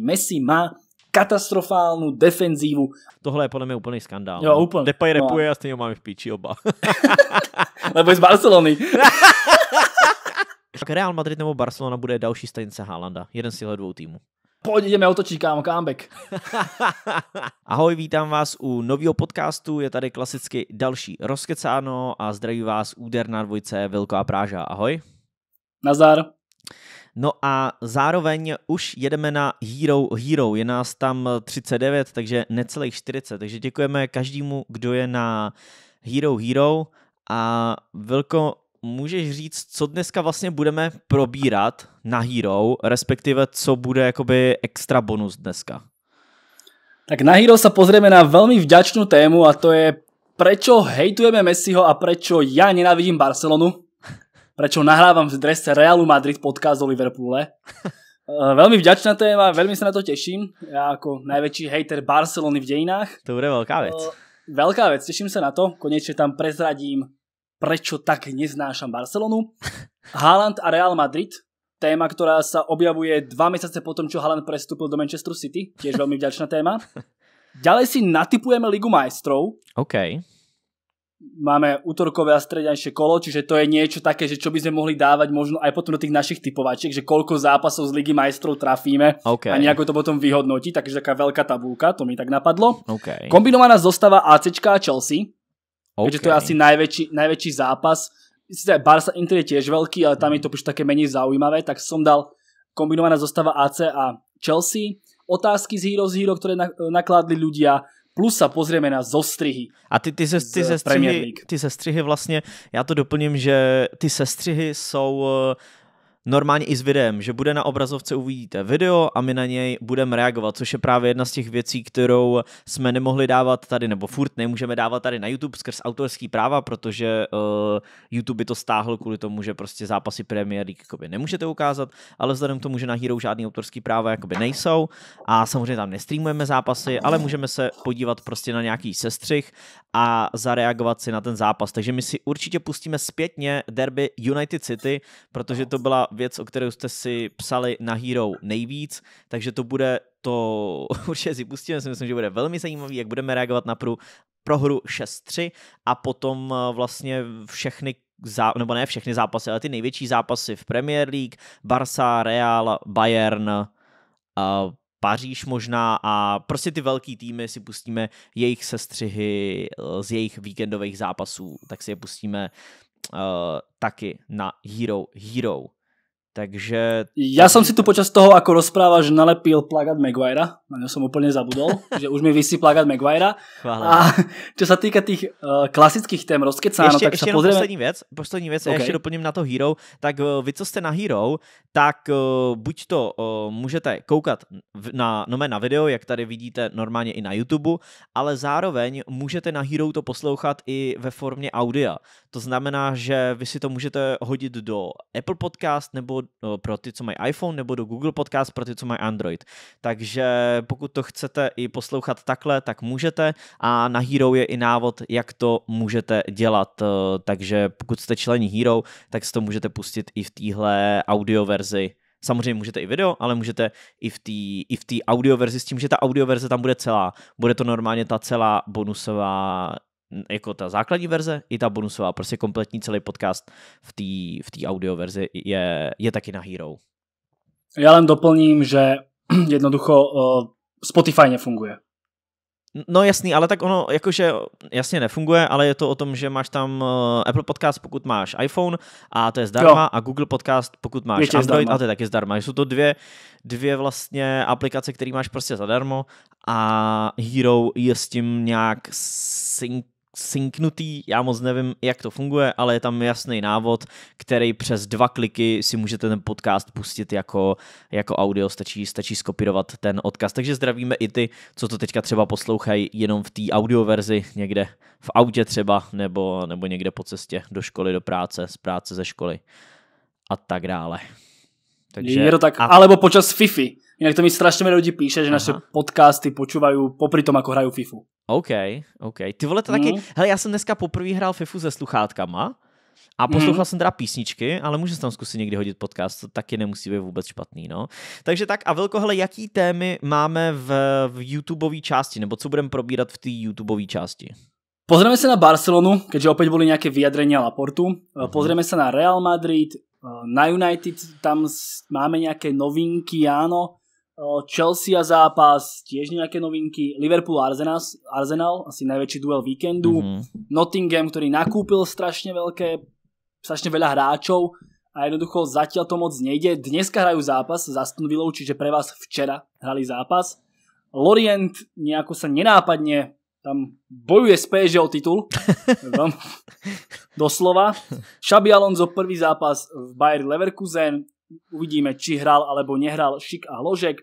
Messi má katastrofálnu defenzívu. Tohle je podle mě úplný skandál. Jo, no. úplně. Depay no. repuje a stejně máme v píči oba. Nebo je z Barcelony. tak Real Madrid nebo Barcelona bude další stanice Haalanda. Jeden z těchto dvou týmů. Pojď, jdeme otočit, kámo, comeback. Ahoj, vítám vás u nového podcastu, je tady klasicky další rozkecáno a zdraví vás úder na dvojce Vilko a Práža. Ahoj. Nazar. No a zároveň už jedeme na Hero Hero, je nás tam 39, takže necelých 40, takže děkujeme každému, kdo je na Hero Hero a velko můžeš říct, co dneska vlastně budeme probírat na Hero, respektive co bude jakoby extra bonus dneska? Tak na Hero sa pozrieme na veľmi vďačnú tému a to je prečo hejtujeme Messiho a prečo ja nenávidím Barcelonu prečo nahrávam v drese Realu Madrid podcast o Liverpoole. Eh, veľmi vďačná téma, veľmi sa na to teším. Ja ako najväčší hejter Barcelony v dejinách. To bude veľká vec. Eh, veľká vec, teším sa na to. Konečne tam prezradím, prečo tak neznášam Barcelonu. Haaland a Real Madrid, téma, ktorá sa objavuje dva mesiace potom, čo Haaland prestúpil do Manchester City. Tiež veľmi vďačná téma. Ďalej si natypujeme Ligu majstrov. Okay máme útorkové a stredajšie kolo, čiže to je niečo také, že čo by sme mohli dávať možno aj potom do tých našich typovačiek, že koľko zápasov z Ligy majstrov trafíme okay. a nejako to potom vyhodnotí, takže taká veľká tabulka, to mi tak napadlo. Okay. Kombinovaná zostava AC a Chelsea, okay. takže to je asi najväčší, najväčší zápas. Sice Barca Inter je tiež veľký, ale tam je to už také menej zaujímavé, tak som dal kombinovaná zostava AC a Chelsea. Otázky z Hero z Hero, ktoré eh, nakladli ľudia, Plus sa pozrieme na zostrihy. A ty, ty, se, ty, sestřihy, ty střihy vlastně, já to doplním, že ty sestřihy jsou eh, normálně i s videem, že bude na obrazovce uvidíte video a my na něj budeme reagovat, což je právě jedna z těch věcí, kterou jsme nemohli dávat tady, nebo furt nemůžeme dávat tady na YouTube skrz autorský práva, protože uh, YouTube by to stáhl kvůli tomu, že prostě zápasy Premier League jakoby nemůžete ukázat, ale vzhledem k tomu, že na Hero žádný autorský práva jakoby nejsou a samozřejmě tam nestreamujeme zápasy, ale můžeme se podívat prostě na nějaký sestřih a zareagovat si na ten zápas. Takže my si určitě pustíme zpětně derby United City, protože to byla věc, o kterou jste si psali na Hero nejvíc, takže to bude to určitě si pustíme, si myslím, že bude velmi zajímavý, jak budeme reagovat na pru, prohru 6-3 a potom eh, vlastně všechny Zá, nebo ne všechny zápasy, ale ty největší zápasy v Premier League, Barca, Real, Bayern, uh, Paříž možná a prostě ty velký týmy si pustíme jejich sestřihy eh, z jejich víkendových zápasů, tak si je pustíme uh, taky na Hero Hero. Takže... Já jsem si tu počas toho, ako rozprávaš, nalepil plagát Maguirea. Na něj jsem úplně zabudol, že už mi vysí plagát Maguirea. Chvále. A čo sa týka tých uh, eh, klasických tém rozkecáno, ještě, tak ještě pozrieme... poslední věc, poslední věc, okay. já ještě doplním na to Hero. Tak uh, vy, co ste na Hero, tak uh, buď to uh, můžete koukat na, no na video, jak tady vidíte normálně i na YouTube, ale zároveň můžete na Hero to poslouchat i ve formě audia. To znamená, že vy si to můžete hodit do Apple Podcast nebo no, pro ty, co mají iPhone, nebo do Google Podcast pro ty, co mají Android. Takže pokud to chcete i poslouchat takhle, tak můžete a na Hero je i návod, jak to můžete dělat. Eh, takže pokud jste členi Hero, tak si to můžete pustit i v téhle audio verzi Samozřejmě můžete i video, ale můžete i v té i audio verzi s tím, že ta audio verze tam bude celá. Bude to normálně ta celá bonusová jako ta základní verze i ta bonusová, prostě kompletní celý podcast v té v tý audio verzi je, je taky na Hero. Já jen doplním, že jednoducho eh, Spotify nefunguje. No jasný, ale tak ono jakože jasně nefunguje, ale je to o tom, že máš tam eh, Apple Podcast, pokud máš iPhone a to je zdarma jo. a Google Podcast, pokud máš Větě Android zdarma. a to je taky zdarma. Jsou to dvě, dvě vlastně aplikace, které máš prostě zadarmo a Hero je s tím nějak sync synknutý, já moc nevím, jak to funguje, ale je tam jasný návod, který přes dva kliky si můžete ten podcast pustit jako, jako audio, stačí, stačí skopírovat ten odkaz. Takže zdravíme i ty, co to teďka třeba poslouchají jenom v té audio verzi, někde v autě třeba, nebo, nebo někde po cestě do školy, do práce, z práce ze školy a tak dále. Takže, je to tak, a... alebo počas FIFI. Inak to mi strašne veľa ľudí píše, že Aha. naše podcasty počúvajú popri tom, ako hrajú FIFU. OK, OK. Ty vole, to taky... Mm. Hele, já jsem dneska poprvé hrál FIFU se sluchátkama a mhm. poslouchal mm. jsem teda písničky, ale můžeš tam zkusit někdy hodit podcast, to taky nemusí být vůbec špatný, no. Takže tak a velko, hele, jaký témy máme v, v YouTubeové části, nebo co budeme probírat v té YouTubeové části? Pozrieme se na Barcelonu, keďže opět byly nějaké vyjadrenia Laportu. uh Pozrieme se na Real Madrid, eh, na United, tam máme nějaké novinky, Ano. Chelsea a zápas, tiež nejaké novinky. Liverpool a Arsenal, asi najväčší duel víkendu. Mm-hmm. Nottingham, ktorý nakúpil strašne veľké, strašne veľa hráčov a jednoducho zatiaľ to moc nejde. Dneska hrajú zápas za Aston čiže pre vás včera hrali zápas. Lorient nejako sa nenápadne tam bojuje s PSG o titul. Doslova. Xabi Alonso prvý zápas v Bayer Leverkusen, uvidíme, či hral alebo nehral Šik a ložek.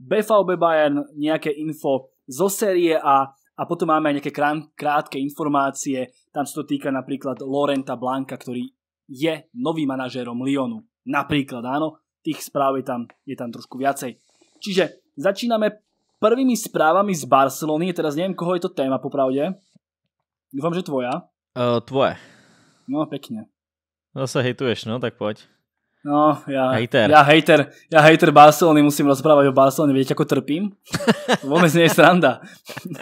BVB Bayern, nejaké info zo série A a potom máme aj nejaké krátke informácie, tam sa to týka napríklad Lorenta Blanka, ktorý je novým manažérom Lyonu. Napríklad, áno, tých správ je tam, je tam trošku viacej. Čiže začíname prvými správami z Barcelony. Teraz neviem, koho je to téma popravde. Dúfam, že tvoja. Uh, tvoje. No, pekne. Zase hejtuješ, no, tak poď. No, ja, hejter. ja hejter, ja hejter Barcelony, musím rozprávať o Barcelone, vidíte, ako trpím? Vôbec nie je sranda.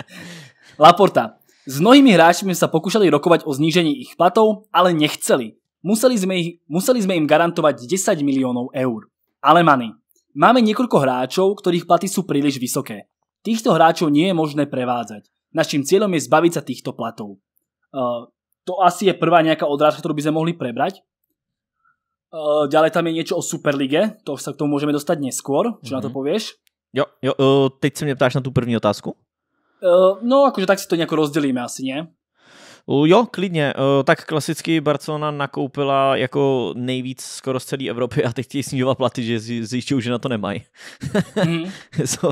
Laporta. S mnohými hráčmi sa pokúšali rokovať o znížení ich platov, ale nechceli. Museli sme, ich, museli sme im garantovať 10 miliónov eur. Ale many. Máme niekoľko hráčov, ktorých platy sú príliš vysoké. Týchto hráčov nie je možné prevádzať. Naším cieľom je zbaviť sa týchto platov. Uh, eh, to asi je prvá nejaká odrážka, ktorú by sme mohli prebrať. Eh, ďalej tam je niečo o Superlige, to už sa k tomu môžeme dostať neskôr, čo mm-hmm. na to mhm. povieš? Jo, jo, eh, teď se mě ptáš na tu první otázku? Eh, no, akože tak si to nejako rozdelíme asi, nie? Jo, klidně. Eh, tak klasicky Barcelona nakoupila jako nejvíc skoro z celé Evropy a teď chtějí snižovat platy, že zjišťují, že na to nemají. Mm. jsou,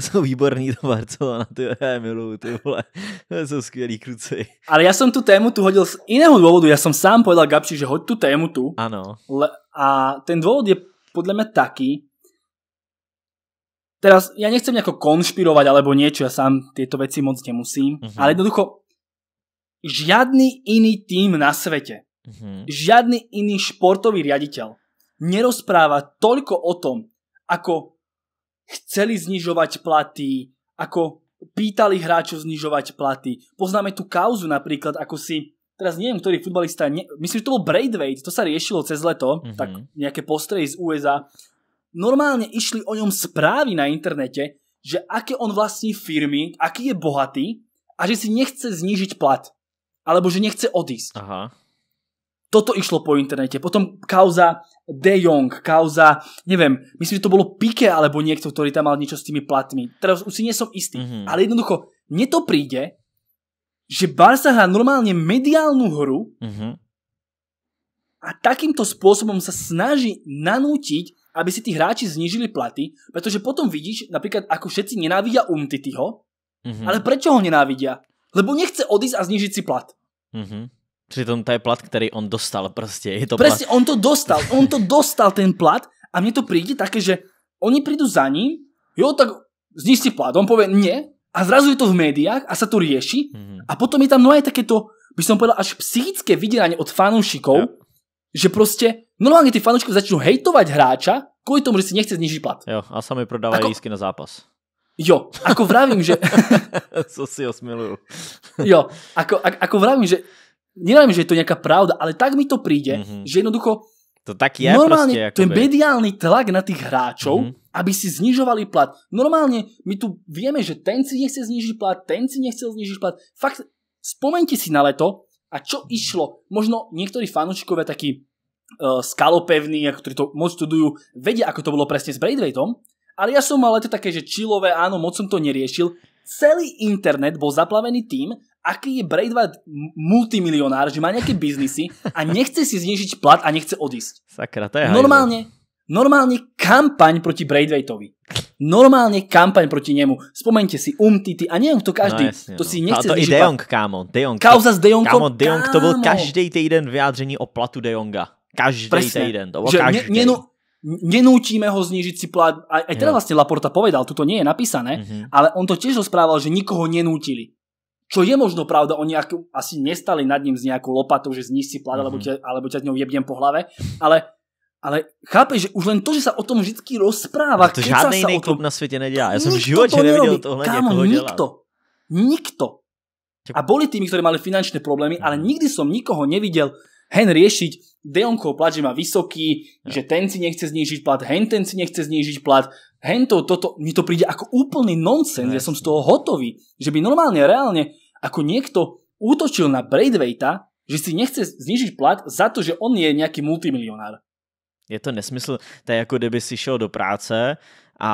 jsou výborný to Barcelona, ty já miluju, ty vole. jsou skvělí kruci. Ale já jsem tu tému tu hodil z jiného důvodu. Já jsem sám povedal Gabči, že hoď tu tému tu. Ano. Le, a ten důvod je podle mě taký, Teraz, ja nechcem nejako konšpirovať alebo niečo, ja sám tieto veci moc nemusím, uh-huh. ale jednoducho žiadny iný tým na svete, mm-hmm. žiadny iný športový riaditeľ nerozpráva toľko o tom, ako chceli znižovať platy, ako pýtali hráčov znižovať platy. Poznáme tú kauzu napríklad, ako si teraz neviem, ktorý futbalista, ne, myslím, že to bol Braithwaite, to sa riešilo cez leto, mm-hmm. tak nejaké postrehy z USA. Normálne išli o ňom správy na internete, že aké on vlastní firmy, aký je bohatý a že si nechce znížiť plat alebo že nechce odísť. Aha. Toto išlo po internete. Potom kauza De Jong, kauza, neviem, myslím, že to bolo Pike alebo niekto, ktorý tam mal niečo s tými platmi. Teraz už si nie som istý. Mm-hmm. Ale jednoducho, mne to príde, že Barca hrá normálne mediálnu hru mm-hmm. a takýmto spôsobom sa snaží nanútiť, aby si tí hráči znížili platy, pretože potom vidíš, napríklad, ako všetci nenávidia Umtityho, mm-hmm. ale prečo ho nenávidia? lebo nechce odísť a znižit si plat. Mm-hmm. Přitom to je plat, který on dostal prostě. Je to Presne, plat... on to dostal. On to dostal ten plat a mne to přijde také, že oni přijdou za ním, jo, tak zniž si plat. On povie nie a zrazu je to v médiách a sa to rieši mm-hmm. a potom je tam no, aj takéto, by som povedal, až psychické vydieranie od fanúšikov, ja. že prostě normálně ty fanoušky začnou hejtovať hráča kvôli tomu, že si nechce znižit plat. Jo, a sami prodávají lísky na zápas. Jo, ako vravím, že... Co si osmiluju. jo, ako, ako vravím, že... Nevím, že je to nějaká pravda, ale tak mi to přijde, mm -hmm. že jednoducho to tak je Normálne proste, ten mediálny tlak na tých hráčov, mm-hmm. aby si znižovali plat. Normálne my tu vieme, že ten si nechce znižiť plat, ten si nechcel znižiť plat. Fakt, spomente si na leto a čo mhm. išlo. Možno niektorí fanúšikovia takí uh, skalopevní, ktorí to moc študujú, vedia, ako to bolo presne s Braithwaitom, ale ja som mal leto také, že chillové, áno, moc som to neriešil. Celý internet bol zaplavený tým, aký je Braidward multimilionár, že má nejaké biznisy a nechce si znižiť plat a nechce odísť. Sakra, to je Normálne, normálne kampaň proti Braidwaitovi. Normálne kampaň proti nemu. Spomeňte si Umtity a neviem, to každý, no, jasně, to no. si no. nechce no, to i De Jong, kámo, De Jong. Kauza s kámo, De Jong, to byl každý týden vyjádření o platu De Jonga. Každý týden, to bol každý. Ne, nenútime ho znižiť si plat. Aj, aj teda vlastne Laporta povedal, tu to nie je napísané, mm-hmm. ale on to tiež rozprával, že nikoho nenútili. Čo je možno pravda, oni asi nestali nad ním s nejakou lopatou, že zniž si plat, mm-hmm. alebo, ťa, s ňou jebnem po hlave, ale ale chápeš, že už len to, že se o tom vždycky rozprává, to žádný o klub na světě nedělá. Ja som v živote to neviděl tohle Kámo, někoho nikto, nikto. A boli tými, ktorí mali finančné problémy, ale nikdy som nikoho nevidel, hen riešiť, Deonko plat, že má vysoký, ja. že ten si nechce znížiť plat, hen ten si nechce znížiť plat, hen to, toto, mi to príde ako úplný nonsens, no, ja som z toho hotový, že by normálne, reálne, ako niekto útočil na Braithwaita, že si nechce znížiť plat za to, že on je nějaký multimilionár. Je to nesmysl. To je jako kdyby si šel do práce a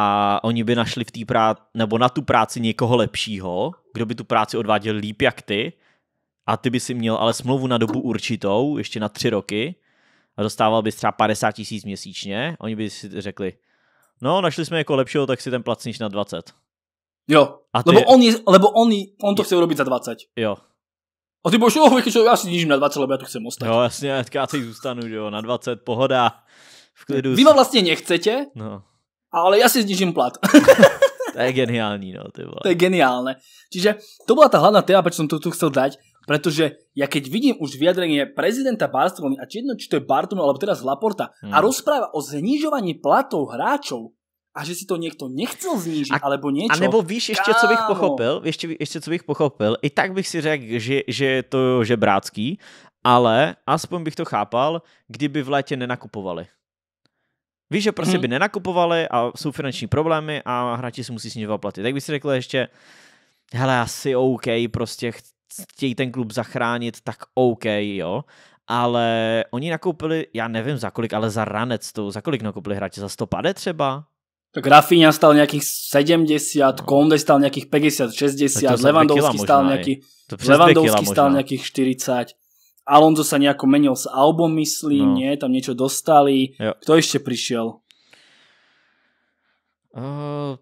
oni by našli v té práci, nebo na tu práci někoho lepšího, kdo by tu práci odváděl líp jak ty a ty by si měl ale smlouvu na dobu určitou, ještě na tři roky, a dostával bys třeba 50 tisíc měsíčně, oni by si řekli, no našli jsme jako lepšího, tak si ten placníš na 20. Jo, a ty... lebo, on je, lebo on, on to chce urobit za 20. Jo. A ty budeš, oh, čo, já si nížím na 20, lebo já to chcem ostat. Jo, jasně, já si zůstanu, jo, na 20, pohoda, v klidu. Vy ma vlastně nechcete, no. ale já si znižím plat. to je geniální, no, ty vole. To je geniálne. Čiže to byla ta hlavná téma, proč jsem to tu chcel dať, Pretože ja keď vidím už vyjadrenie prezidenta Barcelony, a či jedno, či to je Bartomeu alebo teraz Laporta, hmm. a rozpráva o znižovaní platov hráčov, a že si to někdo nechcel znížit, a, alebo něco. A nebo víš ještě, co bych pochopil, ještě, ještě co bych pochopil, i tak bych si řekl, že, že je to žebrácký, ale aspoň bych to chápal, kdyby v létě nenakupovali. Víš, že prostě hmm. by nenakupovali a jsou finanční problémy a hráči si musí snižovat platy. Tak bych si řekl ještě, hele, asi OK, prostě chtějí ten klub zachránit, tak OK, jo. Ale oni nakoupili, já nevím za kolik, ale za ranec to, za kolik nakoupili hráče? Za 150 třeba? Tak Rafinha stal nějakých 70, no. Konde stal nějakých 50, 60, no Levandovský stal nějaký, Levandovský stal nějakých 40. Alonso se nějak menil s Albom, myslím, no. nie? Tam něco dostali. Jo. Kto ještě přišel? Uh,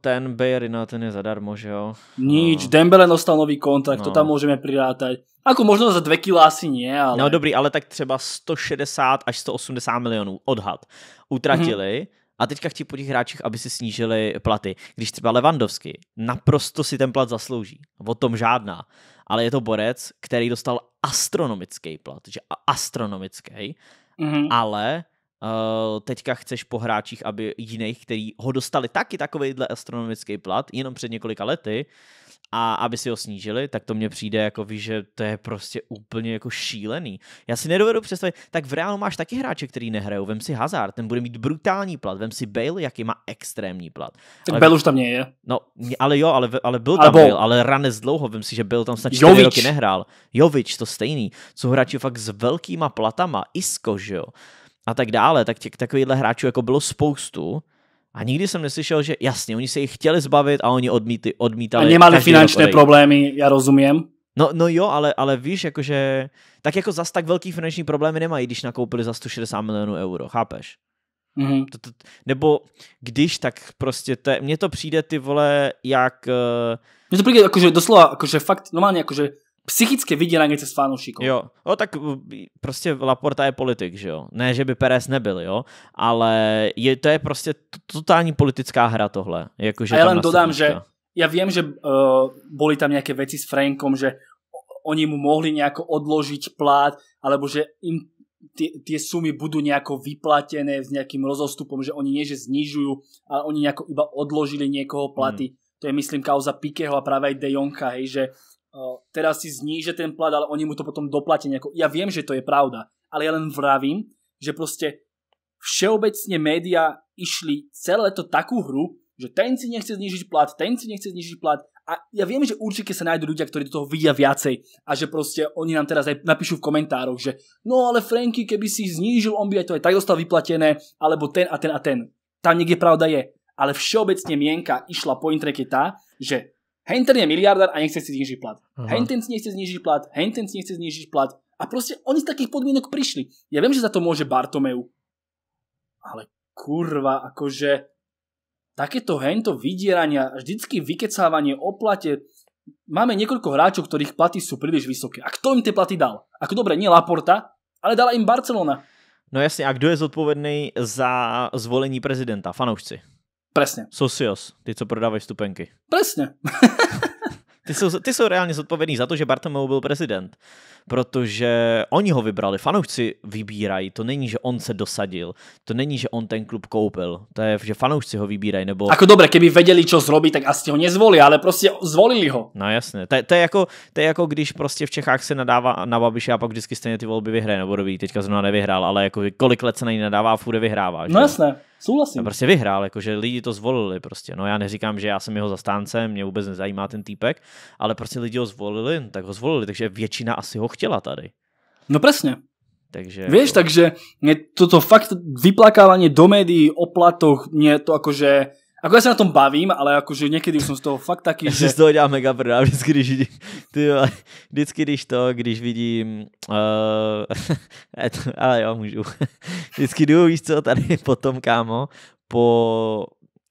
ten Bejerina, ten je zadarmo, že jo? Nič, uh. Dembele dostal nový kontrakt, no. to tam můžeme prirátať. Ako možno za dve kila asi nie, ale... No dobrý, ale tak třeba 160 až 180 milionů odhad utratili mm-hmm. a teďka chtějí po těch hráčích, aby si snížili platy. Když třeba Levandovský naprosto si ten plat zaslouží, o tom žádná, ale je to borec, který dostal astronomický plat, že astronomický, mm-hmm. ale Uh, teďka chceš po hráčích, aby jiných, kteří ho dostali taky takovýhle astronomický plat, jenom před několika lety, a aby si ho snížili, tak to mně přijde jako víš, že to je prostě úplně jako šílený. Já si nedovedu představit, tak v reálu máš taky hráče, který nehrajou, vem si Hazard, ten bude mít brutální plat, vem si Bale, jaký má extrémní plat. Tak ale, Bale už tam nie je. No, ale jo, ale, ale byl tam Bale, ale rane dlouho, vem si, že byl tam snad 4 roky nehrál. Jovič, to stejný. Jsou hráči fakt s velkýma platama, Isko, že jo a tak dále, tak těch takovýchhle hráčů jako bylo spoustu, a nikdy jsem neslyšel, že jasně, oni se jich chtěli zbavit a oni odmíty, odmítali. A nemali finančné problémy, já rozumím. No, no jo, ale, ale víš, jakože, tak jako zas tak velký finanční problémy nemají, když nakoupili za 160 milionů euro, chápeš? Mm-hmm. To, to, nebo když, tak prostě, to je, mně to přijde ty vole, jak... Uh... Mně to přijde jakože doslova, jakože fakt, normálně jakože psychické se s fanoušikou. Jo, no tak prostě Laporta je politik, že jo. Ne, že by Perez nebyl, jo, ale je, to je prostě totální politická hra tohle. Jako, že a já jen dodám, že já vím, že uh, byly tam nějaké věci s Frankom, že oni mu mohli nějak odložit plát, alebo že jim ty sumy budou nejako vyplatené s nějakým rozostupem, že oni nie, že ale oni nejako iba odložili někoho platy. Hmm. To je, myslím, kauza Pikeho a právě i De Jonka, hej, že teraz si zníže ten plat, ale oni mu to potom doplatí nejako. Ja viem, že to je pravda, ale ja len vravím, že proste všeobecne média išli celé to takú hru, že ten si nechce znižiť plat, ten si nechce znižiť plat a ja viem, že určite sa nájdú ľudia, ktorí do toho vidia viacej a že proste oni nám teraz aj napíšu v komentároch, že no ale Franky, keby si znížil, on by aj to aj tak dostal vyplatené, alebo ten a ten a ten. Tam niekde pravda je. Ale všeobecne mienka išla po internete tá, že Hej, ten je miliardár a nechce si znižiť plat. Hej, ten si nechce znižiť plat. Hej, ten si nechce znižiť plat. A prostě oni z takých podmienok prišli. Ja viem, že za to môže Bartomeu. Ale kurva, akože takéto hento vydierania, vždycky vykecávanie o plate. Máme niekoľko hráčov, ktorých platy sú príliš vysoké. A kto im tie platy dal? Ako dobre, nie Laporta, ale dala im Barcelona. No jasně, a kdo je zodpovědný za zvolení prezidenta? Fanoušci. Presne. Socios, ty, co prodávají stupenky. Presne. Ty jsou, ty jsou reálně zodpovědní za to, že Bartomeu byl prezident, protože oni ho vybrali, fanoušci vybírají, to není, že on se dosadil, to není, že on ten klub koupil, to je, že fanoušci ho vybírají, nebo... Ako dobré, keby vedeli, co zrobí, tak asi ho nezvolí, ale prostě zvolili ho. No jasně, to, to, je jako, to je jako když prostě v Čechách se nadává na Babiše a pak vždycky stejně ty volby vyhraje, nebo dobí, teďka zrovna nevyhrál, ale jako kolik let se na ní nadává a vyhrává. Že? No jasné. Souhlasím. Prostě vyhrál, jakože lidi to zvolili prostě. No já neříkám, že já jsem jeho zastáncem, mě vůbec nezajímá ten týpek, ale prostě lidi ho zvolili, tak ho zvolili, takže většina asi ho chtěla tady. No přesně. Takže, Víš, jako... takže mě toto fakt vyplakávání do médií o platoch, mě to jakože. Ako ja sa na tom bavím, ale akože niekedy už som z toho fakt taký, že... Ja z toho dělám mega prdá, vždycky, když, ty, vždycky, když to, když vidím... Uh, ale jo, můžu. Vždycky jdu, víš co, tady potom, kámo, po...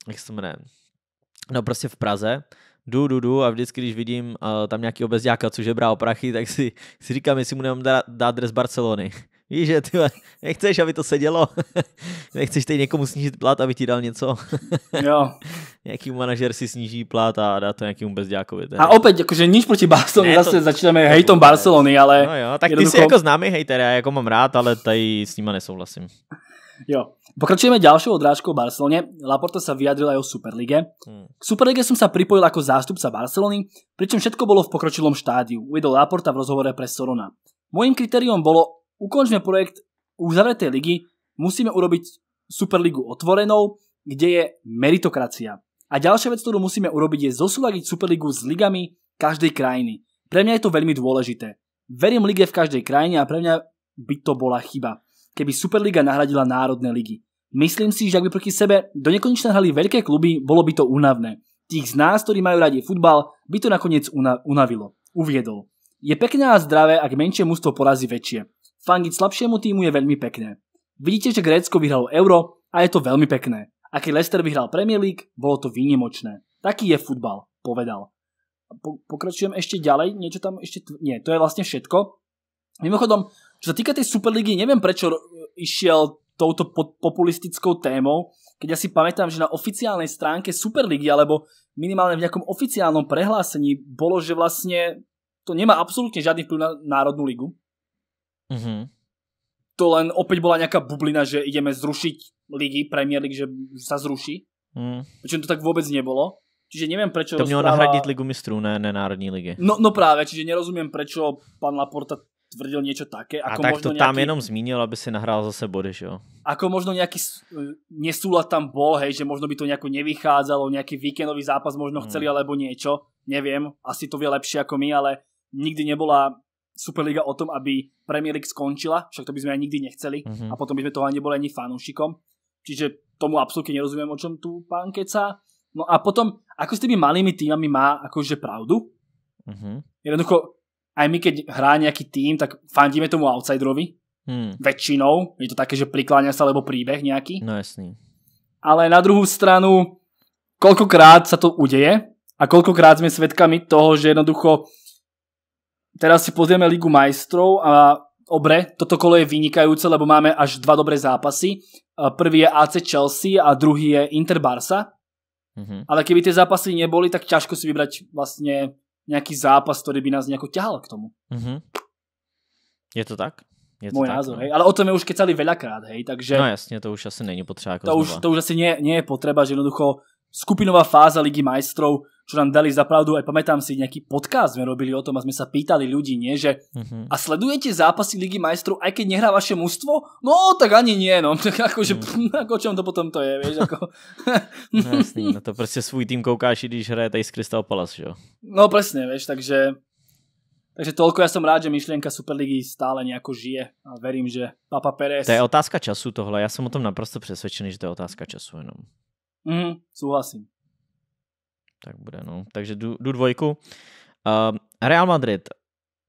Jak se jmenuje? No prostě v Praze, Du, du, du a vždycky, když vidím uh, tam nějaký obezďáka, což je brá o prachy, tak si, si říkám, jestli mu nemám dát, dát dres Barcelony. Víš, že ty nechceš, aby to sedělo. nechceš teď někomu snížit plat, aby ti dal něco. jo. Nějaký manažer si sníží plat a dá to nějakým bezďákovi. A jako- opět, jakože nic proti Barcelonu, zase to, začínáme hejtom Barcelony, ale... No jo, tak jednoducho... ty jsi jako známý hejter, já jako mám rád, ale tady s nima nesouhlasím. Jo. Pokračujeme ďalšou odrážkou v Barcelone. Laporta sa vyjadril aj o Superlige. Hmm. K Superlige som sa pripojil ako zástupca Barcelony, pričom všetko bolo v pokročilom štádiu, uvedol Laporta v rozhovore pre Sorona. Mojím kritériom bolo, Ukončíme projekt uzavretej ligy, musíme urobiť Superligu otvorenou, kde je meritokracia. A ďalšia vec, ktorú musíme urobiť, je zosúľadiť Superligu s ligami každej krajiny. Pre mňa je to veľmi dôležité. Verím lige v každej krajine a pre mňa by to bola chyba, keby Superliga nahradila národné ligy. Myslím si, že ak by proti sebe do nekonečna hrali veľké kluby, bolo by to unavné. Tých z nás, ktorí majú radi futbal, by to nakoniec unavilo. Uviedol. Je pekné a zdravé, ak menšie mústvo porazí väčšie fandiť slabšiemu týmu je veľmi pekné. Vidíte, že Grécko vyhralo euro a je to veľmi pekné. A keď Leicester vyhral Premier League, bolo to výnimočné. Taký je futbal, povedal. Po, pokračujem ešte ďalej, niečo tam ešte... Nie, to je vlastne všetko. Mimochodom, čo sa týka tej Superligy, neviem prečo išiel touto populistickou témou, keď ja si pamätám, že na oficiálnej stránke Superligy, alebo minimálne v nejakom oficiálnom prehlásení, bolo, že vlastne to nemá absolútne žiadny vplyv na Národnú ligu, Mm-hmm. To len opäť bola nejaká bublina, že ideme zrušiť ligy, Premier League, že sa zruší. Mm. Pričom to tak vôbec nebolo. Čiže neviem prečo... To mělo správa... nahradit Ligu mistrů, ne, ne Národní ligy. No, no práve, čiže nerozumím prečo pán Laporta tvrdil něco také. Ako a tak možno to tam jenom zmínil, aby si nahrál zase body, že jo? Ako možno nějaký nesúlad tam bol, hej, že možno by to nejako nevychádzalo, nějaký víkendový zápas možno hmm. chceli, mm. alebo niečo, neviem, asi to vie lepšie ako my, ale nikdy nebola Superliga o tom, aby Premier League skončila, však to by sme aj nikdy nechceli mm-hmm. a potom by sme toho neboli ani fanúšikom. Čiže tomu absolútne nerozumiem, o čom tu pán keca. No a potom, ako s tými malými týmami má akože pravdu. Mm-hmm. Jednoducho, aj my keď hrá nejaký tým, tak fandíme tomu outsiderovi. Hmm. Väčšinou. Je to také, že prikláňa sa, lebo príbeh nejaký. No jasný. Ale na druhú stranu, koľkokrát sa to udeje a koľkokrát sme svedkami toho, že jednoducho Teraz si pozrieme Ligu majstrov a Obre, toto kolo je vynikajúce, lebo máme až dva dobré zápasy. Prvý je AC Chelsea a druhý je Inter Barca. Mm-hmm. Ale keby tie zápasy neboli, tak ťažko si vybrať vlastne nejaký zápas, ktorý by nás nejako ťahal k tomu. Mm-hmm. Je to tak? Je to tak, názor, no. hej. Ale o tom je už kecali veľakrát, hej, takže... No jasne, to už asi není potřeba. Jako to, už, to už asi nie, nie je potreba, že jednoducho skupinová fáza Ligy majstrov čo nám dali za pravdu. Aj pamätám si, nejaký podcast sme robili o tom a sme sa pýtali ľudí, nie, že uh-huh. a sledujete zápasy Ligy majstrov, aj keď nehrá vaše mužstvo? No, tak ani nie, no. Tak akože, uh-huh. ako čom to potom to je, vieš, ako... no, jasný, no to proste svůj tým koukáš, i když hraje tady z Crystal Palace, že jo? No, presne, vieš, takže... Takže toľko, ja som rád, že myšlienka Superligy stále nejako žije a verím, že Papa Pérez... To je otázka času tohle, já jsem o tom naprosto přesvědčený, že to je otázka času jenom. Mhm, souhlasím tak bude, no. Takže jdu, jdu dvojku. Uh, Real Madrid.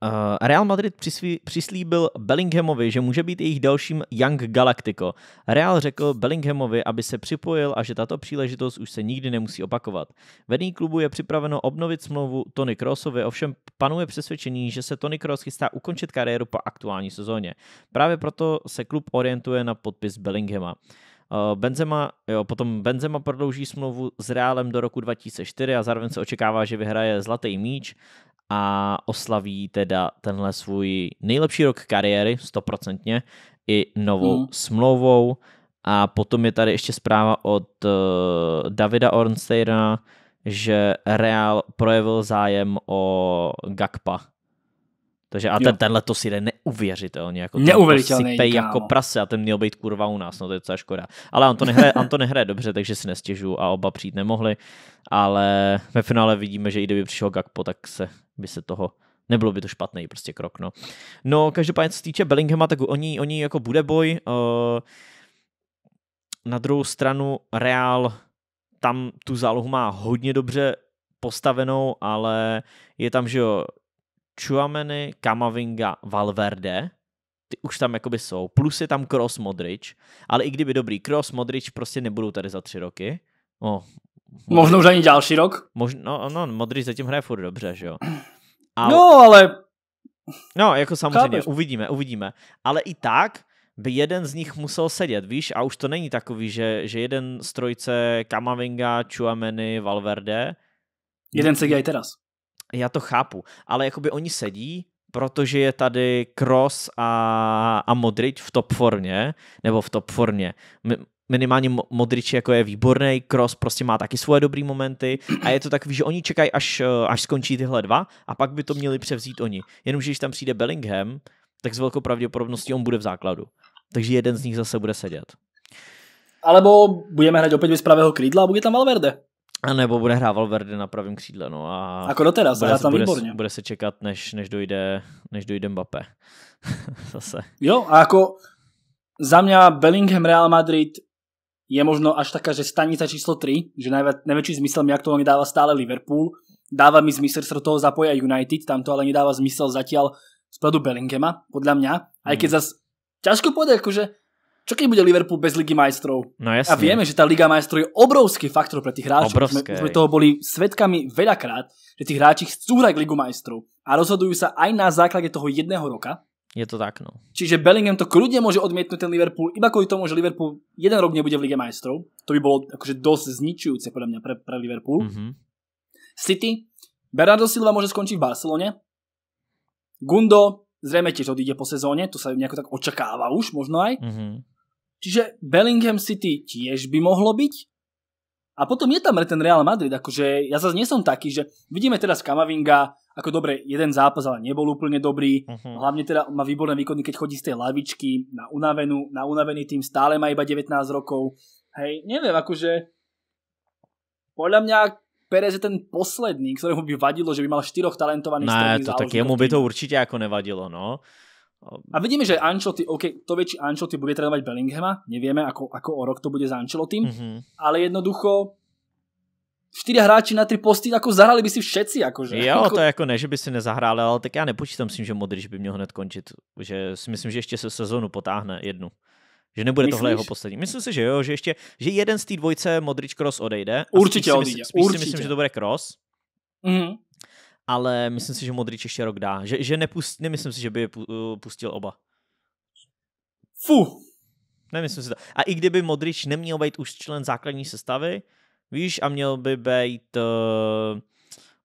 Uh, Real Madrid přisví, přislíbil Bellinghamovi, že může být jejich dalším Young Galactico. Real řekl Bellinghamovi, aby se připojil a že tato příležitost už se nikdy nemusí opakovat. Vedení klubu je připraveno obnovit smlouvu Tony Krosovi, ovšem panuje přesvědčení, že se Tony Kroos chystá ukončit kariéru po aktuální sezóně. Právě proto se klub orientuje na podpis Bellinghama. Eh, Benzema, jo, potom Benzema prodlouží smlouvu s Reálem do roku 2004 a zároveň se očekává, že vyhraje Zlatý míč a oslaví teda tenhle svůj nejlepší rok kariéry, stoprocentně, i novou mm. smlouvou. A potom je tady ještě zpráva od uh, Davida Ornsteina, že Real projevil zájem o Gakpa, takže a ten, tenhle to si jde neuvěřitelně. Jako Neuvěřitelný. jako prase a ten měl být kurva u nás, no to je docela škoda. Ale on to nehraje, on to nehraje dobře, takže si nestěžu a oba přijít nemohli. Ale ve finále vidíme, že i kdyby přišel Gakpo, tak se, by se toho nebylo by to špatný prostě krok, no. No, každopádně, co se týče Bellinghama, tak oni, oni jako bude boj. Eh, na druhou stranu Real tam tu zálohu má hodně dobře postavenou, ale je tam, že jo, Chuameny, Kamavinga, Valverde, ty už tam jakoby jsou, plus je tam Cross Modrič, ale i kdyby dobrý Cross Modrič prostě nebudou tady za tři roky. No, Možná už ani další rok? Možno, no, no Modrič zatím hraje furt dobře, že jo. No, ale, no, ale... No, jako samozřejmě, Chápeš. uvidíme, uvidíme. Ale i tak by jeden z nich musel sedět, víš, a už to není takový, že, že jeden z trojce Kamavinga, Chuameny, Valverde... Jeden se dělají teraz. Já to chápu, ale jakoby oni sedí, protože je tady Cross a, a Modrič v top formě, nebo v top formě. Minimálně Modrič jako je výborný, Cross prostě má taky svoje dobrý momenty a je to takový, že oni čekají, až, eh, až skončí tyhle dva a pak by to měli převzít oni. Jenomže když tam přijde Bellingham, tak s velkou pravděpodobností on bude v základu. Takže jeden z nich zase bude sedět. Alebo budeme hrať opět bez pravého krídla a bude tam Valverde. A nebo bude hrával Verdy na pravém křídle. No a jako do teda, bude, tam bude, výborně. Bude se čekat, než, než, dojde, než dojde Mbappé. Zase. Jo, a jako za mě Bellingham Real Madrid je možno až taká, že stanica číslo 3, že největší zmysel mi aktuálně dává stále Liverpool, dává mi zmysel, se do toho zapoja United, tam to ale nedává zmysel zatím z pohľadu podle mě, A i hmm. když zase, těžko povedať, akože Čo keď bude Liverpool bez Ligy majstrov? No jasne. A vieme, že tá Liga majstrov je obrovský faktor pre tých hráčov. Obrovské. Sme, sme toho boli svetkami veľakrát, že tí hráči chcú hrať Ligu majstrov a rozhodujú sa aj na základe toho jedného roka. Je to tak, no. Čiže Bellingham to kľudne môže odmietnúť ten Liverpool, iba kvôli tomu, že Liverpool jeden rok nebude v Lige majstrov. To by bolo akože dosť zničujúce podľa mňa pre, pre Liverpool. Mm-hmm. City, Bernardo Silva môže skončiť v Barcelone. Gundo zrejme tiež odíde po sezóne, to sa nejako tak očakáva už možno aj. Mm-hmm. Čiže Bellingham City tiež by mohlo byť. A potom je tam ten Real Madrid, akože ja zase nie som taký, že vidíme teraz Kamavinga, ako dobre, jeden zápas, ale nebol úplne dobrý. Uh-huh. Hlavne teda má výborné výkony, keď chodí z tej lavičky na unavenú, na unavený tým stále má iba 19 rokov. Hej, neviem, akože podľa mňa Perez je ten poslední, ktorému by vadilo, že by mal štyroch talentovaných ne, to tak jemu by to určitě jako nevadilo, no. A vidíme, že Ancelotti, OK, to väčší Ancelotti bude trénovať Bellinghama, nevieme, ako, ako o rok to bude s Ancelottim, mm-hmm. ale jednoducho čtyři hráči na tři posty, jako zahrali by si všetci. Jakože. Jo, jako... to jako ne, že by si nezahráli, ale tak já nepočítám s tím, že Modrič by měl hned končit. Že si myslím, že ještě se sezónu potáhne jednu. Že nebude Myslíš? tohle jeho poslední. Myslím si, že jo, že ještě, že jeden z té dvojce Modrič Cross odejde. Určitě spíš odejde. Si, spíš Určitě. si myslím, že to bude Cross. Mm-hmm ale myslím si, že Modrič ještě rok dá. Že, že nepust, nemyslím si, že by je pustil oba. Fu! Nemyslím si to. A i kdyby Modrič neměl být už člen základní sestavy, víš, a měl by být uh,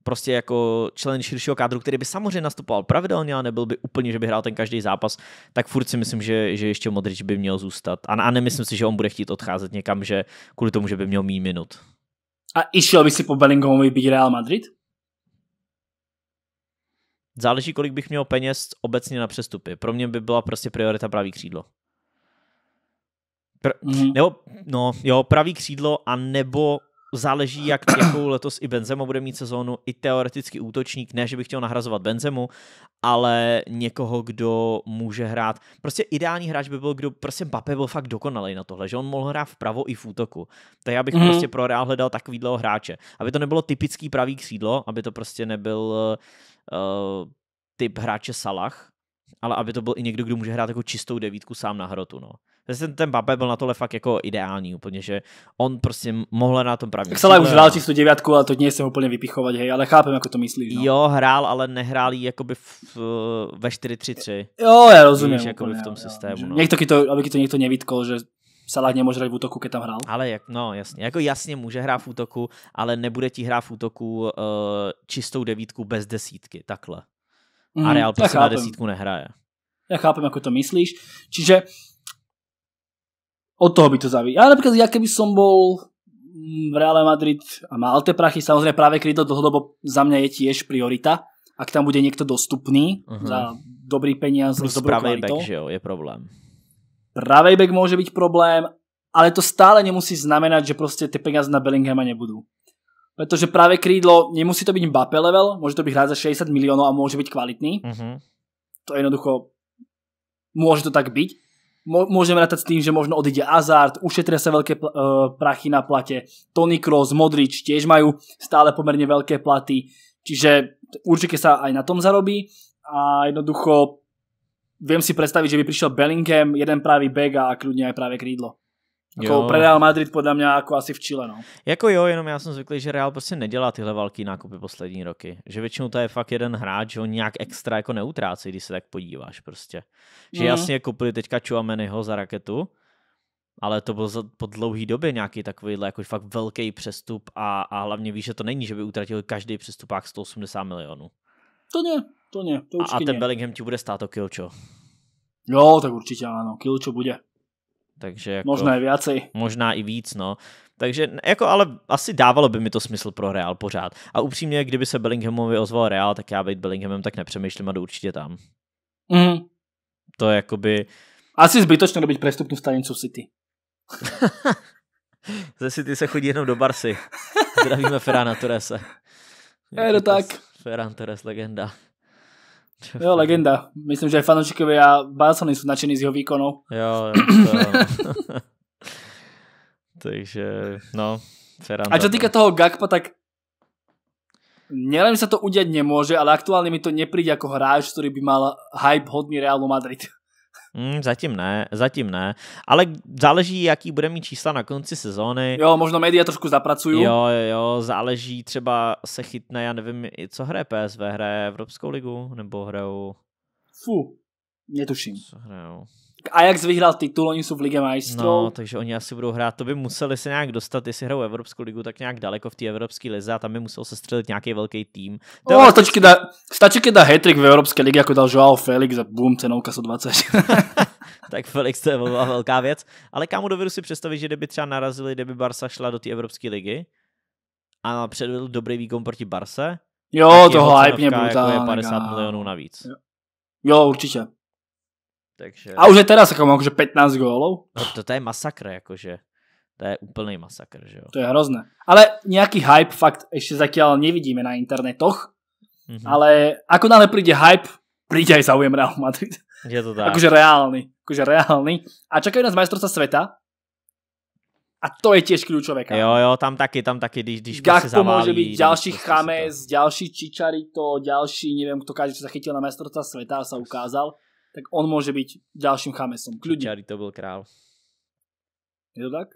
prostě jako člen širšího kádru, který by samozřejmě nastupoval pravidelně a nebyl by úplně, že by hrál ten každý zápas, tak furt si myslím, že, že ještě Modrič by měl zůstat. A, a nemyslím si, že on bude chtít odcházet někam, že kvůli tomu, že by měl mý minut. A išel by si po Bellinghamu být Real Madrid? záleží, kolik bych měl peněz obecně na přestupy. Pro mě by byla prostě priorita pravý křídlo. Pr- mm. Nebo, no, jo, pravý křídlo a nebo záleží, jak, jakou letos i Benzema bude mít sezónu, i teoreticky útočník, ne, že bych chtěl nahrazovat Benzemu, ale někoho, kdo může hrát. Prostě ideální hráč by byl, kdo, prostě Mbappé byl fakt dokonalý na tohle, že on mohl hrát vpravo i v útoku. Tak já bych mm-hmm. prostě pro Real hledal takovýhleho hráče. Aby to nebylo typický pravý křídlo, aby to prostě nebyl eh, uh, typ hráče Salah, ale aby to byl i někdo, kdo může hrát jako čistou devítku sám na hrotu. No. Ten, ten Mbappé byl na tohle fakt jako ideální úplně, že on prostě mohl na tom pravdě. Tak Salah už hrál čistou devítku, ale to jsem úplně vypichovat, hej, ale chápem, jako to myslíš. No. Jo, hrál, ale nehrál jí jakoby v, ve 4-3-3. Jo, já rozumím. Víš, jakoby úplně, v tom jo, systému. Jo, no. Někdo to, aby to někdo nevytkol, že Salah nemôže hrať v útoku, keď tam hral. Ale jak, no jasně, jako jasně může hrát v útoku, ale nebude ti hrát v útoku uh, čistou devítku bez desítky, takhle. Mm, a Real prostě na desítku nehraje. Ja chápem, ako to myslíš. Čiže od toho by to zaví. Ja napríklad, ja keby som bol mm, v Real Madrid a mal tie prachy, samozrejme práve krydlo dlhodobo za mňa je tiež priorita. Ak tam bude niekto dostupný uh-huh. za dobrý peniaz, Plus s kvalitou. Back, že jo, je problém pravý back může být problém, ale to stále nemusí znamenat, že prostě ty peniaze na Bellinghama nebudou. Protože právě krídlo, nemusí to být Mbappé level, může to být hrát za 60 milionů a může být kvalitný. Mm-hmm. To je jednoducho, může to tak být. Můžeme rátať s tým, že možno odíde Hazard, ušetria sa veľké pl- uh, prachy na plate, Tony Kroos, Modrič tiež majú stále pomerne veľké platy, čiže určite sa aj na tom zarobí a jednoducho viem si predstaviť, že by prišiel Bellingham, jeden pravý back a kľudne aj práve krídlo. Jako pre Real Madrid podľa mě jako asi v Chile, no. Jako jo, jenom já jsem zvyklý, že Real prostě nedělá tyhle velký nákupy poslední roky. Že väčšinou to je fakt jeden hráč, že ho nějak extra jako neutrácí, když se tak podíváš prostě. Že mm. jasně koupili teďka Chuamenyho za raketu, ale to byl po dlouhý době nějaký takovýhle jako fakt velký přestup a, a hlavně víš, že to není, že by utratil každý přestupák 180 milionů. To ne, to ne, to A ten ne. Bellingham ti bude stát o Kilčo. Jo, tak určitě ano, Kilčo bude. Takže jako, možná i viacej. Možná i víc, no. Takže jako, ale asi dávalo by mi to smysl pro Real pořád. A upřímně, kdyby se Bellinghamovi ozval Real, tak já být Bellinghamem tak nepřemýšlím a jdu určitě tam. Mm. To je jakoby... Asi zbytočné robiť prestupnú stanicu City. Ze City se chodí jenom do Barsy. Zdravíme Ferrana Torese. Je to tak. Ferran Torres, legenda. Jo, legenda. Myslím, že aj a Barcelony sú nadšení z jeho výkonov. Jo, jo to... Takže, no, Ferran A čo týka toho Gakpa, tak nelen sa to udiať nemôže, ale aktuálne mi to nepríde ako hráč, ktorý by mal hype hodný Realu Madrid. Mm, zatím ne, zatím ne, ale záleží, jaký bude mít čísla na konci sezóny. Jo, možno média trošku zapracují. Jo, jo, záleží, třeba se chytne, já nevím, co hraje PSV, hraje Evropskou ligu, nebo hrajou... Fu, netuším. Co hrajou? Ajax vyhrál titul, oni jsou v Lige majstrů. No, takže oni asi budou hrát, to by museli se nějak dostat, jestli hrajou Evropskou ligu, tak nějak daleko v té Evropské lize a tam by musel se střelit nějaký velký tým. No, oh, stačí, da, stačí, da hat v Evropské ligy, jako dal Joao Felix a boom, cenovka 20. tak Felix to je velká věc. Ale kámo dovedu si představit, že kdyby třeba narazili, kdyby Barsa šla do té Evropské ligy a předvedl dobrý výkon proti Barse, jo, to hype mě brutálně. Jako je 50 milionů navíc. Jo, jo určitě. Takže... A už je teraz ako akože 15 gólov. No to, to je masakr, jakože. To je úplný masakr, že jo. To je hrozné. Ale nějaký hype fakt ještě zatím nevidíme na internetoch. Mm -hmm. Ale ako náhle príde hype, príde aj záujem Real Madrid. Je to tak. Akože reálny. Akože reálny. A čekajú nás majstrovstva sveta. A to je tiež kľúčové. Kámo. Jo, jo, tam taky, tam taky, když, když Gakpo prostě zaválí, může být další Chames, prostě ďalší Čičarito, další, nevím, kto každý, čo sa chytil na majstrovstva sveta a sa ukázal tak on môže byť ďalším chamesom. Kľudne. Čary to byl král. Je to tak?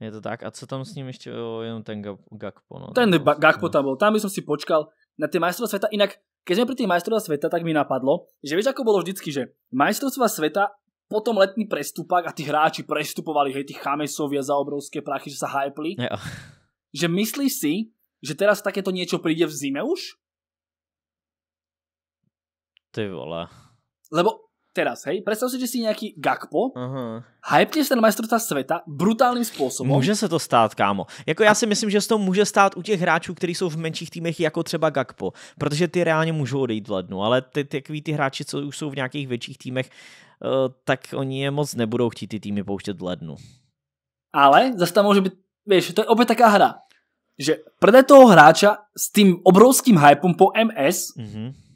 Je to tak. A co tam s ním ještě? O, jenom ten Gakpo. No, ten ba- Gakpo tam bol. Tam by som si počkal na tie majstrovstvá sveta. Inak, keď sme pri tých majstrovstvá sveta, tak mi napadlo, že vieš, ako bolo vždycky, že majstrovstvá sveta potom letný prestupak a tí hráči prestupovali, hej, tí chamesovia za obrovské prachy, že sa hypli. Jo. Že myslíš si, že teraz takéto niečo príde v zime už? Ty vole. Lebo teraz, hej, predstav si, že si nejaký Gakpo, -huh. hypneš ten majstrovství světa brutálním způsobem. Může se to stát, kámo. Jako já si myslím, že se to může stát u těch hráčů, kteří jsou v menších týmech, jako třeba Gakpo, protože ty reálně můžou odejít v lednu, ale ty, ty, ty hráči, co už jsou v nějakých větších týmech, uh, tak oni je moc nebudou chtít ty týmy pouštět v lednu. Ale zase tam může být, víš, to je opět taká hra, že prde toho hráča s tým obrovským hypem po MS, uh mhm. -huh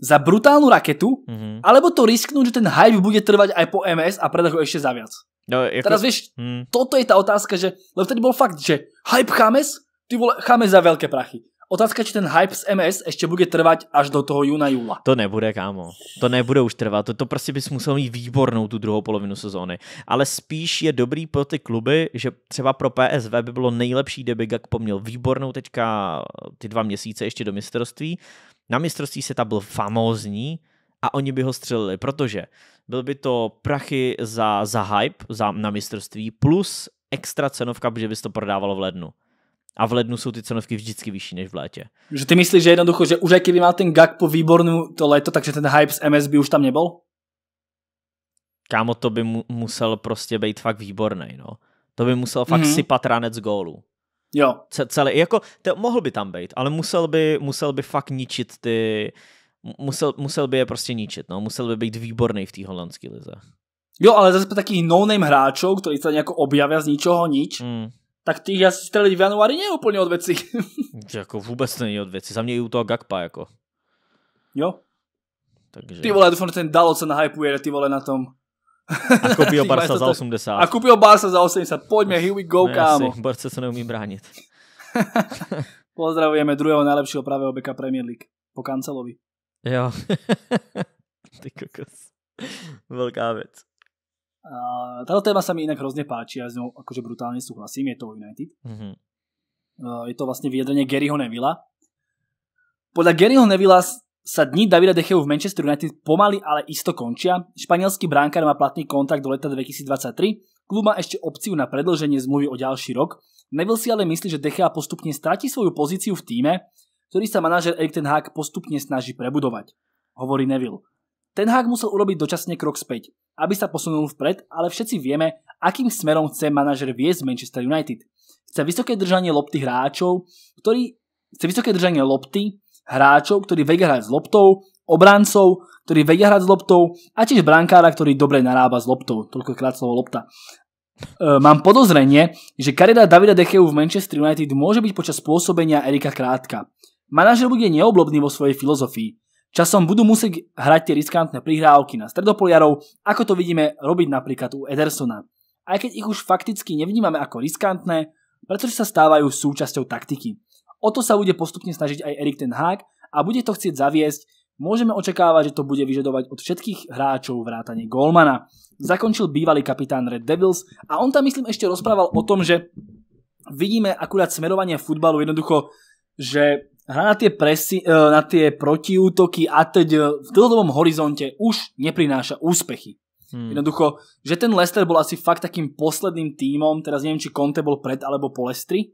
za brutálnu raketu, mm-hmm. alebo to risknúť, že ten hype bude trvať aj po MS a predať ho ešte za viac. No, jako... Teraz vieš, mm. toto je tá otázka, že, lebo vtedy bol fakt, že hype Chames, ty vole, Chames za veľké prachy. Otázka, či ten hype z MS ještě bude trvat až do toho júna, júla. To nebude, kámo. To nebude už trvat. To, to prostě bys musel mít výbornou tu druhou polovinu sezóny. Ale spíš je dobrý pro ty kluby, že třeba pro PSV by bylo nejlepší, kdyby Gakpo měl výbornou teďka ty dva měsíce ještě do mistrovství na mistrovství se ta byl famózní a oni by ho střelili, protože byl by to prachy za, za hype za, na mistrovství plus extra cenovka, protože by se to prodávalo v lednu. A v lednu jsou ty cenovky vždycky vyšší než v létě. Že ty myslíš, že jednoducho, že už jaký by měl ten gag po výbornu to léto, takže ten hype z MS by už tam nebyl? Kámo, to by mu, musel prostě být fakt výborný, no. To by musel fakt mm-hmm. sypat ranec gólu. Jo. Celý, jako, to mohl by tam být, ale musel by, musel by fakt ničit ty, musel, musel by je prostě ničit, no, musel by být výborný v té holandské lize. Jo, ale zase taký no-name hráčov, který se nějak objavia z ničeho nič, mm. tak ty asi střelili v januári nie je úplne od věci. jako vůbec není od věci, Za mě i u toho gakpa jako. Jo. Takže... Ty vole, doufám, že ten Dalot se nahypuje, ty vole, na tom. A koupil Barca za 80. A koupil Barca za 80. Pojďme, no, here we go, no, kámo. Barca se neumí bránit. Pozdravujeme druhého nejlepšího pravého beka Premier League. Po kancelovi. Jo. Ty kokos. Velká věc. tato téma se mi jinak hrozně páči, já s ňou akože brutálně súhlasím, je to o United. Mm-hmm. je to vlastně vyjadrenie Garyho Nevilla. Podle Garyho Nevilla sa dní Davida Decheu v Manchester United pomaly, ale isto končia. Španielský bránkar má platný kontrakt do leta 2023, klub má ešte opciu na predlženie zmluvy o ďalší rok. Neville si ale myslí, že Dechea postupne stratí svoju pozíciu v týme, ktorý sa manažer Erik Ten Hag postupne snaží prebudovať, hovorí Neville. Ten Hag musel urobiť dočasne krok späť, aby sa posunul vpred, ale všetci vieme, akým smerom chce manažer viesť Manchester United. Chce vysoké držanie lopty hráčov, ktorý chce vysoké držanie lopty, hráčov, ktorí vedia hrať s loptou, obrancov, ktorí vedia hrať s loptou a tiež brankára, ktorý dobre narába s loptou. krát slovo lopta. E, mám podozrenie, že kariéra Davida Decheu v Manchester United môže byť počas pôsobenia Erika krátka. Manažer bude neoblobný vo svojej filozofii. Časom budú musieť hrať tie riskantné prihrávky na stredopoliarov, ako to vidíme robiť napríklad u Edersona. Aj keď ich už fakticky nevnímame ako riskantné, pretože sa stávajú súčasťou taktiky. O to sa bude postupne snažiť aj Erik ten Hag a bude to chcieť zaviesť. Môžeme očakávať, že to bude vyžadovať od všetkých hráčov vrátane Golmana. Zakončil bývalý kapitán Red Devils a on tam myslím ešte rozprával o tom, že vidíme akurát smerovanie futbalu jednoducho, že hra na tie, presi, e, na tie protiútoky a teď v dlhodobom horizonte už neprináša úspechy. Hmm. Jednoducho, že ten Leicester bol asi fakt takým posledným týmom, teraz neviem, či Conte bol pred alebo po Lestri,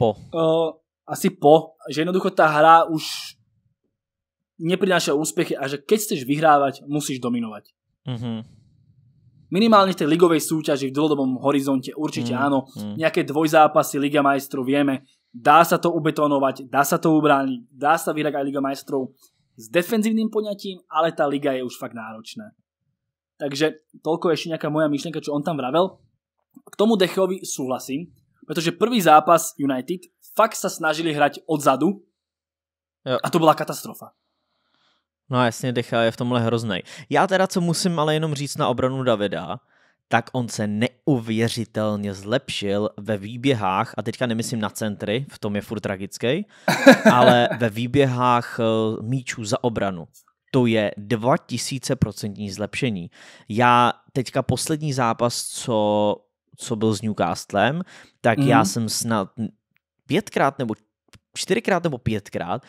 po. Uh, asi po, že jednoducho tá hra už neprináša úspechy a že keď chceš vyhrávať, musíš dominovať. Mm-hmm. Minimálne v tej ligovej súťaži v dlhodobom horizonte určite mm-hmm. áno. Mhm. Nejaké dvojzápasy Liga majstrov vieme, dá sa to ubetonovať, dá sa to ubrániť, dá sa vyhrať aj Liga majstrov s defenzívnym poňatím, ale tá liga je už fakt náročná. Takže toľko ešte nejaká moja myšlienka, čo on tam vravel. K tomu Dechovi súhlasím. Pretože prvý zápas United fakt sa snažili hrať odzadu jo. a to byla katastrofa. No jasně, Decha je v tomhle hrozný. Já teda, co musím ale jenom říct na obranu Davida, tak on se neuvěřitelně zlepšil ve výběhách, a teďka nemyslím na centry, v tom je furt tragický, ale ve výběhách eh, míčů za obranu. To je 2000% zlepšení. Já teďka poslední zápas, co co byl s Newcastlem, tak mm. já mhm. jsem snad pětkrát nebo čtyřikrát nebo pětkrát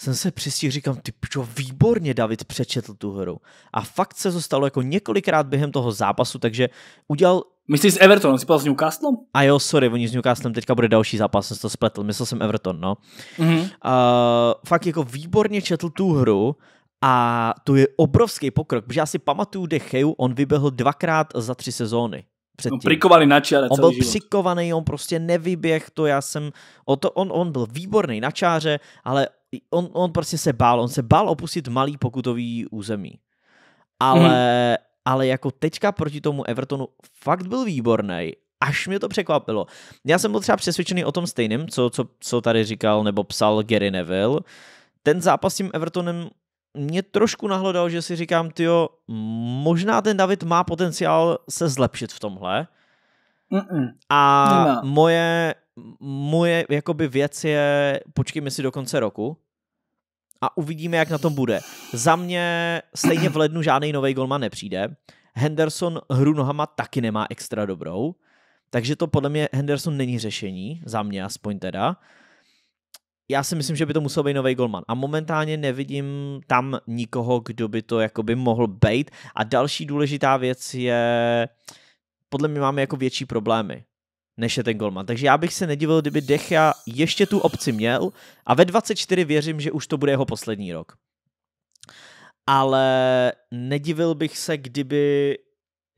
jsem se přistihl, říkám, ty pičo, výborně David přečetl tu hru. A fakt se zostalo jako několikrát během toho zápasu, takže udělal Myslíš s Evertonem, jsi s Newcastlem? A jo, sorry, oni s Newcastlem teďka bude další zápas, jsem to spletl, myslel jsem Everton, no. Mm-hmm. Uh, fakt jako výborně četl tu hru a to je obrovský pokrok, protože já si pamatuju De Geu, on vyběhl dvakrát za tři sezóny předtím. No, prikovaný na čáře On byl život. přikovaný, on prostě nevyběh to, já jsem, o to, on, on byl výborný na čáře, ale on, on prostě se bál, on se bál opustit malý pokutový území. Ale, hmm. ale jako teďka proti tomu Evertonu fakt byl výborný až mě to překvapilo. Já jsem byl třeba přesvědčený o tom stejným, co, co, co tady říkal nebo psal Gary Neville. Ten zápas s tím Evertonem mě trošku nahlodal, že si říkám, tyjo, možná ten David má potenciál se zlepšit v tomhle. Mm-mm. A Nemá. moje, moje jakoby věc je, počkejme si do konce roku a uvidíme, jak na tom bude. Za mě stejně v lednu žádný nový golman nepřijde. Henderson hru nohama taky nemá extra dobrou, takže to podle mě Henderson není řešení, za mě aspoň teda já si myslím, že by to musel být nový golman. A momentálně nevidím tam nikoho, kdo by to jakoby mohl být. A další důležitá věc je, podle mě máme jako větší problémy než je ten golman. Takže já bych se nedivil, kdyby Decha ještě tu obci měl a ve 24 věřím, že už to bude jeho poslední rok. Ale nedivil bych se, kdyby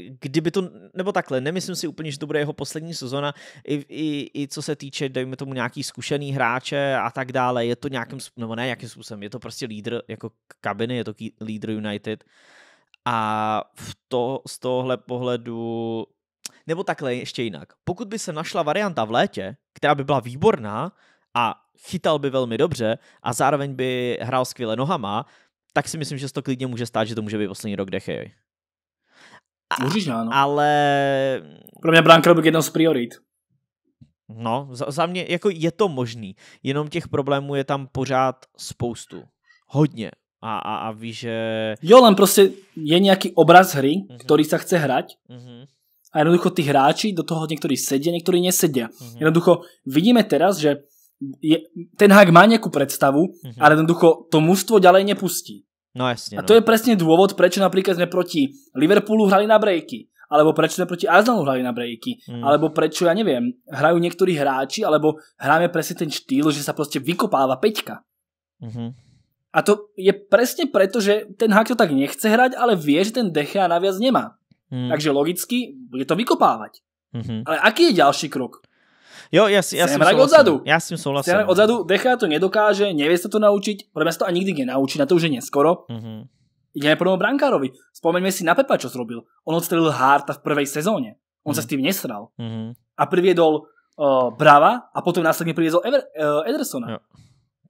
kdyby to, nebo takhle, nemyslím si úplně, že to bude jeho poslední sezona, i, i, i co se týče, dejme tomu, nějaký zkušený hráče a tak dále, je to nějakým, nebo ne nějakým způsobem, je to prostě lídr jako kabiny, je to lídr United a v to, z tohle pohledu, nebo takhle ještě jinak, pokud by se našla varianta v létě, která by byla výborná a chytal by velmi dobře a zároveň by hrál skvěle nohama, tak si myslím, že se to klidně může stát, že to může být poslední rok Dechej. Určitě ano. Ale... Pro mě Branka byl jednou z priorit. No, za, za mě jako je to možný, jenom těch problémů je tam pořád spoustu. Hodně. A, a, a víš, že... Jo, len prostě je nějaký obraz hry, mm-hmm. který se chce hrať mm-hmm. a jednoducho ty hráči do toho některý sedí, některý nesedí. Mm-hmm. Jednoducho vidíme teraz, že je, ten hák má nějakou představu, mm-hmm. ale jednoducho to mužstvo ďalej nepustí. No jasně. A to no. je přesně důvod, proč například jsme proti Liverpoolu hrali na brejky, alebo prečo sme proti Arsenalu hrali na brejky, mm. alebo prečo, ja neviem, hrajú niektorí hráči, alebo hráme presne ten štýl, že sa proste vykopáva peťka. Mm-hmm. A to je presne preto, že ten hák to tak nechce hrať, ale vie, že ten Dechea naviac nemá. Mm. Takže logicky bude to vykopávať. Mm-hmm. Ale aký je ďalší krok? Jo, já, si, já jsem. tak odzadu. Já s tím souhlasím. Chceme no. odzadu, dechá to nedokáže, nevie sa to naučiť, podľa mňa sa to ani nikdy nenaučí, na to už je neskoro. Mm-hmm. Ideme prvom brankárovi. Spomeňme si na Pepa, čo zrobil. On odstrelil Harta v prvej sezóne. On mm-hmm. sa s tým nesral. Mm-hmm. A priviedol uh, eh, Brava a potom následne priviedol Ever, uh, Edersona. Jo.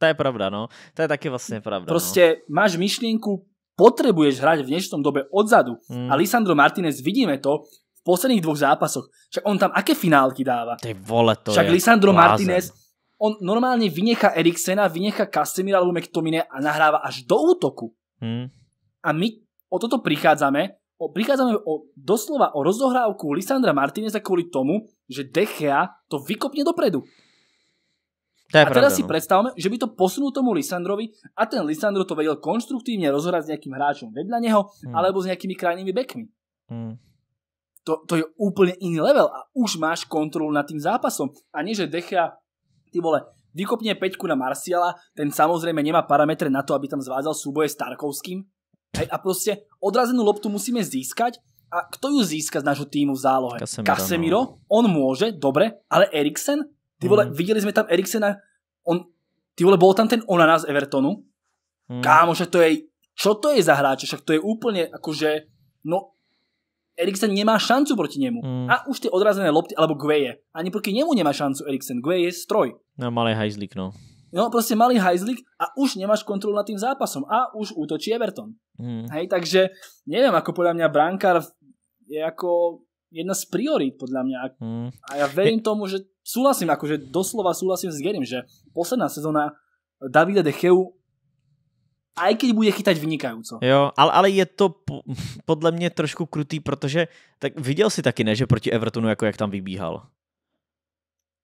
To je pravda, no. To je taky vlastně pravda. No. Prostě no. máš myšlienku, potrebuješ hrať v dnešnom dobe odzadu. Mm. A Lisandro Martinez, vidíme to, v posledných dvoch zápasoch. Však on tam aké finálky dáva? Ty vole, to Však je Lisandro blázen. Martinez, on normálne vynecha Eriksena, vynecha Casemira alebo McTomine a nahráva až do útoku. Hmm. A my o toto prichádzame, o, prichádzame o, doslova o rozohrávku Lisandra Martineza kvôli tomu, že Dechea to vykopne dopredu. To je a pravda, teraz si no. predstavme, že by to posunul tomu Lisandrovi a ten Lisandro to vedel konštruktívne rozhrať s nejakým hráčom vedľa neho hmm. alebo s nejakými krajnými bekmi. Hmm to, to je úplne iný level a už máš kontrolu nad tým zápasom. A nie, že Dechia, ty vole, vykopne peťku na Marciala, ten samozrejme nemá parametre na to, aby tam zvádzal súboje s Tarkovským. Hej, a proste odrazenú loptu musíme získať a kto ju získa z nášho týmu v zálohe? Kasemiro. Kasemiro no. On môže, dobre, ale Eriksen? Ty vole, mm. videli sme tam Eriksena, on, ty vole, bol tam ten Onana z Evertonu. Mm. Kámo, že to je, čo to je za hráč? Však to je úplne akože, no Eriksen nemá šancu proti němu. Mm. A už ty odrazené lopty, alebo Gueye. Ani proti němu nemá šancu Eriksen. Gueye je stroj. No, malý hajzlik, no. No, prostě malý hajzlik a už nemáš kontrolu nad tým zápasom a už útočí Everton. Mm. Hej, takže nevím, ako podle mě brankár je jako jedna z priorit podle mě. Mm. A já verím tomu, že súhlasím, akože doslova súhlasím s Gerim, že posledná sezóna Davida Decheu i když bude chytat vynikajúco. Jo, ale, ale je to podle mě trošku krutý, protože tak viděl si taky, ne, že proti Evertonu, jako jak tam vybíhal.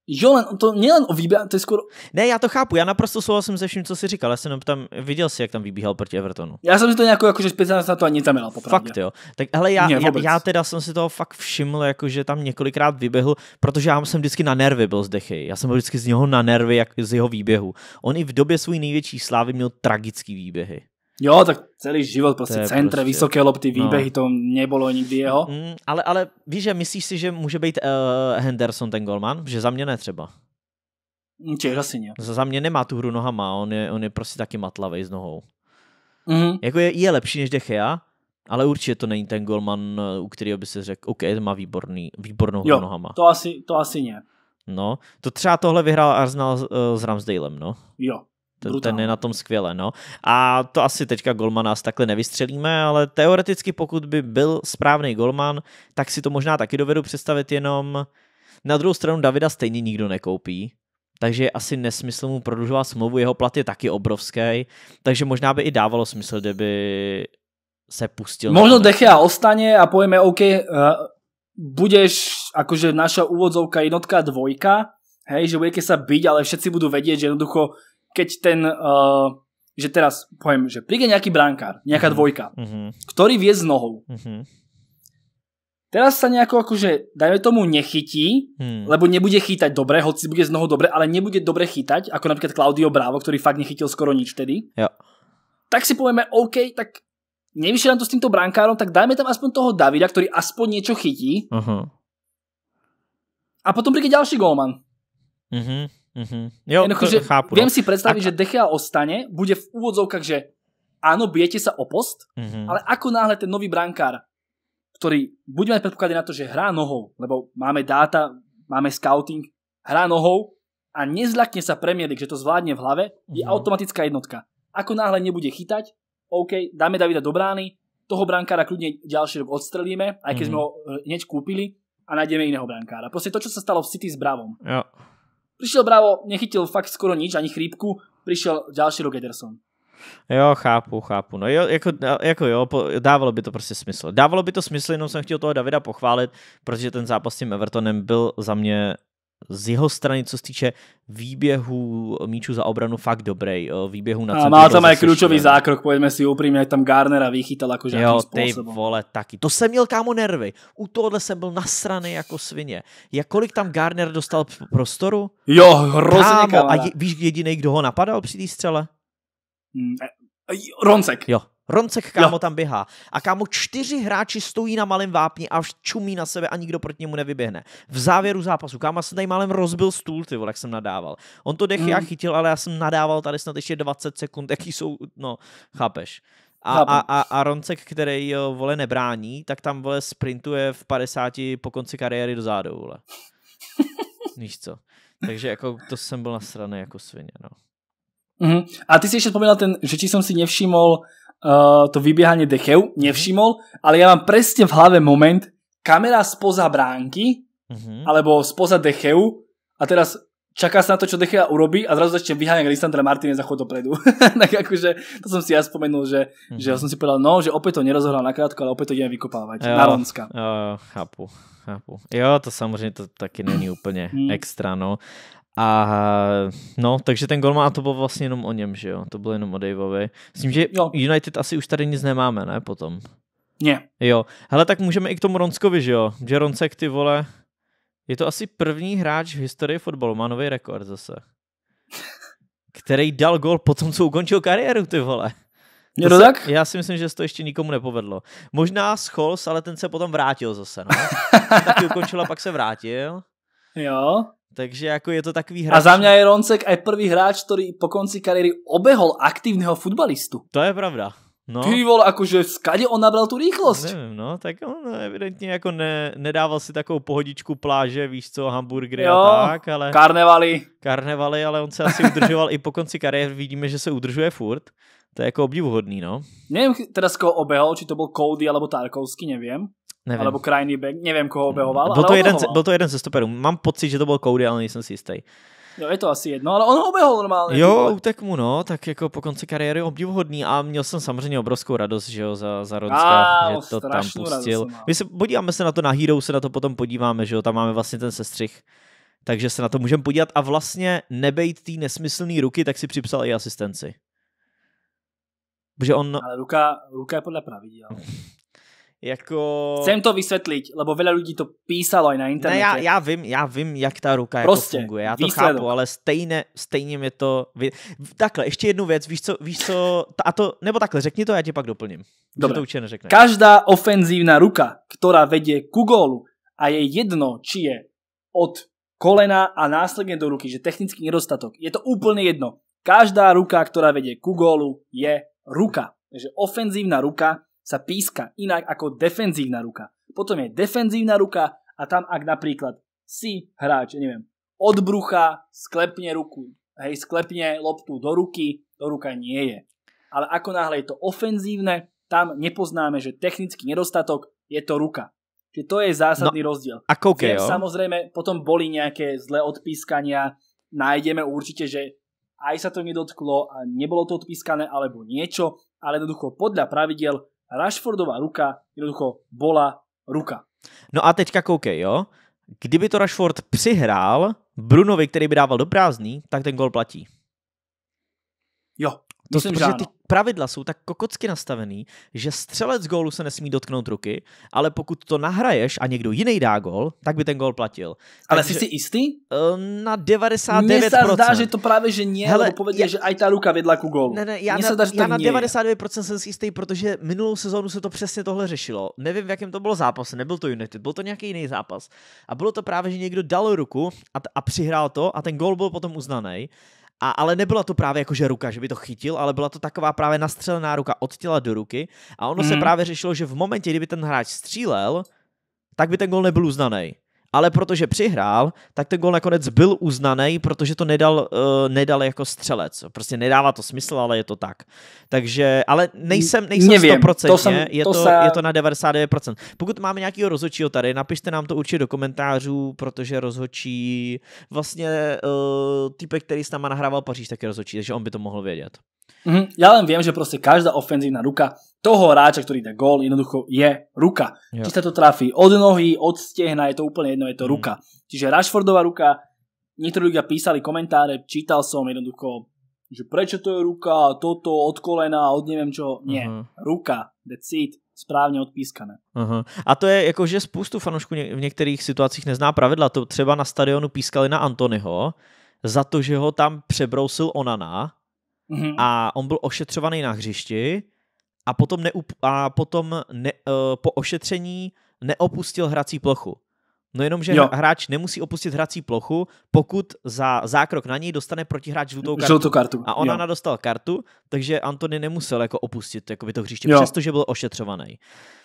Jo, len, to nejen o výběr, to je skoro... Ne, já to chápu, já naprosto souhlasím se vším, co jsi říkal, já jsem tam, viděl si, jak tam vybíhal proti Evertonu. Já jsem si to nějak jakože speciálně na to ani tam měl, Fakt jo, tak hele, já, ne, já, já, teda jsem si toho fakt všiml, jakože tam několikrát vyběhl, protože já jsem vždycky na nervy byl z Dechy, já jsem byl vždycky z něho na nervy, jak z jeho výběhu. On i v době své největší slávy měl tragický výběhy. Jo, tak celý život prostě centre, prostě... vysoké lopty, výběhy no. to nebylo nikdy jeho. Mm, ale, ale víš, že myslíš si, že může být uh, Henderson ten golman? Že za mě ne třeba. Mm, těž asi ne. Za mě nemá tu hru nohama, on je, on je prostě taky matlavej s nohou. Mm-hmm. Jako je, je lepší než Dechea, ale určitě to není ten golman, eh, u kterého by se řekl, OK, má výborný, výbornou hru jo, nohama. to asi, to asi ne. No, to třeba tohle vyhrál Arsenal s, uh, eh, s Ramsdalem, no. Jo, Brutál. Ten je na tom skvěle, no. A to asi teďka golmana nás takhle nevystřelíme, ale teoreticky pokud by byl správný golman, tak si to možná taky dovedu představit jenom... Na druhou stranu Davida stejně nikdo nekoupí, takže je asi nesmysl mu prodlužovat smlouvu, jeho plat je taky obrovský, takže možná by i dávalo smysl, kdyby se pustil. Možno Dechea ostane a pojeme, OK, uh, budeš akože naša úvodzovka jednotka dvojka, hej, že budete se být, ale všetci budou vědět, že jednoducho keď ten, uh, že teraz poviem, že príde nejaký bránkár, nejaká mhm. dvojka, uh-huh. ktorý vie s nohou. Uh-huh. Teraz sa nejako akože, dajme tomu, nechytí, uh-huh. lebo nebude chytať dobre, hoci bude z nohou dobre, ale nebude dobre chytať, ako napríklad Claudio Bravo, ktorý fakt nechytil skoro nič vtedy. Ja. Tak si povieme, OK, tak nevyšiel nám to s týmto bránkárom, tak dajme tam aspoň toho Davida, ktorý aspoň niečo chytí. Uh-huh. A potom príde ďalší golman. Uh-huh. Mm-hmm. Jo, Jednoducho, to, jako, že chápu, viem no. si predstaviť, Ak... že Dechea ostane, bude v úvodzovkách, že áno, bijete sa o post, mm-hmm. ale ako náhle ten nový brankár, ktorý budeme mať predpoklady na to, že hrá nohou, lebo máme dáta, máme scouting, hrá nohou a nezlakne sa premiéry, že to zvládne v hlave, mm-hmm. je mhm. automatická jednotka. Ako náhle nebude chytať, OK, dáme Davida do brány, toho brankára kľudne ďalší rok odstrelíme, aj keď mm-hmm. sme mhm. ho e, hneď kúpili a nájdeme iného brankára. Proste to, čo sa stalo v City s Bravom. Jo. Přišel Bravo, nechytil fakt skoro nič, ani chrípku, Přišel další rok Ederson. Jo, chápu, chápu. No jo, jako, jako jo, po, dávalo by to prostě smysl. Dávalo by to smysl, jenom jsem chtěl toho Davida pochválit, protože ten zápas s tím Evertonem byl za mě z jeho strany, co se týče výběhu eh, míčů za obranu, fakt dobrý. Eh, výběhu na a má tam aj kľúčový zákrok, pojďme si jak tam Garnera vychytal akože jo, ty vole, taky. To jsem měl kámo nervy. U tohohle jsem byl nasraný jako svině. Jak kolik tam Garner dostal prostoru? Jo, hrozně kámo, A je, víš jediný, kdo ho napadal při té střele? Ne. Mm, Roncek. Jo, Roncek kámo jo. tam běhá. A kámo čtyři hráči stojí na malém vápni a čumí na sebe a nikdo proti němu nevyběhne. V závěru zápasu. Kámo, jsem tady malem rozbil stůl, ty vole, jak jsem nadával. On to dech mm. já chytil, ale já jsem nadával tady snad ještě 20 sekund, jaký jsou, no, chápeš. A, a, a, a Roncek, který jo vole nebrání, tak tam vole sprintuje v 50 po konci kariéry dozadu, vole. Víš co. Takže jako to jsem byl na straně jako svině, no. Mm-hmm. A ty si ještě vzpomínal ten, že či jsem si nevšiml uh, to vybiehanie Decheu, mhm. nevšimol, ale ja mám presne v hlave moment, kamera spoza bránky, mhm. alebo spoza Decheu, a teraz čaká sa na to, čo Decheu urobí a zrazu začne vyháňať Lisandra Martinez za chod dopredu. tak akože, to som si ja spomenul, že, mm že som si povedal, no, že opäť to nerozohral, na krátko, ale opäť to ideme vykopávať jo, na Ronska. Jo, chápu, chápu. Jo, to samozřejmě to taky není úplně mhm. extra, no. A no, takže ten gol má to bylo vlastně jenom o něm, že jo? To bylo jenom o Daveovi. S tím, že jo. United asi už tady nic nemáme, ne, potom? Ne. Jo. Hele, tak můžeme i k tomu Ronskovi, že jo? Že Ronsek, ty vole, je to asi první hráč v historii fotbalu, má nový rekord zase. Který dal gol po tom, co ukončil kariéru, ty vole. Se, no tak? Já si myslím, že se to ještě nikomu nepovedlo. Možná Scholes, ale ten se potom vrátil zase, no. Taky ukončil a pak se vrátil. Jo. Takže jako je to takový hráč. A za mě je Roncek aj prvý hráč, který po konci kariéry obehol aktivního futbalistu. To je pravda. No. Ty vole, jakože skadě on nabral tu rychlost. Nevím, no, tak on no, evidentně jako ne, nedával si takovou pohodičku pláže, víš co, hamburgery jo, a tak, ale... karnevaly. Karnevaly, ale on se asi udržoval i po konci kariéry, vidíme, že se udržuje furt. To je jako obdivuhodný, no. Nevím teda, koho obehol, či to byl Cody alebo Tarkovský, nevím. Nevím. Alebo krajný back, nevím, koho obehoval. Byl to, jeden, byl to jeden ze stoperů. Mám pocit, že to byl Cody, ale nejsem si jistý. Jo, je to asi jedno, ale on ho oběhl normálně. Jo, utek mu, no, tak jako po konci kariéry obdivuhodný a měl jsem samozřejmě obrovskou radost, že jo, za, za Ronska, a, že to tam pustil. My se podíváme se na to na Hero, se na to potom podíváme, že jo, tam máme vlastně ten sestřih. Takže se na to můžeme podívat a vlastně nebejt tý nesmyslné ruky, tak si připsal i asistenci. Protože on... Ale ruka, ruka je podle pravidel. Jako... Chcem to vysvětlit, lebo veľa lidí to písalo i na internetu. Ne, já, já, vím, já vím, jak ta ruka jako prostě, jako funguje, já to výsledok. chápu, ale stejně, stejně mě to... Takhle, ještě jednu věc, víš co, víš co, a to, nebo takhle, řekni to, já ti pak doplním. Dobre. To určitě Každá ofenzívna ruka, která vedie ku gólu a je jedno, či je od kolena a následně do ruky, že technický nedostatok, je to úplně jedno. Každá ruka, která vedie ku gólu, je ruka. Takže ofenzívna ruka sa píska inak ako defenzívna ruka. Potom je defenzívna ruka a tam ak napríklad si hráč, neviem, od brucha sklepne ruku, hej, sklepne loptu do ruky, do ruka nie je. Ale ako náhle je to ofenzívne, tam nepoznáme, že technický nedostatok je to ruka. Čiže to je zásadný no, rozdiel. A kokej, Zde, samozrejme, potom boli nejaké zlé odpískania, nájdeme určite, že aj sa to nedotklo a nebolo to odpískané alebo niečo, ale jednoducho podľa pravidel Rashfordová ruka jednoducho bola ruka. No a teďka koukej, jo. Kdyby to Rashford přihrál Brunovi, který by dával do prázdný, tak ten gol platí. Jo. To, Myslím, protože ty pravidla jsou tak kokocky nastavený, že střelec gólu se nesmí dotknout ruky, ale pokud to nahraješ a někdo jiný dá gól, tak by ten gól platil. Ale Takže, jsi si jistý? Ehm, na 99%. Mně se zdá, že to právě, že nie, Hele, lebo že aj ta ruka vedla ku gólu. Ne, ne, já, na, zdá, já na 99% je. jsem si jistý, protože minulou sezónu se to přesně tohle řešilo. Nevím, v jakém to bylo zápas, nebyl to United, byl to nějaký jiný zápas. A bylo to právě, že někdo dal ruku a, a přihrál to a ten gól byl potom uznaný a, ale nebyla to právě jako, že ruka, že by to chytil, ale byla to taková právě nastřelená ruka od těla do ruky a ono mm. se mhm. právě řešilo, že v momentě, kdyby ten hráč střílel, tak by ten gol nebyl uznaný ale protože přihrál, tak ten gol nakonec byl uznaný, protože to nedal, uh, nedal jako střelec. Prostě nedává to smysl, ale je to tak. Takže, ale nejsem, nejsem Nevím, 100%, to jsem, je, to, to se... je to na 99%. Pokud máme nějakého rozhodčího tady, napište nám to určitě do komentářů, protože rozhodčí vlastně uh, typek, který s náma nahrával Paříž, tak je rozhodčí, takže on by to mohl vědět. Mm-hmm. Já len že prostě každá ofenzivní ruka toho hráča, ktorý dá gól, jednoducho je ruka. Jo. Či sa to trafí od nohy, od stehna, je to úplne jedno, je to mhm. ruka. Mm. Čiže Rashfordová ruka, niektorí ľudia písali komentáre, čítal som jednoducho, že prečo to je ruka, toto, od kolena, od neviem čo. Nie, mm -hmm. ruka, that's it, správně odpískané. -huh. Mhm. A to je jako, že spoustu fanoušků v některých situacích nezná pravidla. To třeba na stadionu pískali na Antonyho za to, že ho tam přebrousil Onana uh mhm. -huh. a on byl ošetřovaný na hřišti a potom, neup- a potom ne, uh, po ošetření neopustil hrací plochu. No jenom, že jo. hráč nemusí opustit hrací plochu, pokud za zákrok na něj dostane protihráč žlutou kartu. Žlutou kartu. A ona nadostal kartu, takže Antony nemusel jako opustit jakoby to hřiště, přestože byl ošetřovaný.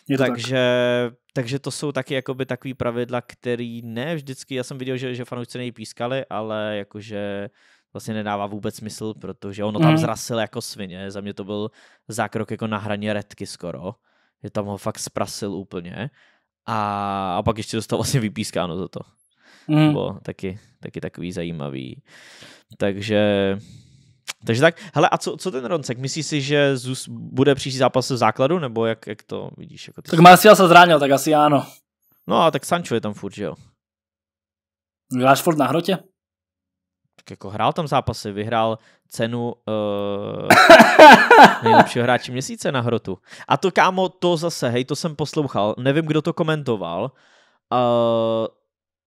Je to takže, tak. takže to jsou taky jakoby takový pravidla, který ne vždycky, já jsem viděl, že, že fanoušci nejpískali, ale jakože vlastně nedává vůbec smysl, protože ono tam mm. zrasil jako svině. Za mě to byl zákrok jako na hraně redky skoro. Je tam ho fakt zprasil úplně. A, a pak ještě dostal vlastně vypískáno za to. Mm. Bylo taky, taky takový zajímavý. Takže takže tak, hele, a co, co ten Roncek? Myslíš si, že Zus bude příští zápas v základu, nebo jak, jak to vidíš? Jako ty tak má se zranil, tak asi ano. No a tak Sancho je tam furt, že jo? Hráš furt na hrotě? tak jako hrál tam zápasy, vyhrál cenu uh, nejlepšího hráče měsíce na hrotu. A to kámo, to zase, hej, to jsem poslouchal, nevím, kdo to komentoval, uh,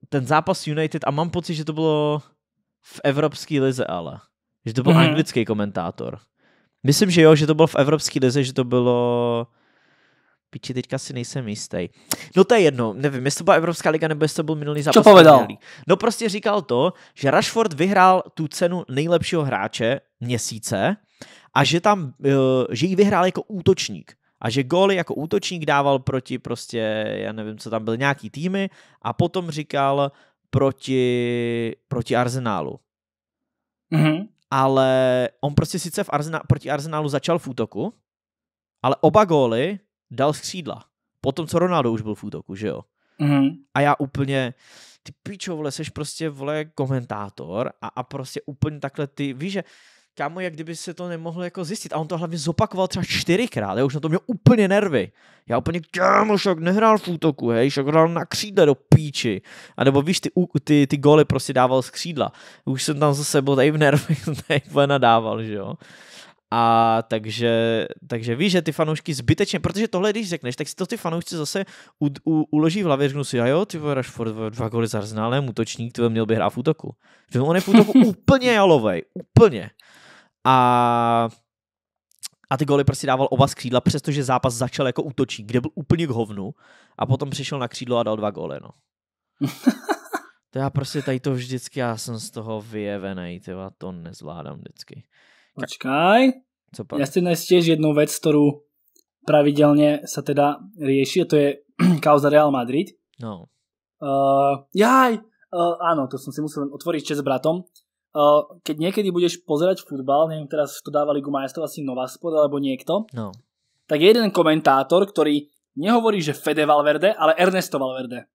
ten zápas United, a mám pocit, že to bylo v Evropské lize, ale. Že to byl mm-hmm. anglický komentátor. Myslím, že jo, že to bylo v Evropské lize, že to bylo piči, teďka si nejsem jistý. No to je jedno, nevím, jestli to byla Evropská liga, nebo jestli to byl minulý zápas. Co povedal? No prostě říkal to, že Rashford vyhrál tu cenu nejlepšího hráče měsíce a že tam, eh, že ji vyhrál jako útočník. A že góly jako útočník dával proti prostě, já nevím, co tam byl, nějaký týmy a potom říkal proti, proti Arsenálu. Mm-hmm. Ale on prostě sice v Arzena, proti Arsenálu začal v útoku, ale oba góly dal skřídla. Potom, co Ronaldo už byl v útoku, že jo? Mm-hmm. A já úplně, ty pičo, vole, seš prostě, vole, komentátor a, a prostě úplně takhle ty, víš, že kámo, jak kdyby se to nemohlo jako zjistit. A on to hlavně zopakoval třeba čtyřikrát, já už na to měl úplně nervy. Já úplně, kámo, šok nehrál v útoku, hej, šok hrál na křídle do píči. A nebo víš, ty, ty, ty goly prostě dával z křídla. Už jsem tam zase byl tady v nervy, tady nadával, že jo. A takže, takže víš, že ty fanoušky zbytečně, protože tohle, když řekneš, tak si to ty fanoušci zase u, u, uloží v hlavě, řeknu si, a jo, ty Rashford dva goly za Arsenalem, útočník, ty měl by hrát v útoku. Že on je v útoku úplně jalovej, úplně. A a ty goly prostě dával oba skřídla, přestože zápas začal jako útočník, kde byl úplně k hovnu a potom přišel na křídlo a dal dva góly, no. to já prostě tady to vždycky, já jsem z toho vyjevený, ty to nezvládám vždycky. Počkej, co pak? Ja si dnes tiež jednu vec, ktorú pravidelne sa teda rieši, a to je kauza Real Madrid. No. Uh, jaj! Uh, áno, to som si musel otvoriť čas s bratom. Uh, keď niekedy budeš pozerať futbal, neviem, teraz to dáva Ligu majstrov asi Spod, alebo niekto, no. tak je jeden komentátor, ktorý nehovorí, že Fede Valverde, ale Ernesto Valverde.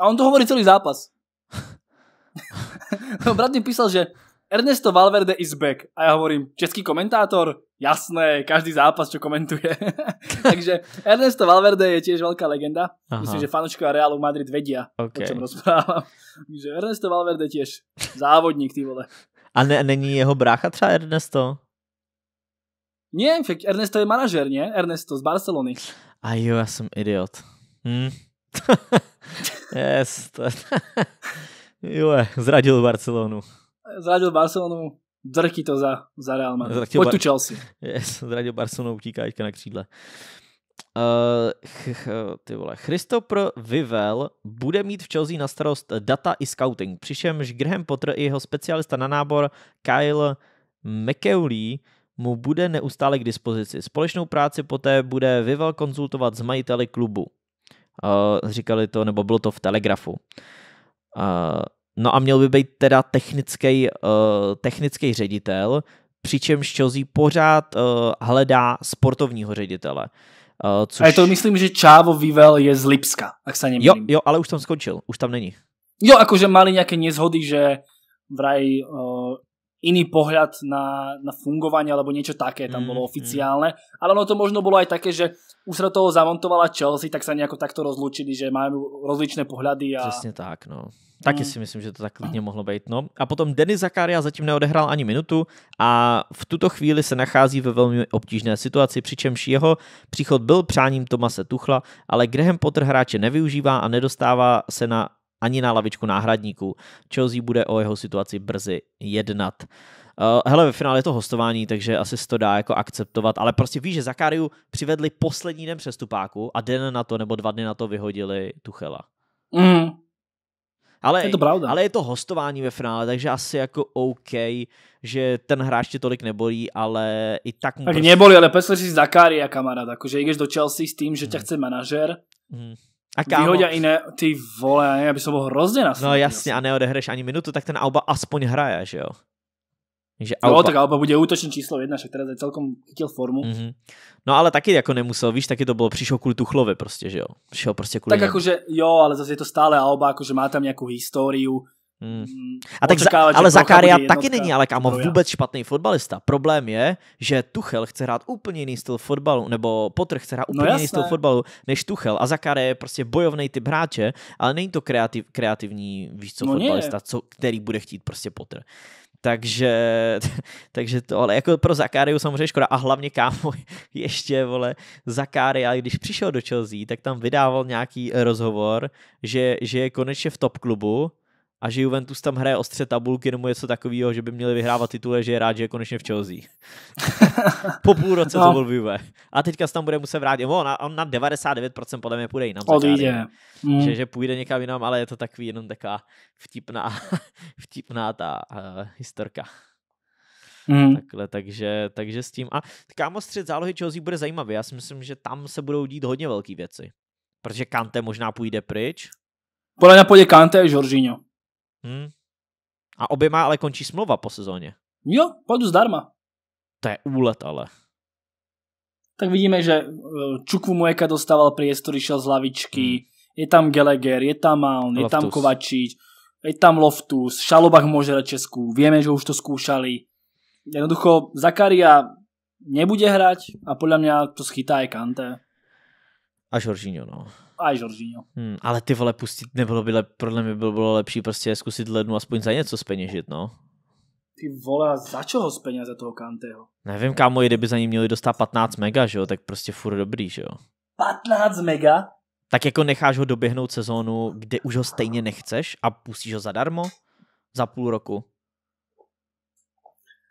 A on to hovorí celý zápas. Brat mi písal, že Ernesto Valverde is back. A já hovorím, český komentátor? Jasné, každý zápas, čo komentuje. Takže Ernesto Valverde je tiež veľká legenda. Aha. Myslím, že fanúškovia Realu Madrid vedia, okay. o čem rozprávam. Takže Ernesto Valverde tiež závodník, ty vole. A ne, není jeho brácha třeba Ernesto? Ne, však Ernesto je manažer, ne? Ernesto z Barcelony. A jo, já jsem idiot. Hm? yes. jo, zradil Barcelonu zradil Barcelonu, drky to za, za Real Madrid. Pojď tu Chelsea. Yes, zradil Barcelonu, utíká na křídle. Uh, ch, ch, ty vole. Christopher Vivel bude mít v Chelsea na starost data i scouting, přičemž Graham Potter i jeho specialista na nábor Kyle McEuley mu bude neustále k dispozici. Společnou práci poté bude Vivel konzultovat s majiteli klubu. Uh, říkali to, nebo bylo to v Telegrafu. Uh, No a měl by být teda technický, uh, eh, technický ředitel, přičemž Chelsea pořád uh, hledá sportovního ředitele. Uh, což... A to myslím, že Čávo Vivel je z Lipska, ak se Jo, jo, ale už tam skončil, už tam není. Jo, jakože mali nějaké nezhody, že vraj uh, pohled na, na fungování, alebo něco také tam mm, bolo Mm. Ale ono to možno bylo aj také, že už se do toho zamontovala Chelsea, tak se nějak takto rozlučili, že mají rozličné pohledy. A... Přesně tak, no. Taky mm. si myslím, že to tak klidně mohlo být. No. A potom Denis Zakaria zatím neodehrál ani minutu a v tuto chvíli se nachází ve velmi obtížné situaci, přičemž jeho příchod byl přáním Tomase Tuchla, ale Graham Potter hráče nevyužívá a nedostává se na ani na lavičku náhradníků. Chelsea bude o jeho situaci brzy jednat. Eh, hele, ve finále je to hostování, takže asi se to dá jako akceptovat, ale prostě víš, že Zakariu přivedli poslední den přestupáku a den na to nebo dva dny na to vyhodili Tuchela. Mm, ale, je to pravda. ale je to hostování ve finále, takže asi jako OK, že ten hráč tě tolik nebolí, ale i tak mu... Tak prostě... nebolí, ale pesle si Zakaria, kamarád, akože jdeš do Chelsea s tým, že tě hmm. chce manažer, hmm. A kámo, vyhodia iné, ty vole, já by som hrozně nasledný. No jasně, a neodehraješ ani minutu, tak ten Auba aspoň hraje, že jo? Že no, Alba... No tak Alba bude útočný číslo jedna, však teda je celkom chytil formu. Mm-hmm. No ale taky jako nemusel, víš, taky to bylo, přišel kvůli Tuchlovi prostě, že jo? Přišel prostě kvůli Tak jakože jo, ale zase je to stále Alba, jakože má tam nějakou historii. Hmm. Mm. A tak za, ale Zakaria taky není ale kámo vůbec špatný fotbalista. Problém je, že Tuchel chce hrát úplně jiný styl fotbalu, nebo Potr chce hrát no úplně no, jiný styl fotbalu než Tuchel. A Zakaria je prostě bojovný typ hráče, ale není to kreativ, kreativní víš co, no, fotbalista, co, který bude chtít prostě Potr. Takže, takže to, ale jako pro Zakáriu samozřejmě škoda a hlavně kámo ještě, vole, Zakária, když přišel do Chelsea, tak tam vydával nějaký rozhovor, že, že je konečně v top klubu, a že Juventus tam hraje ostře tabulky nebo něco takového, že by měli vyhrávat titule, že je rád, že je konečně v Chelsea. po půl roce no. to byl Juve. A teďka se tam bude muset vrátit. On na, on na 99% podle mě půjde jinam. Odjde. Mm. Že, že půjde někam jinam, ale je to takový jenom taková vtipná, vtipná ta uh, historka. Mm. Takhle, takže, takže s tím. A kámo, střed zálohy Chelsea bude zajímavý. Já si myslím, že tam se budou dít hodně velké věci. Protože Kante možná půjde pryč. Podle mě půjde Kante a Jorginho. Hmm. A oběma ale končí smlouva po sezóně. Jo, půjdu zdarma. To je úlet ale. Tak vidíme, že eh, Čukvu Mueka dostával priestor, šel z lavičky, hmm. je tam Geleger, je tam Maln, je tam Kovačič, je tam Loftus, Šalobach může na Česku, Víme, že už to zkoušali. Jednoducho, Zakaria nebude hrať a podle mě to schytá i Kante. A Žoržíňo, no a i Jorginho. Hmm, ale ty vole pustit nebylo by, lep, podle mě bylo, bylo lepší prostě zkusit lednu aspoň za něco speněžit, no. Ty vole, za čeho speněžit za toho Kanteho? Nevím, kámo, kdyby za ní měli dostat 15 mega, že jo, tak prostě furt dobrý, že jo. 15 mega? Tak jako necháš ho doběhnout sezónu, kde už ho stejně nechceš a pustíš ho zadarmo za půl roku.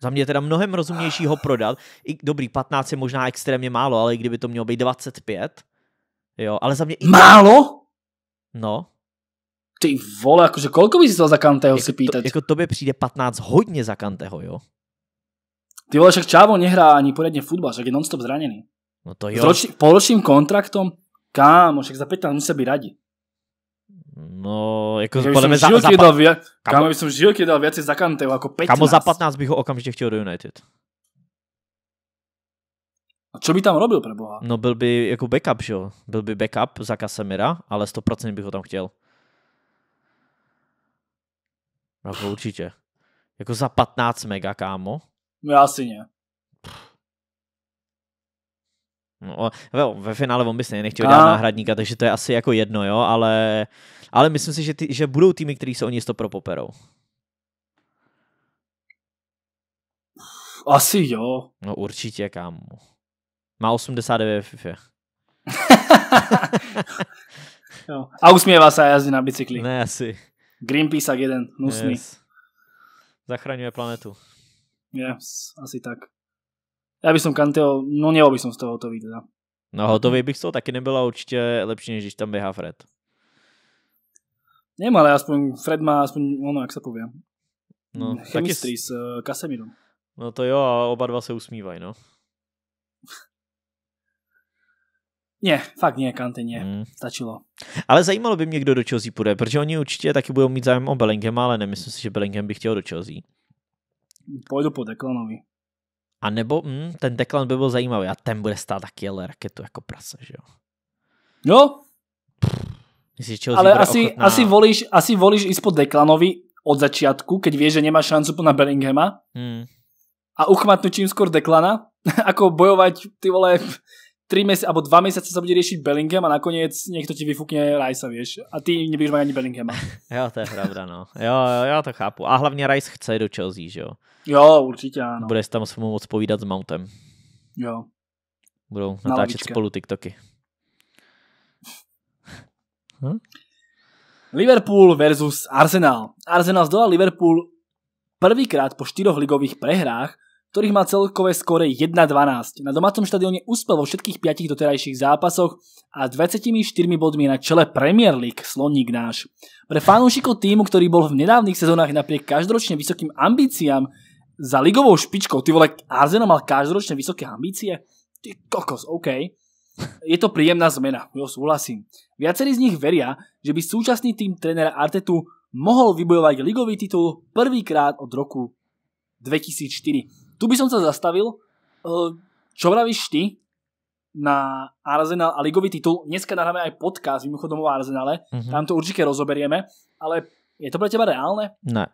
Za mě teda mnohem rozumnější ho prodat. I dobrý, 15 je možná extrémně málo, ale i kdyby to mělo být 25, Jo, ale za mě... Málo? No. Ty vole, jakože kolko bys dal za Kanteho jako si pýtat? To, jako tobě přijde 15 hodně za Kanteho, jo? Ty vole, však Čávo nehrá ani poriadne futbal, však je nonstop zranený. No to jo. S roč, poločným kontraktom, kámo, však za 15 musí být radi. No, jako že podle mě za, za, za, dal vě, kamo, kamo, by som žilky dal viacej za Kanteho ako 15. Kamo za 15 bych ho okamžite chtěl do United co by tam robil pro boha? No byl by jako backup, že jo? Byl by backup za Kasemira, ale 100% bych ho tam chtěl. Jako určitě. Jako za 15 mega, kámo. No já si ne. No, ve finále on by se nechtěl dát náhradníka, takže to je asi jako jedno, jo, ale, ale myslím si, že, ty, že budou týmy, který se o něj pro poperou. Asi jo. No určitě, kámo. Má 89 FIFA. A usmívá se a jazdí na bicykli. Ne, asi. Greenpeace jeden, nusný. Yes. Zachraňuje planetu. Yes, asi tak. Já bych som Kanteo, no nebo bych som z toho hotový teda. No hotový bych z toho taky nebyl určitě lepší, než když tam běhá Fred. Nemá, ale aspoň Fred má, aspoň ono, jak se povím. No, Chemistry taky... s uh, eh, Kasemirom. No to jo, a oba dva se usmívají, no. Ne, fakt ne, Kante, ne, hmm. stačilo. Ale zajímalo by mě, kdo do Chelsea půjde, protože oni určitě taky budou mít zájem o Bellingham, ale nemyslím si, že Bellingham by chtěl do Chelsea. Půjdu po Declanovi. A nebo hm, ten Declan by byl zajímavý a ten bude stát taky ale raketu jako prase, že jo? Jo. Myslíš, ale asi, ochotná... asi, volíš, asi volíš i spod Declanovi od začátku, keď vieš, že nemá šancu na Bellinghama hmm. a uchmatnu čím skôr Declana, ako bojovať ty vole tři měsíce, alebo dva měsíce se bude riešiť Bellingham a nakonec někdo ti vyfukne Rice, víš. A ty nebudeš mít ani Bellinghama. jo, to je pravda, no. Jo, jo, já to chápu. A hlavně Rice chce do Chelsea, že jo? Jo, určitě ano. Bude tam se mu moc povídat s Mountem. Jo. Budou Na natáčet spolu TikToky. Hm? Liverpool versus Arsenal. Arsenal zdolal Liverpool prvýkrát po štyroch ligových prehrách ktorých má celkové skóre 1-12. Na domácom štadióne uspel vo všetkých piatich doterajších zápasoch a 24 bodmi na čele Premier League Sloník náš. Pre fanúšikov týmu, ktorý bol v nedávnych sezónach napriek každoročne vysokým ambíciám za ligovou špičkou, ty vole, Arzeno mal každoročne vysoké ambície? Ty kokos, OK. Je to príjemná zmena, jo, súhlasím. Viacerí z nich veria, že by súčasný tým trenera Artetu mohol vybojovať ligový titul prvýkrát od roku 2004. Tu by som sa zastavil. Čo vravíš ty na Arsenal a ligový titul? Dneska nahráme aj podcast mimochodom o Arsenale. Mhm. Tam to určite rozoberieme. Ale je to pre teba reálne? Ne.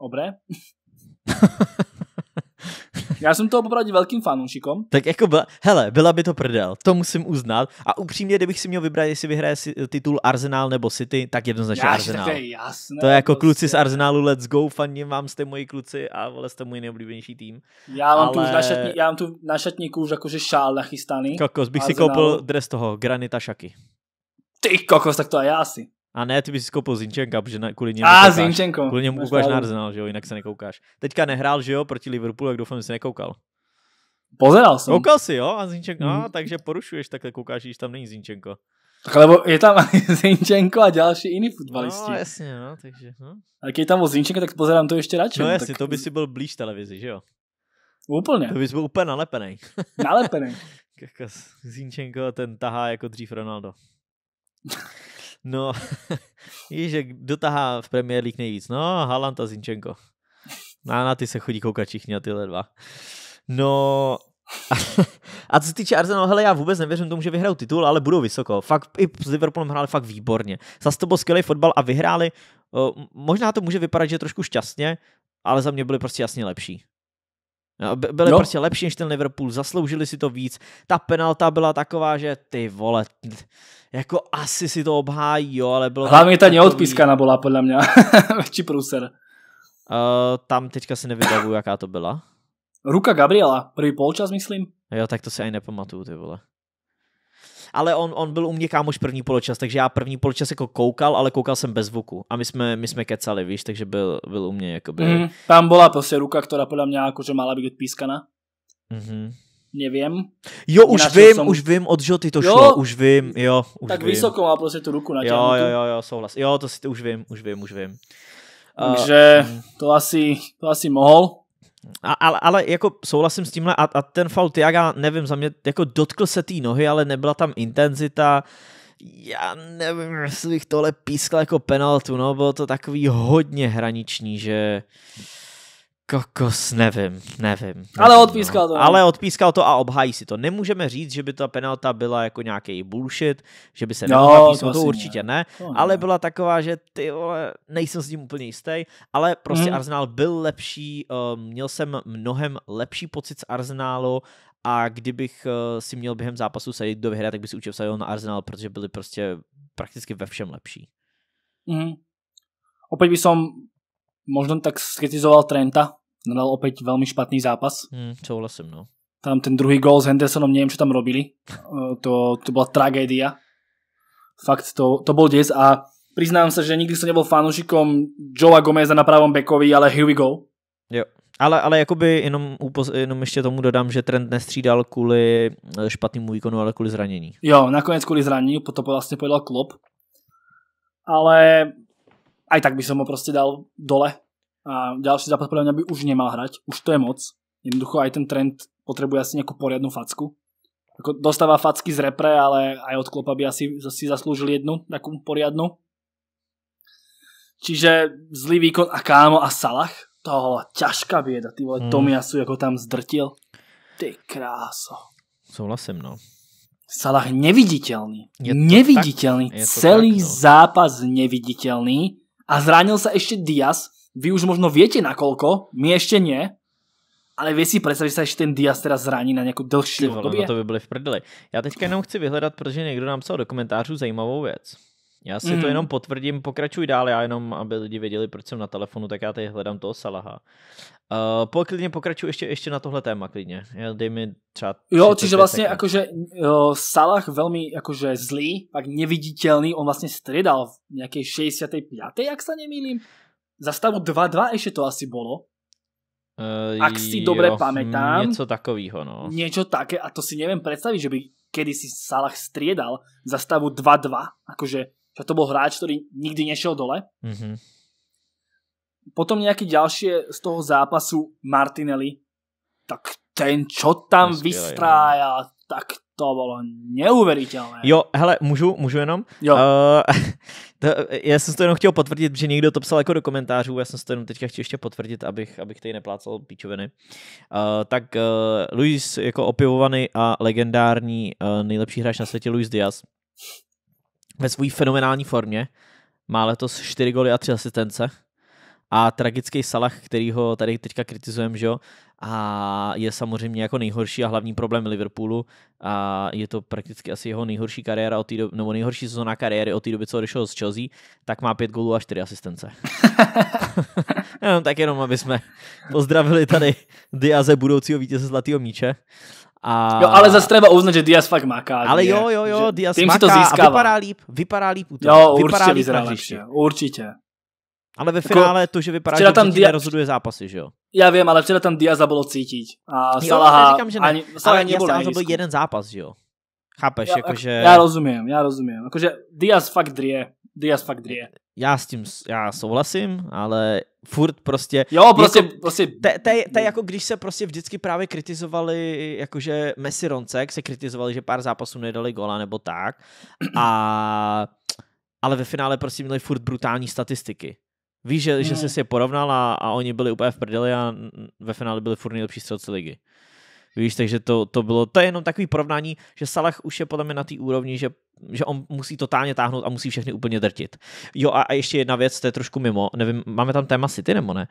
Dobre. Já jsem toho popravdě velkým fanoušikem. Tak jako byla, hele, byla by to prdel, to musím uznat. A upřímně, kdybych si měl vybrat, jestli vyhraje eh, titul Arsenal nebo City, tak jednoznačně Arsenal. to je jasné. To je jako prostě. kluci z Arsenalu, let's go, fandím vám, jste moji kluci a vole, jste můj nejoblíbenější tým. Já mám, Ale... tu, na šatní, já mám tu na šatníku už jakože šál nachystaný. Kokos, bych Arsenalu. si koupil dres toho, Granita Šaky. Ty kokos, tak to je já asi. A ne, ty bys skopil Zinčenka, protože na, kvůli němu A, Zinčenko. Kvůli němu ukáž na že jo, jinak se nekoukáš. Teďka nehrál, že jo, proti Liverpoolu, jak doufám, že se nekoukal. Pozeral jsem. Koukal si, jo, a Zinčenko, no, Hmm. no, takže porušuješ, takhle koukáš, když tam není Zinčenko. Tak lebo je tam Zinčenko a další jiní futbalisti. No, jasně, no, takže, no. A když je tam o Zinčenko, tak pozerám to ještě radši. No, no jasně, tak... to by si byl blíž televizi, že jo? Úplně. To bys byl úplně nalepený. nalepený. Zinčenko ten tahá jako dřív Ronaldo. No, víš, že kdo tahá v Premier League nejvíc? No, Haaland a Zinčenko. Na, no, na ty se chodí koukat všichni a tyhle dva. No, a co se týče Arsenalu, hele, já vůbec nevěřím tomu, že vyhrajou titul, ale budou vysoko. Fakt i s Liverpoolem hráli fakt výborně. Zase to byl skvělý fotbal a vyhráli. Možná to může vypadat, že trošku šťastně, ale za mě byli prostě jasně lepší. No, Byli no. prostě lepší než ten Liverpool, zasloužili si to víc. Ta penalta byla taková, že ty vole, jako asi si to obhájí, jo, ale bylo... Hlavně ta neodpískaná byla podle mě větší průser. Uh, tam teďka si nevybavuju, jaká to byla. Ruka Gabriela, první polčas, myslím. Jo, tak to si ani nepamatuju, ty vole ale on, on byl u mě kámoš první poločas, takže já první poločas jako koukal, ale koukal jsem bez zvuku. A my jsme, my jsme kecali, víš, takže byl, byl u mě jakoby... Mm, tam byla prostě ruka, která podle mě jakože mala být odpískana. Mm-hmm. Nevím. Jo, už Našel vím, som... už vím, od Žoty to jo? šlo, už vím, jo, už Tak vím. vysoko má prostě tu ruku na Jo, jo, jo, jo, souhlas. Jo, to si to už vím, už vím, už vím. Takže uh, to asi, to asi mohl. A, ale, ale jako souhlasím s tímhle a, a ten foul Tiaga, nevím, za mě jako dotkl se té nohy, ale nebyla tam intenzita, já nevím, jestli bych tohle pískal jako penaltu, no, bylo to takový hodně hraniční, že Kokos, nevím, nevím. Ale odpískal no. to. Ale odpískal to a obhájí si to. Nemůžeme říct, že by ta penalta byla jako nějaký bullshit, že by se no, písmo, to, to určitě ne, ne. To ale ne. byla taková, že ty vole, nejsem s tím úplně jistý, ale prostě hmm. Arsenal byl lepší, um, měl jsem mnohem lepší pocit z Arsenálu a kdybych uh, si měl během zápasu sedět do vyhry, tak bych si určitě vsadil na Arsenal, protože byli prostě prakticky ve všem lepší. Mm. Opět by som možno tak skritizoval Trenta, Nadal opäť veľmi špatný zápas. Mm, souhlasím, no. Tam ten druhý gól s Hendersonom, neviem, čo tam robili. Eh, to, to bola tragédia. Fakt, to, to bol des a priznám sa, že nikdy som nebol fanúšikom Joea Gomeza na pravom bekovi, ale here we go. Jo. Ale, ale jakoby jenom, upoz, jenom ještě tomu dodám, že trend nestřídal kvůli eh, špatnému výkonu, ale kvůli zranění. Jo, nakonec kvůli zranění, to vlastně pojedal klub. Ale aj tak by som ho prostě dal dole, a ďalší zápas podľa mňa by už nemal hrať, už to je moc. Jednoducho aj ten trend potrebuje asi nejakú poriadnu facku. Ako dostáva facky z repre, ale aj od klopa by asi si zaslúžil jednu takú poriadnu. Čiže zlý výkon a Kámo a Salah, to ťažká bieda, ty vole, hmm. Tomiasu jako tam zdrtil. Ty kráso. Souhlasím, no. Salah neviditelný. Je neviditelný. celý tak, no. zápas neviditelný. A zranil se ještě Diaz, vy už možno viete nakoľko, my ešte nie, ale vy si představit, že se ještě ten Diaz teda zraní na nějakou delší období? No to by byly v prdeli. Já teďka jenom chci vyhledat, protože někdo nám psal do komentářů zajímavou věc. Já si mm. to mhm. jenom potvrdím, pokračuj dál, já jenom, aby lidi věděli, proč jsem na telefonu, tak já teď hledám toho Salaha. Uh, klidně pokračuj ještě, ještě na tohle téma, klidně. Já dej mi třeba... Jo, čiže vlastně jakože uh, Salah velmi jakože zlý, tak neviditelný, on vlastně střídal v nějaké 65. jak se nemýlím za stavu 2-2 ještě to asi bolo. Uh, eh, ak si dobře dobre hm, Něco takového, no. Něco také, a to si nevím představit, že by kedy si Salah striedal za stavu 2-2. Akože, že to byl hráč, který nikdy nešel dole. Mm-hmm. Potom nejaké další z toho zápasu Martinelli. Tak ten, čo tam no. vystrájal, tak to bylo neuvěřitelné. Jo, hele, můžu, můžu jenom? Jo. Uh, to, já jsem to jenom chtěl potvrdit, že někdo to psal jako do komentářů, já jsem to jenom teďka chtěl ještě potvrdit, abych, abych tady neplácal píčoviny. Uh, tak uh, Luis jako opivovaný a legendární uh, nejlepší hráč na světě Luis Diaz ve své fenomenální formě má letos 4 goly a 3 asistence a tragický Salah, který ho tady teďka kritizujeme, že jo, a je samozřejmě jako nejhorší a hlavní problém Liverpoolu a je to prakticky asi jeho nejhorší kariéra od té doby, nebo nejhorší sezóna kariéry od té doby, co odešel z Chelsea, tak má pět gólů a čtyři asistence. jenom tak jenom, aby jsme pozdravili tady Diaze budoucího vítěze Zlatého míče. A... Jo, ale zase třeba uznat, že Diaz fakt maká. Ale jo, jo, jo, Diaz maká to získává. a vypadá líp, vypadá líp. Útok. Jo, vypadá určitě líp určitě. Ale ve jako finále jako, to, že vypadá, že tam dia... rozhoduje zápasy, že jo? Já vím, ale včera tam Diaz bylo cítit. A Salaha, jo, říkám, že ne. ani, Salaha byl jeden zápas, že jo? Chápeš, já, jakože... Já rozumím, já rozumím. Jakože Diaz fakt drie. Diaz fakt drie. Já s tím, já souhlasím, ale furt prostě... Jo, prostě... Jako, prostě... To je jako když se prostě vždycky právě kritizovali, jakože Messi Roncek se kritizovali, že pár zápasů nedali gola nebo tak. A ale ve finále prostě měli furt brutální statistiky. Víš, že, hmm. že no. jsi je porovnal a, a oni byli úplně v prdeli a ve finále byli furt nejlepší střelci ligy. Víš, takže to, to bylo, to je jenom takový porovnání, že Salah už je podle mě na té úrovni, že, že on musí totálně táhnout a musí všechny úplně drtit. Jo a, a ještě jedna věc, to je trošku mimo, nevím, máme tam téma City nebo ne?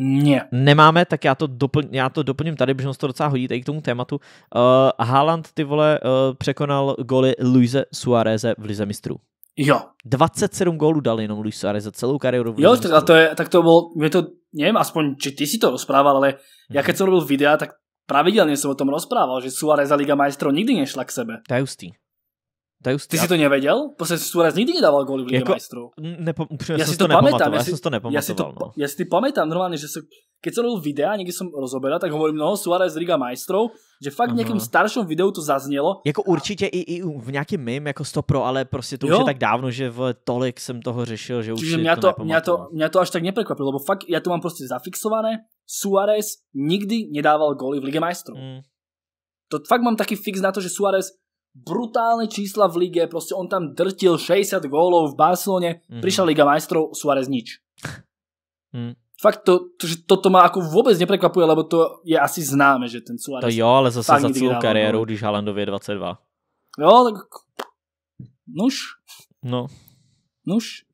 Ne. Nemáme, tak já to, doplň, já to doplním tady, protože to docela hodí tady k tomu tématu. Uh, Haaland, ty vole, uh, překonal goly Luise Suareze v Lize mistrů. Jo. 27 gólů dal jenom Luis Suarez za celou kariéru. Jo, tak, to je, tak to bylo, mě to, nevím, aspoň, či ty si to rozprával, ale hmm. ja keď som robil videa, tak pravidelne som o tom rozprával, že Suarez a Liga majstrov nikdy nešla k sebe. To je Dajú Ty si to nevedel? Prostě Suárez nikdy nedával góly v Ligue jako, majstrov. Nepo, upřímně, já, si to, to já, si, já si to nepamatoval. Já si to, no. já si to pamätám normálně, že se, keď som robil videa, někdy som rozoberal, tak hovorím, no, Suárez Liga majstrov, že fakt v nějakém starším videu to zaznělo. Jako určitě i, i v nějakém mým, jako pro, ale prostě to jo. už je tak dávno, že v tolik jsem toho řešil, že už Čiže mě to, to, mě to, mě to až tak neprekvapilo, lebo fakt, já to mám prostě zafixované, Suárez nikdy nedával góly v Lige majstrov. Mm. To fakt mám taký fix na to, že Suárez brutálne čísla v lige, prostě on tam drtil 60 gólov v Barcelone, mm -hmm. prišla Liga majstrov, Suarez nič. Mm. Fakt to, to, že toto má jako vůbec neprekvapuje, lebo to je asi známe, že ten Suarez... To jo, ale zase za celou kariéru, no. když Haalandovi je 22. Jo, tak... Nuž. No. Nuž.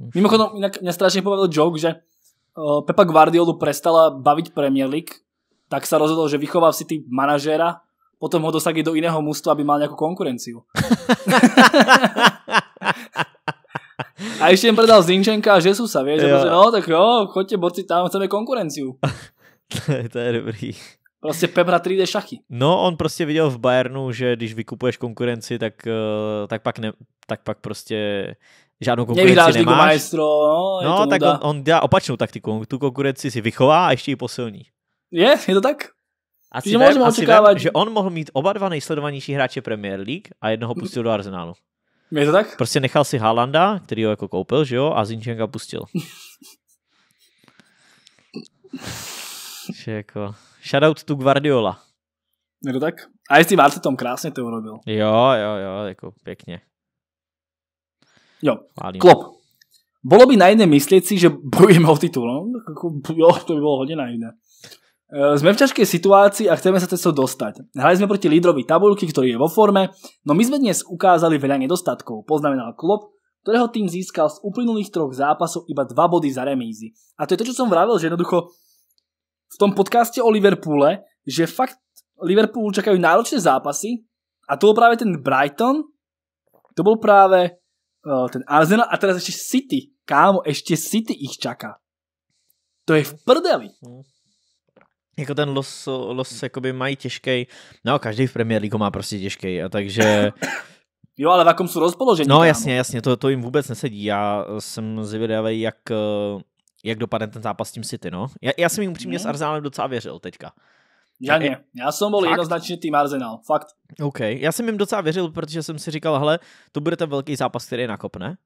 Nuž. Mimochodem, jinak mě strašně povedal joke, že Pepa Guardiolu prestala bavit Premier League, tak sa rozhodol, že vychová v City manažéra, potom ho dosadit do jiného mustu, aby mal nějakou konkurenciu. a ještě jim predal Zinčenka a Žesusa, vieš? Jo. Prostě, no tak jo, chodte borci tam, chceme konkurenciu. to, je, to je dobrý. Prostě Pebra 3D šachy. No, on prostě viděl v Bayernu, že když vykupuješ konkurenci, tak, eh, tak, pak, ne, tak pak prostě žádnou konkurenci Nevydáš nemáš. Maestro, no, no tak on, on dělá opačnou taktiku. tu konkurenci si vychová a ještě ji posilní. Je, je to tak? asi že vem, asi očekávat... Vem, že on mohl mít oba dva nejsledovanější hráče Premier League a jednoho pustil do Arsenálu. Je to tak? Prostě nechal si Haalanda, který ho jako koupil, že jo, a Zinčenka pustil. že jako... Shoutout tu Guardiola. Je to tak? A jestli Várce tom krásně to urobil. Jo, jo, jo, jako pěkně. Jo, Válím. Klop. Bolo by naivné myslet si, že bojujeme o titul. No? Jako, jo, to by bylo hodně naivné. Eh, sme v ťažkej situácii a chceme sa cez to dostať. Hrali sme proti lídrovi tabulky, ktorý je vo forme, no my sme dnes ukázali veľa nedostatkov, poznamenal Klopp, ktorého tým získal z uplynulých troch zápasov iba dva body za remízy. A to je to, čo som vravil, že jednoducho v tom podcaste o Liverpoole, že fakt Liverpool čakajú náročné zápasy a to bol práve ten Brighton, to bol práve eh, ten Arsenal a teraz ešte City. Kámo, ešte City ich čaká. To je v prdeli. Mhm jako ten los, los jakoby mají těžký, no každý v Premier League má prostě těžký, a takže... Jo, ale v jakom jsou rozpoložení? No jasně, jasně, to, to jim vůbec nesedí. Já jsem zvědavý, jak, jak dopadne ten zápas s tím City, no. Já, já jsem jim upřímně mm. s mhm. Arsenálem docela věřil teďka. Já ne, já jsem byl Fakt? jednoznačně tým Arsenal, fakt. OK, já jsem jim docela věřil, protože jsem si říkal, hele, to bude ten velký zápas, který nakopne.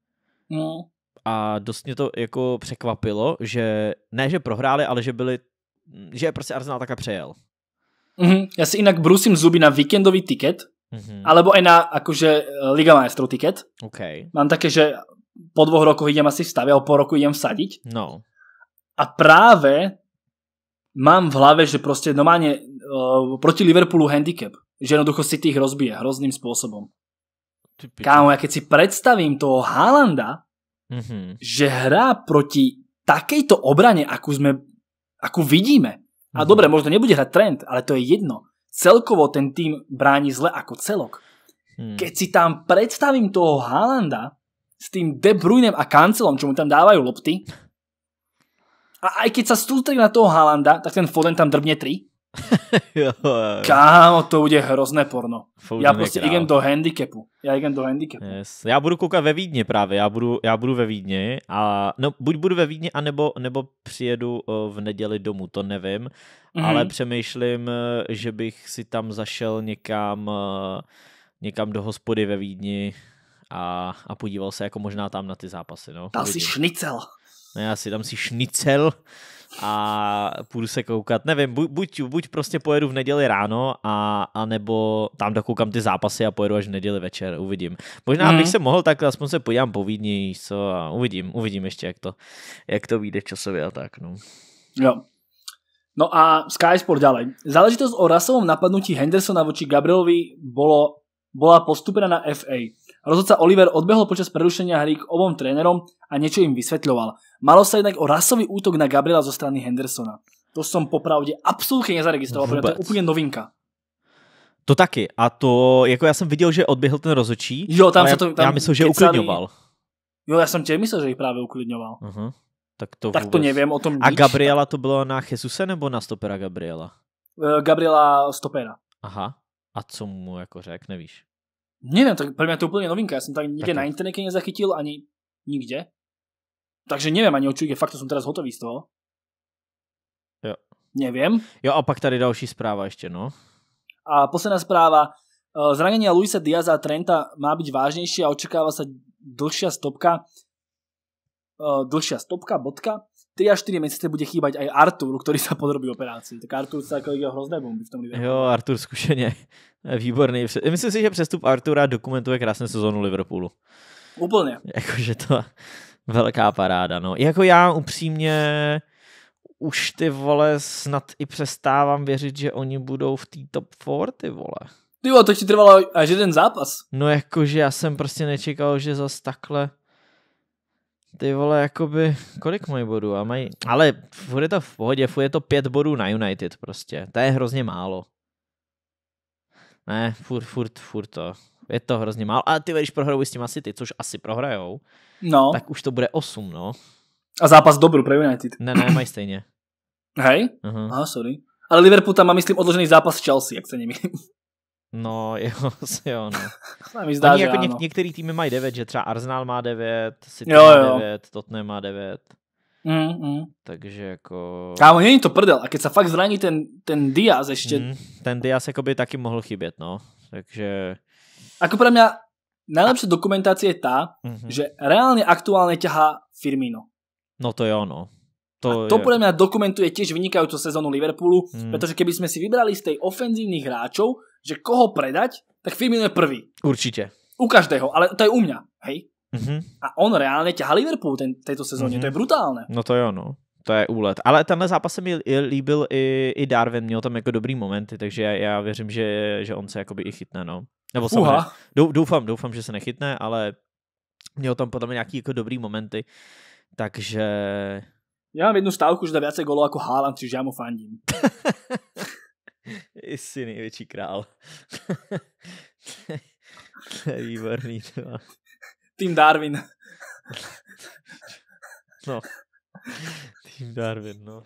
No. A dost mě to jako překvapilo, že ne, že prohráli, ale že byli Mm, že prostě Arsenal také přejel. Mm-hmm. Já si inak brusím zuby na víkendový tiket, mm-hmm. alebo i na akože eh, Liga Maestro tiket. Okay. Mám také, že po dvoch rokoch idem asi v stave, a po roku idem vsadiť. No. A práve mám v hlave, že prostě normálně uh, proti Liverpoolu handicap. Že jednoducho si tých rozbije hrozným spôsobom. Kámo, ja keď si predstavím toho Haalanda, mm-hmm. že hrá proti takejto obrane, akú sme ako vidíme. A mhm. dobre, možno nebude hrať trend, ale to je jedno. Celkovo ten tým bráni zle ako celok. Hmm. Keď si tam predstavím toho Haalanda s tým De Bruynem a Kancelom, čo mu tam dávajú lopty, a aj keď sa sústredí na toho Haalanda, tak ten Foden tam drbne 3. Kámo, to bude hrozné porno. Fou, já prostě jdem do handicapu. Já jdem do handicapu. Yes. Já budu koukat ve Vídně právě, já budu, já budu ve Vídni a no, buď budu ve Vídni, anebo, nebo přijedu eh, v neděli domů, to nevím, mm-hmm. ale přemýšlím, eh, že bych si tam zašel někam, eh, někam do hospody ve Vídni a, a podíval se jako možná tam na ty zápasy. No. tam si šnicel. Ne, já si tam si šnicel a půjdu se koukat, nevím, buď, buď prostě pojedu v neděli ráno a, a nebo tam dokoukám ty zápasy a pojedu až v neděli večer, uvidím. Možná mm. bych se mohl tak, aspoň se podívám po Vídni, co a uvidím, uvidím ještě, jak to, jak to vyjde časově a tak, no. Jo. No a Sky Sport ďalej. Záležitosť o rasovom napadnutí Hendersona voči Gabrielovi bolo, bola postupená na FA. Rozhodca Oliver odbehol počas prerušenia hry k obom trénerom a niečo im vysvetľoval. Malo sa jednak o rasový útok na Gabriela zo strany Hendersona. To som popravde absolutně nezaregistroval, pretože to je úplne novinka. To taky. A to, jako já jsem viděl, že odběhl ten rozočí. Jo, tam se to... Tam já myslel, že kecali... uklidňoval. Jo, já jsem tě myslel, že ji právě uklidňoval. Uh-huh. Tak to Tak vůbec. to nevím o tom nic. A Gabriela to bylo na Jesuse nebo na stopera Gabriela? Eh, Gabriela stopera. Aha. A co mu jako řek, nevíš? Neviem, tak pre mňa to je úplne novinka. Ja som tam nikde tak. na internete nezachytil, ani nikde. Takže neviem ani o je fakt to som teraz hotový z toho. Jo. Neviem. Jo a pak tady další správa ešte, no. A posledná správa. E, zranenia Luisa Diaza a Trenta má byť vážnejšie a očakáva sa dlhšia stopka. E, dlhšia stopka, bodka. 3 až 4 měsíce bude chýbať aj Artur, který se podrobí operaci. Tak Artur se jako jeho hrozné bomby v tom Liverpoolu. Jo, Artur zkušeně. Eh, výborný. Myslím si, že přestup Artura dokumentuje krásnou sezónu Liverpoolu. Úplně. Jakože to velká paráda. No. Jako já upřímně už ty vole snad i přestávám věřit, že oni budou v té top 4, ty vole. Ty vole, to ti trvalo až jeden zápas. No jakože já jsem prostě nečekal, že zas takhle ty vole, jakoby, kolik mají bodů? A mají, ale bude to v pohodě, je to pět bodů na United prostě. To je hrozně málo. Ne, furt, furt, furt to. Je to hrozně málo. A ty, když prohrajou s asi ty, což asi prohrajou, no. tak už to bude osm, no. A zápas dobrý pro United. Ne, ne, mají stejně. Hej? Uh-huh. Aha, sorry. Ale Liverpool tam má, myslím, odložený zápas s Chelsea, jak se nimi. No, jo, jo, no. zdá, Oni jako něk- některý týmy mají 9, že třeba Arsenal má 9, City jo, jo. má 9, Tottenham má 9. Mm, mm. Takže jako... Kámo, není to prdel. A keď se fakt zraní ten, ten Diaz ještě... Mm, ten Diaz jako by taky mohl chybět, no. Takže... Ako pro mě nejlepší dokumentace je ta, mm-hmm. že reálně aktuálně ťahá Firmino. No to je ono. To, a to je... mě dokumentuje těž vynikající sezónu Liverpoolu, mm. protože keby jsme si vybrali z tej ofenzívnych hráčov, že koho predať, tak Firmino je prvý. Určite. U každého, ale to je u mňa, hej? Mm-hmm. A on reálně ťahá Liverpool ten, tejto sezóně, mm-hmm. to je mhm. brutálné. No to jo, no. To je úlet. Ale tenhle zápas se mi líbil i, i Darwin, měl tam jako dobrý momenty, takže já, já věřím, že, že on se jakoby i chytne, no. Nebo Uha. Doufám, doufám, že se nechytne, ale měl tam potom nějaký jako dobrý momenty, takže... Já mám jednu stávku, že dá více golů jako Haaland, čiže já mu fandím. jsi největší král. to je výborný. Tým Darwin. no. Tým Darwin, no.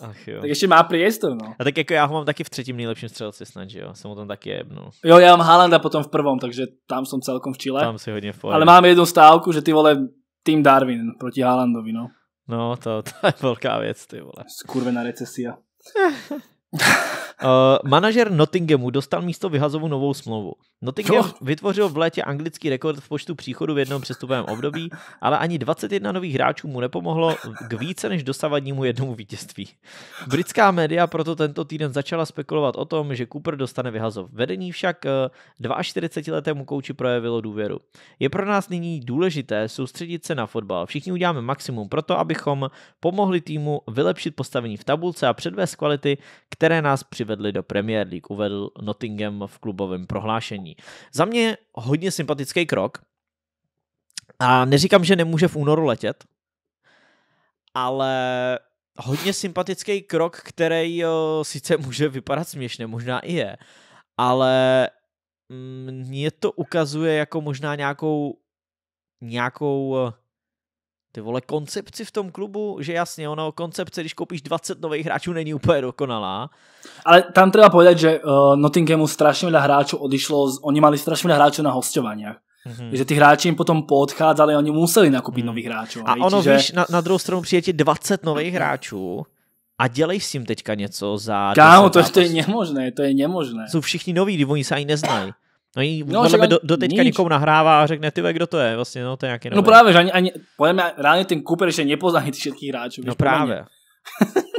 Ach jo. Tak ještě má priestor, no. A tak jako já ho mám taky v třetím nejlepším střelci snad, že jo? Jsem mu tam taky jebnul. Jo, já mám a potom v prvom, takže tam jsem celkom v Chile. Tam si hodně v Ale mám jednu stávku, že ty vole tým Darwin proti Haalandovi, no. No, to, to je velká věc, ty vole. Skurvená recesia. Eh, manažer Nottinghamu dostal místo vyhazovu novou smlouvu. Nottingham Co? vytvořil v létě anglický rekord v počtu příchodů v jednom přestupovém období, ale ani 21 nových hráčů mu nepomohlo k více než dosavadnímu jednomu vítězství. Britská média proto tento týden začala spekulovat o tom, že Cooper dostane vyhazov. Vedení však 42-letému eh, kouči projevilo důvěru. Je pro nás nyní důležité soustředit se na fotbal. Všichni uděláme maximum pro to, abychom pomohli týmu vylepšit postavení v tabulce a předvést kvality, které nás při přivedli do Premier League, uvedl Nottingham v klubovém prohlášení. Za mě hodně sympatický krok a neříkám, že nemůže v únoru letět, ale hodně sympatický krok, který jo, eh, sice může vypadat směšně, možná i je, ale mm, mě to ukazuje jako možná nějakou nějakou eh, ty vole, koncepci v tom klubu, že jasně, ono koncepce, když koupíš 20 nových hráčů, není úplně dokonalá. Ale tam treba povedať, že uh, Nottinghamu strašně veľa hráčů odišlo, z, oni mali strašně veľa hráčů na hostovaniach. Mm-hmm. Že ty hráči jim potom podchádzali, oni museli nakupit mm. nových hráčů. A ono, čiže... víš, na, na druhou stranu přijete 20 nových mm. hráčů a dělej s tím teďka něco za... Kámo, to, to je nemožné, to je nemožné. Jsou všichni noví, oni se ani neznají. No, jí, no podle do, do teďka nič. nikomu nahrává a řekne, ty kdo to je, vlastně, no, to je nějaký no nový. No právě, že ani, ani podle mě, reálně ten Cooper že nepozná ty všetkých hráčů. No právě.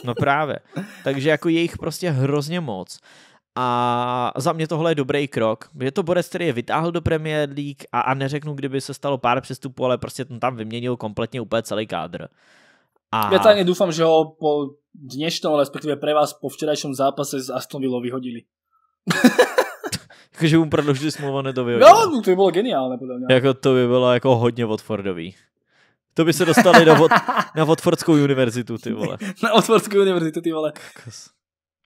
no právě. Takže jako je jich prostě hrozně moc. A za mě tohle je dobrý krok. Je to borec, který je vytáhl do Premier League a, a neřeknu, kdyby se stalo pár přestupů, ale prostě tam vyměnil kompletně úplně celý kádr. A... Já tady doufám, že ho po dnešnom, respektive pre vás po včerajšom zápase z Aston Villa vyhodili. Jakože mu prodloužili smlouvu Nedovi. No, to by bylo geniálně, podle mě. Jako to by bylo jako hodně Watfordový. To by se dostali do, na Watfordskou univerzitu, ty vole. na Watfordskou univerzitu, ty vole.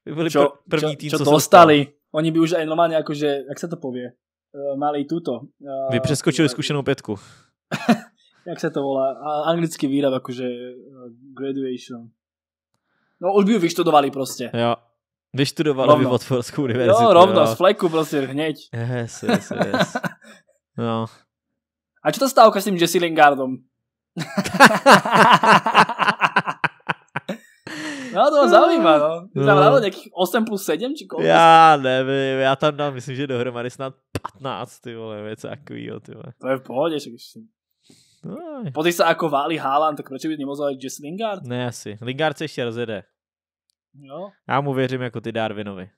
By byli čo, pr- první čo, tým, čo, co to dostali. Oni by už aj normálně jakože, jak se to pově, uh, mali tuto. Uh, eh, by přeskočili uh, zkušenou pětku. jak se to volá, anglický výrab, jakože eh, graduation. No už by ju vyštudovali prostě. Jo, Vyštudovali by Watfordskou univerzitu. Jo, rovno, jo. z fleku prostě, hněď. Yes, yes, yes. no. A co to stávka s tím Jesse Lingardom? No, to vás zaujíma, no. Ty no. tam no. nějakých 8 plus 7, či kolik? Já nevím, já tam dám, myslím, že dohromady snad 15, ty vole, něco takovýho, ty vole. To je v pohodě, že když no. Podívej se, jako válí Haaland, tak proč by nemohl zavolať Jesse Lingard? Ne, asi. Lingard se ještě rozjede. Jo. Já mu věřím jako ty Darwinovi.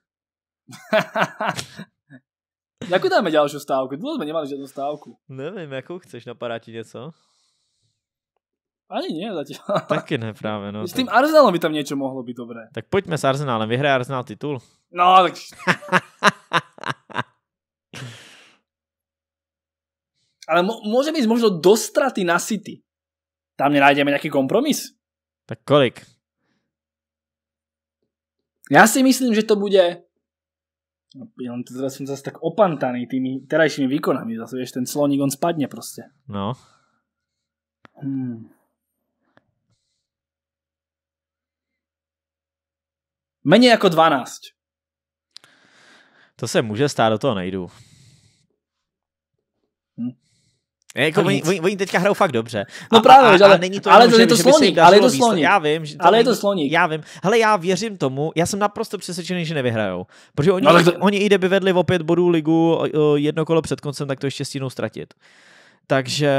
Jakou dáme další stávku? Dlouho jsme nemali žádnou stávku. Nevím, jakou chceš, napadá ti něco? Ani ne, zatím. Taky ne právě, no. S tím Arsenalem by tam něco mohlo být dobré. Tak pojďme s Arsenalem, vyhraje Arsenal titul. No, tak... Ale můžeme jít možno do straty na City. Tam nenajdeme nějaký kompromis. Tak kolik? Ja si myslím, že to bude No, to teraz som zase tak opantaný tými terajšími výkonami. Zase vieš, ten sloník, on spadne proste. No. Hmm. Menej ako 12. To se může stát, do toho nejdu. Hm? Jako oni, oni, oni teďka hrajou fakt dobře. No a, právě, a, a, ale, není to ale, jenom, je to že, sloník, ale je to sloník. Já vím, že to ale není, je to sloník. Já vím, hele, já věřím tomu, já jsem naprosto přesvědčený, že nevyhrajou. Protože oni, no, to... oni i kdyby vedli o pět bodů ligu jedno kolo před koncem, tak to ještě stínou ztratit. Takže...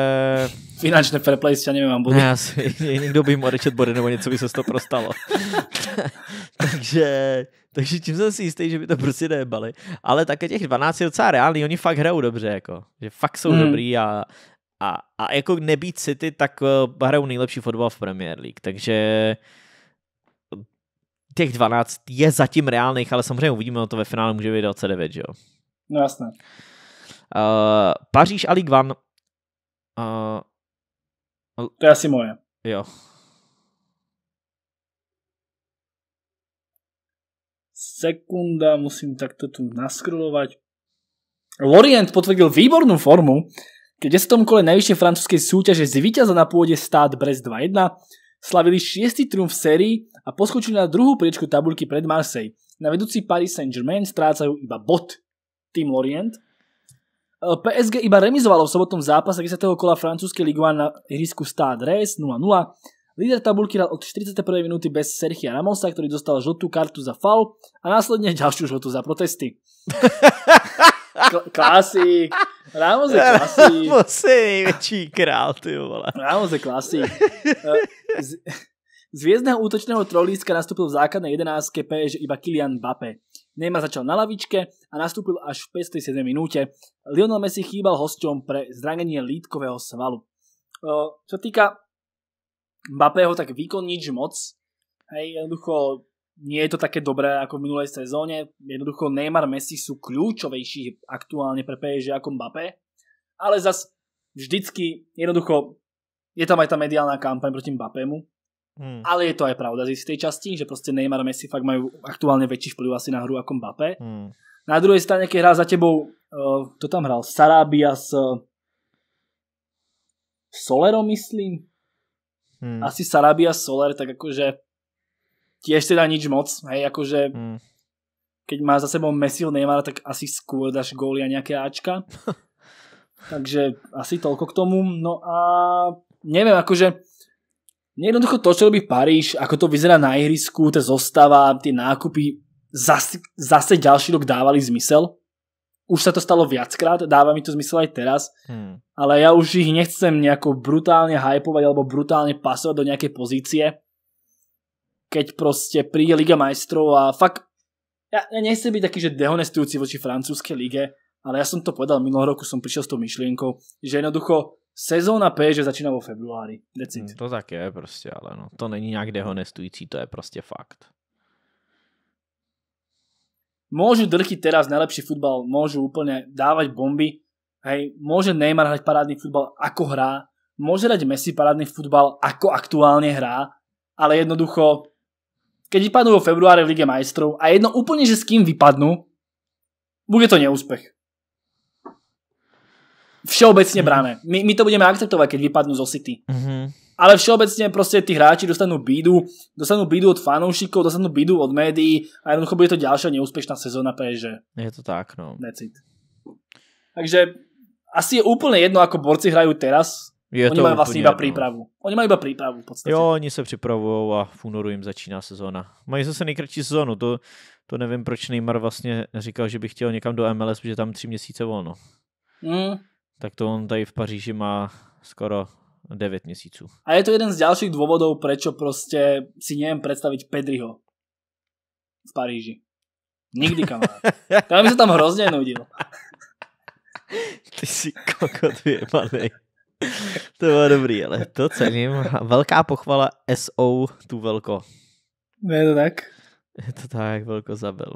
Finančné fair play já nevím, mám Já si, někdo by jim odečet body nebo něco by se z toho prostalo. Takže takže tím jsem si jistý, že by to prostě nejebali. Ale také těch 12 je docela reálný, oni fakt hrajou dobře, jako. Že fakt jsou hmm. dobrý a, a, a jako nebýt City, tak eh, hrajou nejlepší fotbal v Premier League. Takže eh, těch 12 je zatím reálných, ale samozřejmě uvidíme, o to ve finále může být 29, jo? No jasné. Uh, Paříž a Ligue 1. Uh, to je asi moje. Jo, sekunda, musím takto tu naskrolovať. Lorient potvrdil výbornú formu, keď v 10. kole najvyššej francúzskej súťaže z víťaza na pôde Stát Brest 2-1 slavili šiestý triumf v sérii a poskočili na druhú priečku tabulky pred Marseille. Na vedúci Paris Saint-Germain strácajú iba bot tým Lorient. E, PSG iba remizovalo v sobotnom zápase 10. kola francúzskej Ligue na ihrisku Stade Reims 0-0 Líder tabulky dal od 41. minúty bez Serchia Ramosa, ktorý dostal žltú kartu za fal a následne ďalšiu žltú za protesty. K- klasík. Ramos je klasík. Ramos je největší král, ty vole. Ramos je klasík. Eh, z, z hviezdného útočného trolíska nastúpil v základnej 11. PSG iba Kylian Mbappé. Neymar začal na lavičke a nastúpil až v 57. minúte. Lionel Messi chýbal hosťom pre zranenie lítkového svalu. Čo eh, týka Mbappého tak výkon nič moc. Hej, jednoducho nie je to také dobré ako v minulej sezóne. Jednoducho Neymar Messi sú kľúčovejší aktuálne pre PSG ako Mbappé. Ale zas vždycky, jednoducho, je tam aj tá mediálna kampaň proti Mbappému. Hmm. Ale je to aj pravda z istej časti, že proste Neymar a Messi fakt majú aktuálne väčší vplyv asi na hru ako Mbappé. Hmm. Na druhej strane, keď hrá za tebou, uh, e, to tam hral Sarabia s uh, e, Solerom, myslím, Hmm. Asi Sarabia Soler, tak akože tiež teda nič moc, hej, akože hmm. keď má za sebou Messiho Neymar, tak asi skôr dáš góly a nejaké Ačka. Takže asi toľko k tomu. No a neviem, akože nejednoducho to, čo robí Paríž, ako to vyzerá na ihrisku, tá zostava, tie nákupy, zase, zase ďalší rok dávali zmysel už sa to stalo viackrát, dáva mi to zmysel aj teraz, hmm. ale ja už ich nechcem nejako brutálne hypovať alebo brutálne pasovať do nejakej pozície, keď proste príde Liga majstrov a fakt, ja, ja nechcem byť taký, že dehonestujúci voči francúzskej lige, ale ja som to povedal, minulý roku som prišiel s tou myšlienkou, že jednoducho sezóna P, že začíná vo februári. Hmm, to tak je prostě, ale no, to není nějak dehonestující, to je prostě fakt. Môžu drky teraz najlepší futbal, môžu úplne dávať bomby, hej, môže Neymar hrať parádny futbal, ako hrá, môže hrať Messi parádny futbal, ako aktuálne hrá, ale jednoducho, keď vypadnú vo februári v Lige majstrov a jedno úplne, že s kým vypadnú, bude to neúspech. Všeobecne brané. My, my to budeme akceptovať, keď vypadnú zo City. Mm-hmm ale všeobecne proste tí hráči dostanú bídu, dostanú bídu od fanoušikov, dostanú bídu od médií a jednoducho bude to ďalšia neúspešná sezóna PSG. Je to tak, no. Necit. Takže asi je úplne jedno, ako borci hrajú teraz, je oni mají vlastně iba přípravu. Oni mají iba přípravu v podstatě. Jo, oni se připravují a v únoru jim začíná sezóna. Mají zase nejkratší sezónu, to, to nevím, proč Neymar vlastně říkal, že by chtěl někam do MLS, protože tam tři měsíce volno. Mm. Tak to on tady v Paříži má skoro 9 měsíců. A je to jeden z ďalších dôvodov, prečo proste si neviem predstaviť Pedriho v Paríži. Nikdy, kamarád. Tam by sa tam hrozně nudil. Ty si kokot vyjebanej. To bylo dobrý, ale to cením. Velká pochvala SO tu velko. Je to tak? Je to tak, velko zabil.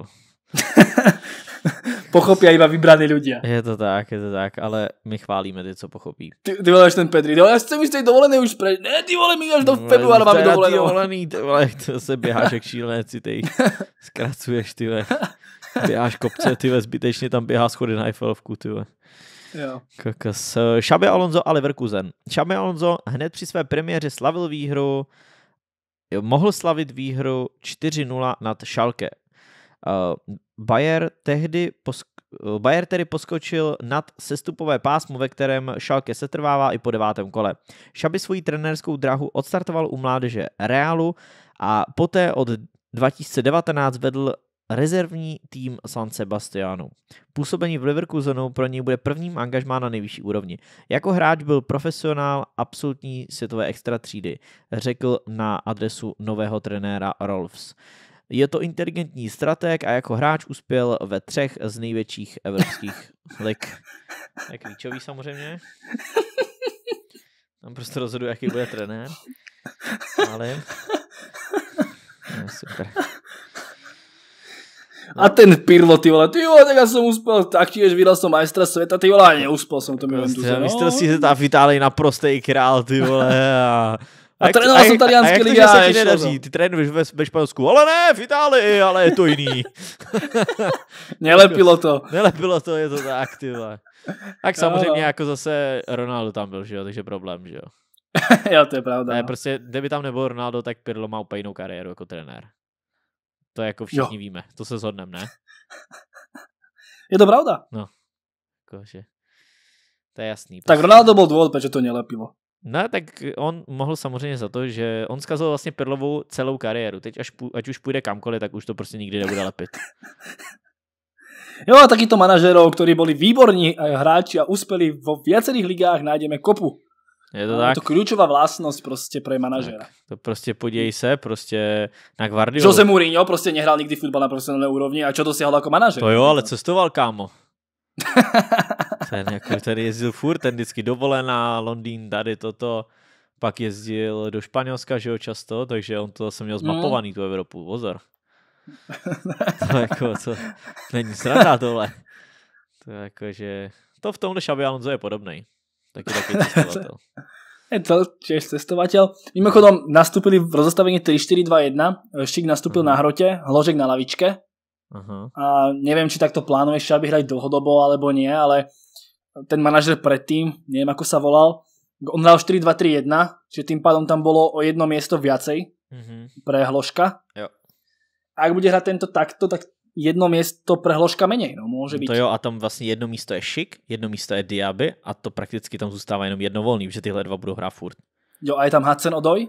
Pochopí iba vybraní ľudia. Je to tak, je to tak, ale my chválíme ty, co pochopí. Ty, ty vole, až ten Pedri, no, já chcem už tej dovolené už preč. Ne, ty vole, my až do no, februára máme dovolené. Ty Dovolený, ty vole, to se běháš jak šílenec, ty tej zkracuješ, ty vole. Běháš kopce, ty vole, zbytečně tam běhá schody na Eiffelovku, ty vole. Jo. Kokos. Alonso a Leverkusen. Šabe Alonso hned při své premiéře slavil výhru, mohl slavit výhru 4-0 nad Šalke. Eh, Bayer tehdy posk- eh, Bayer tedy poskočil nad sestupové pásmo, ve kterém Schalke setrvává i po devátém kole. Šaby svoji trenérskou dráhu odstartoval u mládeže Realu a poté od 2019 vedl rezervní tým San Sebastianu. Působení v Leverkusenu pro něj bude prvním angažmá na nejvyšší úrovni. Jako hráč byl profesionál absolutní světové extra třídy, řekl na adresu nového trenéra Rolfs. Je to inteligentní strateg a jako hráč uspěl ve třech z největších evropských lig. Je klíčový samozřejmě. Tam prostě rozhoduje, jaký bude trenér. Ale... No, super. No. A ten Pirlo, ty vole, ty vole, tak já jsem uspěl, tiež vydal jsem majstra světa, ty vole, neuspěl jsem to prostě Juventusu. Mistr no. si v Itálii naprostej král, ty vole, a a, trénoval jsem talianský liga. A jak to, že se ti nedaří? Ty trénuješ ve, ve Španělsku. Ale ne, v Itálii, ale je to jiný. Nelepilo to. Nelepilo to, je to tak, ty Tak samozřejmě jako zase Ronaldo tam byl, že jo, takže problém, že jo. jo, to je pravda. Ne, no. prostě, kdyby tam nebyl Ronaldo, tak Pirlo má úplně jinou kariéru jako trenér. To je jako všichni jo. víme, to se zhodneme, ne? je to pravda. No, jakože. To je jasný. Tak prostě. Ronaldo byl důvod, protože to nelepilo. No tak on mohl samozřejmě za to, že on zkazil vlastně Perlovou celou kariéru. Teď až, ať už půjde kamkoliv, tak už to prostě nikdy nebude lepit. jo a takýto manažerov, ktorí boli výborní eh, hráči a uspěli vo viacerých ligách, nájdeme kopu. Je to, tak? je to klíčová vlastnost prostě pro manažera. Tak, to prostě poděj se, prostě na Guardiola. Jose Mourinho prostě nehrál nikdy fotbal na profesionální úrovni a čo dosáhl jako manažer. To jo, ale cestoval kámo. ten, jako, ten jezdil furt, ten vždycky dovolená, Londýn, tady toto, pak jezdil do Španělska, že jo, často, takže on to se měl no. zmapovaný, tu Evropu, pozor. to jako, co, není sranda tohle. To jako, že, to v tomhle Šabi Alonso je podobný. Taky taky cestovatel. Je to tiež cestovateľ. Mimochodom, nastúpili v rozostavení 3-4-2-1. Štík nastúpil mm. na hrote, Hložek na lavičke. Uh-huh. A neviem, či takto plánuješ aby hrať dlhodobo alebo nie, ale ten manažer predtým, neviem ako sa volal, on hral 4-2-3-1, čiže tým pádom tam bolo o jedno miesto viacej uh-huh. pre Hloška. Jo. Ak bude hrať tento takto, tak jedno miesto pre Hloška menej, no môže no byť. To jo, a tam vlastne jedno miesto je Šik, jedno miesto je Diaby a to prakticky tam zůstává jenom jedno voľný, že tyhle dva budú hrať furt. Jo, a je tam Hacen Odoj,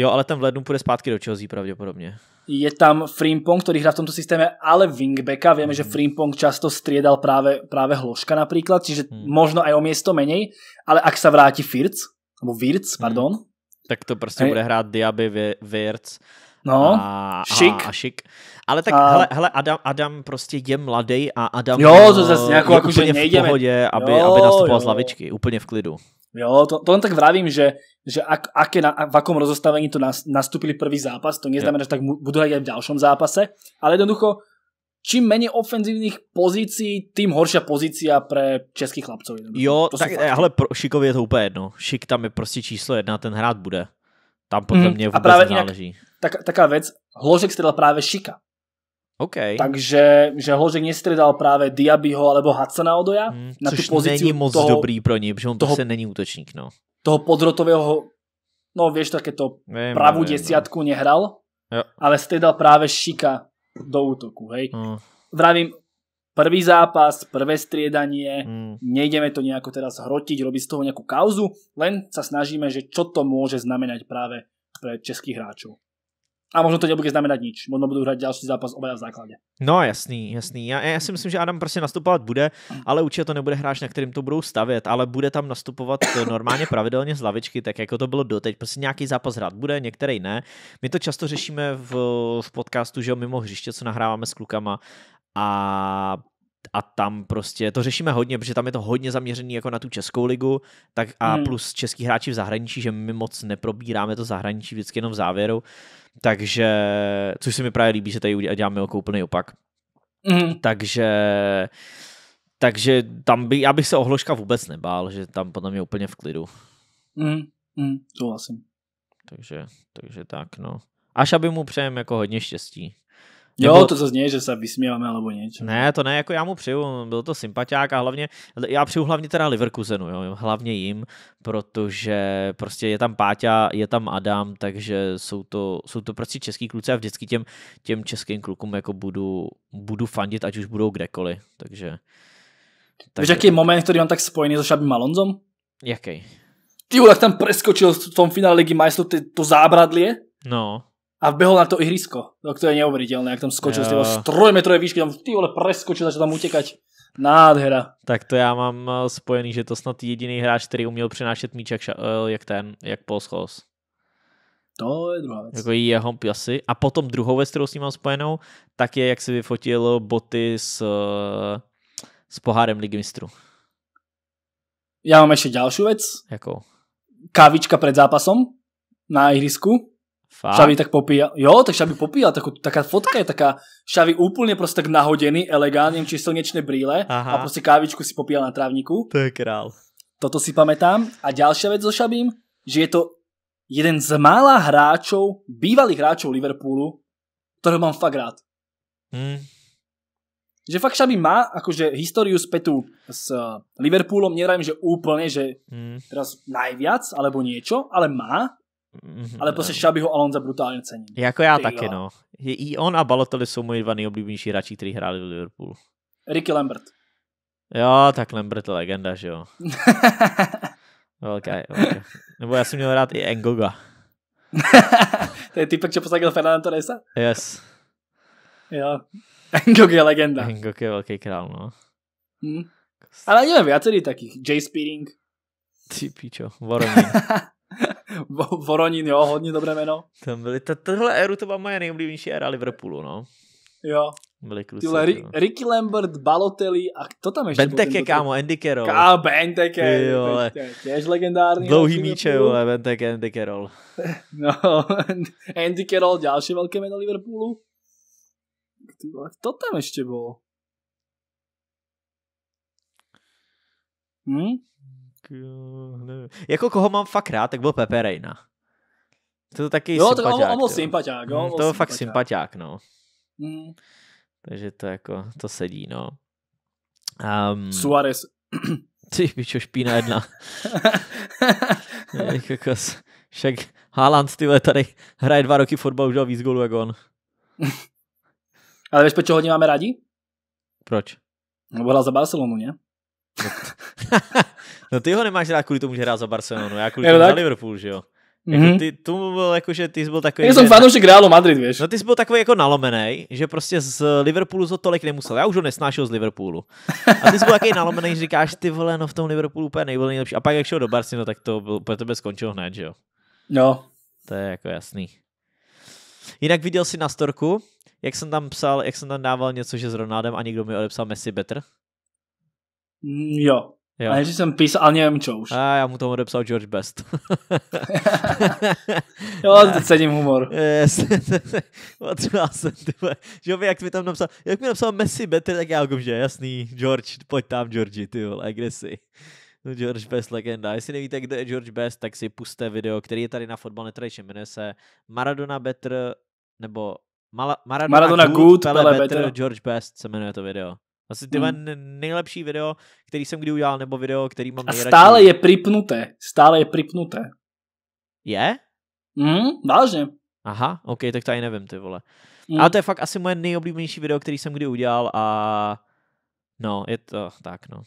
Jo, ale ten v lednu půjde zpátky do Chelsea pravděpodobně. Je tam Frimpong, který hrá v tomto systému, ale wingbacka. víme, mm. že mhm. Frimpong často striedal právě, právě Hloška například, čiže mm. možno aj o město menej, ale ak se vrátí Firc, nebo Virc, mhm. pardon. Mm. Tak to prostě hey. bude hrát Diaby, Virc. No, a, šik. A šik. Ale tak, a... hele, hele Adam, Adam prostě je mladý a Adam jo, to zase nějakou, je jako, úplně že v pohodě, aby, jo, aby nastupoval jo. z lavičky, úplně v klidu. Jo, to, to len tak vravím, že, že ak, aké na, v akom rozostavení to nas, nastúpili prvý zápas, to neznamená, že tak budú hrať aj v ďalšom zápase, ale jednoducho čím menej ofenzivních pozicí, tým horší pozícia pre českých chlapcov. Jednoducho. Jo, to tak ale pro Šikovi je to úplně jedno. Šik tam je prostě číslo jedna, ten hrát bude. Tam podle mm, mě vôbec a právě nezáleží. Inak, tak, taká věc, Hložek střelil právě Šika. Okay. Takže že Hložek nestredal právě Diabyho alebo Hatsana Odoja hmm, na tu pozici. není moc toho, dobrý pro něj, protože on toho, prostě není útočník, no. Toho podrotového, no víš také to pravou viem, desiatku no. nehral, jo. ale stredal právě Šika do útoku, hej. Hmm. Vravím, prvý zápas, prvé striedanie, hmm. nejdeme to nejako teraz hrotiť, robiť z toho nejakú kauzu, len sa snažíme, že čo to môže znamenať práve pre českých hráčov. A možno to nebude znamenat nič. Možno budou hrát další zápas oba v základě. No jasný, jasný. Já, já si myslím, že Adam prostě nastupovat bude, ale určitě to nebude hráč, na kterým to budou stavět, ale bude tam nastupovat eh, normálně pravidelně z lavičky, tak jako to bylo doteď. Prostě nějaký zápas hrát bude, některý ne. My to často řešíme v, v podcastu, že jo, mimo hřiště, co nahráváme s klukama. A a tam prostě to řešíme hodně, protože tam je to hodně zaměřený jako na tu českou ligu, tak a hmm. plus český hráči v zahraničí, že my moc neprobíráme to zahraničí vždycky jenom v závěru, takže, což se mi právě líbí, že tady děláme jako úplný opak. Hmm. Takže, takže tam by, já bych se ohložka vůbec nebál, že tam potom je úplně v klidu. Hmm. mm, Souhlasím. Takže, takže tak, no. Až aby mu přejem jako hodně štěstí. Jo, to zase nie, že se vysmíváme alebo něco. Ne, to ne, jako já mu přeju, byl to sympatiák a hlavně, já přeju hlavně teda Liverkusenu, jo, hlavně jim, protože prostě je tam Páťa, je tam Adam, takže jsou to, jsou to prostě český kluci a vždycky těm, těm českým klukům jako budu, budu fandit, ať už budou kdekoliv, takže... takže... Víš, jaký je moment, který on tak spojený s Šabým Alonzom? Jaký? Ty jak tam preskočil v tom finále Ligy ty to zábradlie. No a vbehol na to ihrisko. Tak no, to je neuveriteľné, jak tam skočil jo. z toho trojmetrové výšky, tam ty vole preskočil, začal tam utekať. Nádhera. Tak to já mám eh, spojený, že to snad jediný hráč, který uměl přinášet míč jak, ša- eh, jak ten, jak Paul Scholes. To je druhá věc. Jako jeho asi. A potom druhou věc, kterou s ním mám spojenou, tak je, jak si vyfotil boty s, eh, s pohárem Ligy mistrů. Já mám ještě další věc. Jakou? Kávička před zápasem na ihrisku Fakt? Šavi tak popíja, jo, tak Šavi popíja. tak, taká fotka je taká, Šavi úplne proste tak nahodený, elegantne, či slnečné brýle Aha. a proste kávičku si popíjal na trávniku. To je král. Toto si pamätám. A ďalšia vec so Šabím, že je to jeden z mála hráčov, bývalých hráčov Liverpoolu, ktorého mám fakt rád. Hmm. Že fakt Šabi má akože históriu spätu s eh, Liverpoolom, nerajím, že úplne, že hmm. teraz najviac alebo niečo, ale má Mm-hmm. Ale prostě Šabi no. ho Alonza brutálně cením. Jako já Ty taky, jo. no. I on a Balotelli jsou moji dva nejoblíbenější hráči, kteří hráli v Liverpoolu. Ricky Lambert. Jo, tak Lambert je legenda, že jo. velká, velká. Nebo já jsem měl rád i Engoga. to je typ, co posadil Fernando Torresa? Yes. Jo. Engog je legenda. Engog je velký král, no. Hmm. Ale nevím, viacerý takých. Jay Spearing. Ty pičo, Warren. Voronin, jo, hodně dobré jméno. Tam byly, to, tohle éru to byla moje nejoblíbenější éra Liverpoolu, no. Jo. Byli kluci. Tyhle, Ri- no. Ricky Lambert, Balotelli a kto tam ještě? Benteke, kámo, Andy Carroll. Ká, Benteke, jo, těž legendární. Dlouhý míče, jo, Benteke, Andy Carroll. No, Andy Carroll, další velké jméno Liverpoolu. Tyhle, kto tam ještě byl? Hm? nevím. Jako koho mám fakt rád, tak byl Pepe Reina. To je taky jo, sympatiák. je on, on byl sympatiák, jo. Mm, to je fakt sympatiák, no. Mm. Takže to jako, to sedí, no. Um, Suarez. Ty pičo, špína jedna. kokos. Však Haaland, ty tady hraje dva roky fotbal, už dal víc gólů jak on. Ale víš, proč hodně máme rádi? Proč? No byla za Barcelonu, ne? No ty ho nemáš rád kvůli tomu, že hrál za Barcelonu, já kvůli tomu za Liverpool, že jo? Mm-hmm. Jako mhm. ty, tu byl jako, že ty jsi byl takový... Já jsem fanoušek Realu Madrid, víš. No ty jsi byl takový jako nalomený, že prostě z Liverpoolu to tolik nemusel. Já už ho nesnášel z Liverpoolu. A ty jsi byl takový nalomený, že říkáš, ty vole, no v tom Liverpoolu úplně nebyl nejlepší. A pak jak šel do Barcy, no tak to byl, pro tebe skončil hned, že jo. No. To je jako jasný. Jinak viděl jsi na storku, jak jsem tam psal, jak jsem tam dával něco, že s Ronaldem a někdo mi odepsal Messi better? Mm, jo. Jo. A než jsem písal, ale nevím čo už. A já mu tomu odepsal George Best. jo, cením humor. Yes. Potřeba jsem, tyhle. Že jak mi tam napsal, jak mi napsal Messi better, tak já že jasný, George, pojď tam, Georgi, ty vole, kde jsi? No, George Best legenda. Jestli nevíte, kdo je George Best, tak si puste video, který je tady na Fotbal Netradition, jmenuje se Maradona Better, nebo Mala, Maradona, Maradona Good, good Pele, Pele better, better, George Best se jmenuje to video. Asi to hmm. nejlepší video, který jsem kdy udělal, nebo video, který mám nejradši. A stále je pripnuté. Stále je pripnuté. Je? Hmm, vážně. Aha, ok, tak to ani nevím, ty vole. Hmm. Ale to je fakt asi moje nejoblíbenější video, který jsem kdy udělal a no, je to oh, tak, no.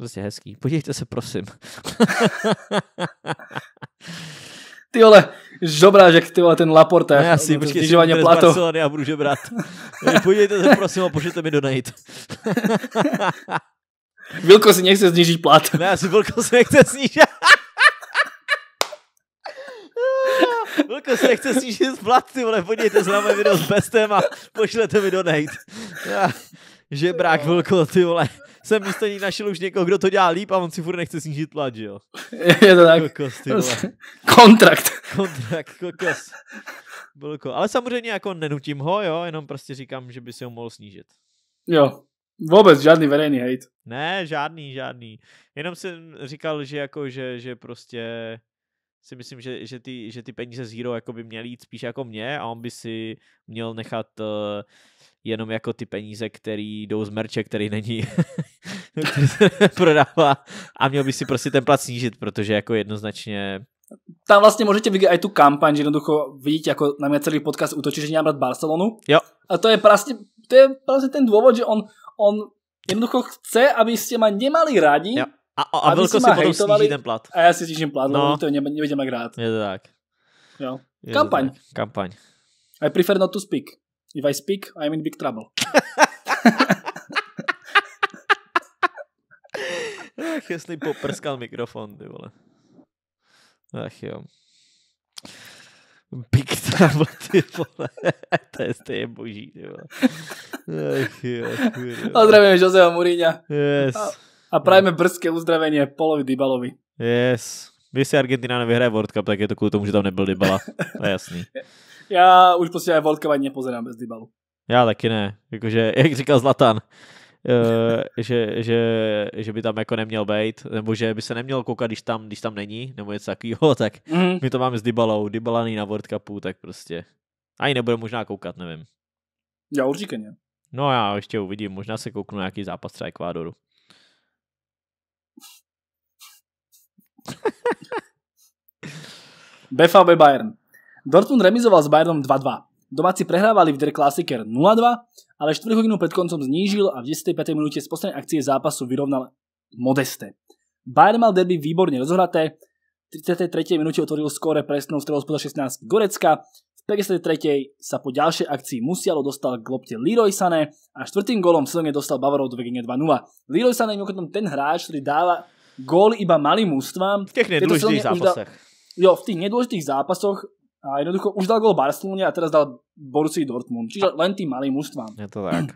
Zase hezký. Podívejte se, prosím. ty vole, žobrážek, ty vole, ten Laporta. Já si, počkej, snižování platu. Barcelony já budu žebrat. Podívejte se, prosím, a pošlete mi donate. Vilko si nechce snížit plat. Ne, já si Vilko si nechce snížit. Vilko si nechce snížit plat, ty vole, podívejte se na moje video s bestem a pošlete mi donate. Žebrák, Vilko, ty vole jsem místo ní našel už někoho, kdo to dělá líp a on si furt nechce snížit plat, jo? Je to tak. Kokos, ty vole. Kontrakt. Kontrakt, kokos. Bylo Ale samozřejmě jako nenutím ho, jo, jenom prostě říkám, že by si ho mohl snížit. Jo, Vůbec žádný verejný hejt. Ne, žádný, žádný. Jenom jsem říkal, že jako, že, že prostě si myslím, že, že, ty, že ty peníze z Hero jako by měly jít spíš jako mě a on by si měl nechat uh, jenom jako ty peníze, který jdou z merče, který není prodává a měl by si prostě ten plat snížit, protože jako jednoznačně tam vlastně můžete vidět i tu kampaň, že jednoducho vidíte, jako na mě celý podcast útočí, že nemám rád Barcelonu. Jo. A to je prostě, to je prostě ten důvod, že on, on jednoducho chce, aby ma nemali rádi, jo. A, a, a Vilko si potom sníží ten plat. A já si snížím plat, no. to nebudem mať hrát. Je to tak. Jo. Je Kampaň. tak. Kampaň. I prefer not to speak. If I speak, I'm in big trouble. Ach, jestli poprskal mikrofon, ty vole. Ach jo. Big Trouble, ty vole. to je stejně boží, ty vole. Ach jo, kurva. Pozdravím Joseho Muríňa. Yes. A- a prajme brzké uzdravenie polovi Dybalovi. Yes. si Argentina nevyhraje World Cup, tak je to kvůli tomu, že tam nebyl Dybala. To je jasný. Já už prostě aj World Cup ani nepozerám bez Dybalu. Já taky ne. Jakože, jak říkal Zlatan, eh, že, že, že, by tam jako neměl být, nebo že by se neměl koukat, když tam, když tam není, nebo něco takového, tak mm. my to máme s Dybalou, Dybalaný na World Cupu, tak prostě ani nebude možná koukat, nevím. Já určitě ne. No já ještě uvidím, možná se kouknu nějaký zápas třeba Ekvádoru. BVB Bayern. Dortmund remizoval s Bayernom 2-2. Domáci prehrávali v Der Klassiker 0-2, ale 4 hodinu pred koncom znížil a v 10. minúte z poslednej akcie zápasu vyrovnal Modeste. Bayern mal derby výborne rozohraté, v 33. minúte otvoril skóre presnou strelou spoza 16 Gorecka, v 53. sa po ďalšej akcii Musialo dostal k lopte Leroy Sané a štvrtým golom silne dostal Bavarov do Vegine 2-0. Leroy Sané je mimochodom ten hráč, ktorý dáva góly iba malým ústvám. V tých nedôležitých zápasoch. Jo, v tých nedôležitých zápasoch a jednoducho už dal gol Barcelone a teraz dal Borussia Dortmund. Čiže len tým malým ústvám. Je to tak.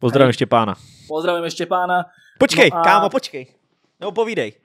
Pozdravím ešte pána. Pozdravím ešte pána. Počkej, no a... kámo, počkej. Nebo povídej.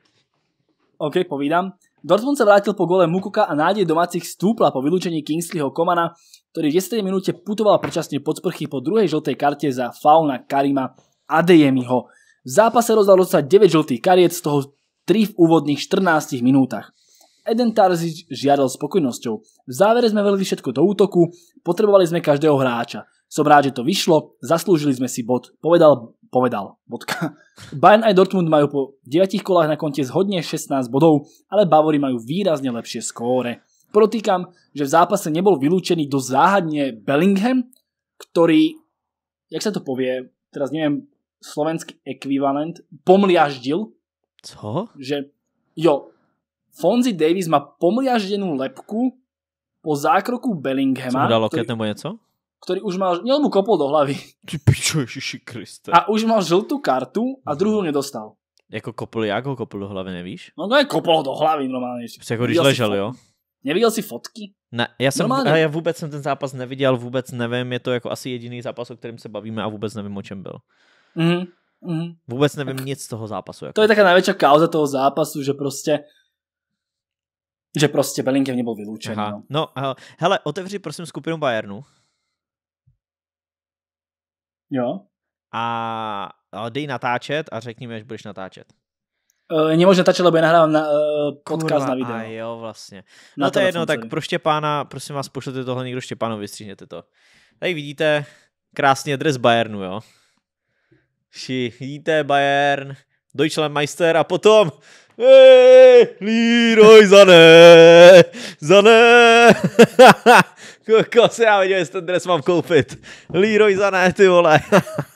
OK, povídam. Dortmund sa vrátil po gole Mukuka a nádej domácich stúpla po vylúčení Kingsleyho Komana, ktorý v 10. minúte putoval predčasne pod sprchy po druhej žltej karte za fauna Karima Adeyemiho. V zápase rozdalo sa 9 žltých kariet, z toho 3 v úvodných 14 minútach. Eden Tarzic žiadal spokojnosťou. V závere sme velili všetko do útoku, potrebovali sme každého hráča. Som rád, že to vyšlo, zaslúžili sme si bod. Povedal, povedal, bodka. Bayern aj Dortmund majú po 9 kolách na konte zhodne 16 bodov, ale Bavory majú výrazne lepšie skóre. Protýkam, že v zápase nebol vylúčený do záhadne Bellingham, ktorý, jak sa to povie, teraz neviem, slovenský ekvivalent pomliaždil. Co? Že jo, Fonzi Davis má pomliaždenú lepku po zákroku Bellinghama. Co dal loket nebo něco? Ktorý už mal, nie mu kopol do hlavy. Ty pičo, ježiši Kriste. A už mal žltú kartu a mhm. druhou nedostal. Jako kopol, jak ho kopol do hlavy, nevíš? No to no, je kopol do hlavy normálně. Prostě ako když ležel, jo? Neviděl si fotky? Ne, já, jsem, normálně. já vůbec jsem ten zápas neviděl, vůbec nevím, je to jako asi jediný zápas, o kterém se bavíme a vůbec nevím, o čem byl. Mm-hmm. Vůbec nevím tak. nic z toho zápasu. Jako. To je taká největší kauza toho zápasu, že prostě že prostě Bellingham nebyl vyloučen. No. no, hele, otevři prosím skupinu Bayernu. Jo. A, a dej natáčet a řekni mi, až budeš natáčet. Uh, e, nemůžu natáčet, lebo já nahrávám na, uh, podcast Kurva, na video. A jo, vlastně. No, na to je jedno, tak pro Štěpána, prosím vás, pošlete tohle někdo Štěpánu, vystříhněte to. Tady vidíte krásný dres Bayernu, jo ši jíte Bayern, Deutschland Meister a potom Hey, Leroy Zané! Zané! Kokos, já viděl, jestli ten dres mám koupit. Leroy Zané, ty vole.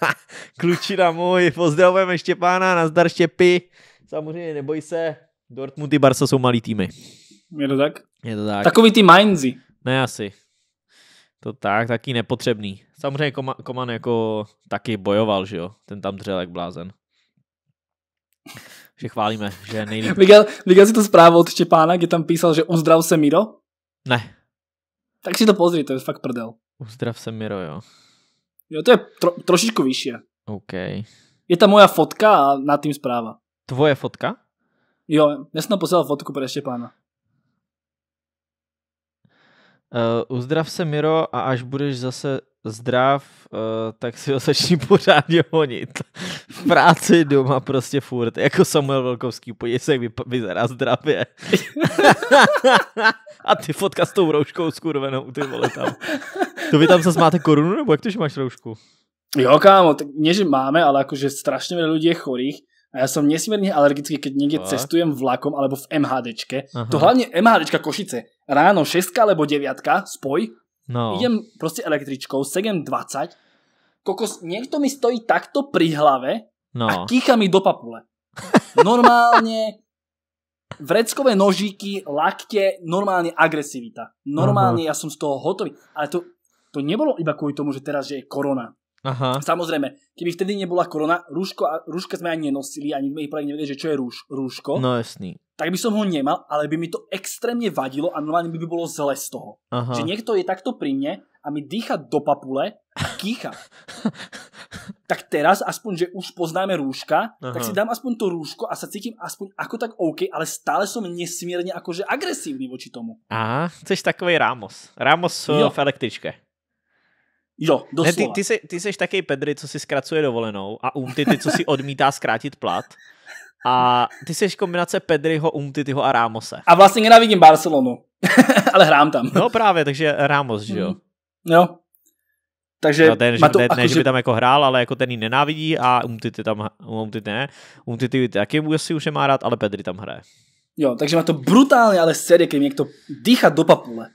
Klučina můj, pozdravujeme Štěpána, nazdar Štěpy. Samozřejmě neboj se, Dortmund i Barca jsou malý týmy. Je to tak? Je to tak. Takový ty Mainzy. Ne asi. To tak, taky nepotřebný. Samozřejmě Koma, Koman jako taky bojoval, že jo? Ten tam dřel jak blázen. Že chválíme, že nejlíp. Miguel, Miguel si tu zprávu od Štěpána, kde tam písal, že uzdrav se Miro? Ne. Tak si to pozri, to je fakt prdel. Uzdrav se Miro, jo. Jo, to je tro, trošičku vyšší. OK. Je tam moja fotka a nad tím zpráva. Tvoje fotka? Jo, já jsem posílal fotku pro Štěpána. Uh, uzdrav se, Miro, a až budeš zase zdrav, uh, tak si ho začni pořádně honit. V práci, doma, prostě furt. Jako Samuel Velkovský, podívej se, jak vyp- vyzerá zdravě. a ty fotka s tou rouškou skurvenou, ty vole tam. To vy tam zase máte korunu, nebo jak to, že máš roušku? Jo, kámo, tak mě, že máme, ale jakože strašně mnoho lidí je chorých a ja som nesmierne alergický, keď niekde cestujem vlakom alebo v MHDčke. Aha. To hlavne MHDčka Košice ráno 6 alebo 9, spoj, no. idem proste električkou 7.20, kokos, niekto mi stojí takto pri hlave no. a kýcha mi do papule. Normálne vreckové nožíky, lakte, normálne agresivita. Normálne Aha. ja som z toho hotový. Ale to, to nebolo iba kvôli tomu, že teraz, že je korona. Aha. Samozrejme, keby vtedy nebola korona, rúško, rúška sme ani nenosili, ani sme ich právě nevedeli, že čo je rúš, rúško. No jasný tak by som ho nemal, ale by mi to extrémne vadilo a normálne by, by bolo zle z toho. Aha. Že niekto je takto pri mne a mi dýcha do papule a kýcha. tak teraz, aspoň, že už poznáme rúška. Aha. tak si dám aspoň to rúško a sa cítim aspoň ako tak OK, ale stále som nesmierne akože agresívny voči tomu. A chceš takový Ramos. Ramos eh, jo. v električke. Jo, doslova. Ne, ty, ty, se, ty seš takej Pedry, co si skracuje dovolenou a um ty, ty, co si odmítá skrátit plat. A ty jsi kombinace Pedriho, Umtityho a Rámose. A vlastně nenávidím Barcelonu, ale hrám tam. No právě, takže Rámos, že jo? Mm. Jo. Takže no, ten, že, ne, ne, že by tam jako hrál, ale jako ten ji nenávidí a Umtity tam, Umtity ne, Umtity taky asi už má rád, ale Pedri tam hraje. Jo, takže má to brutálně, ale série, když někdo dýchá do papule.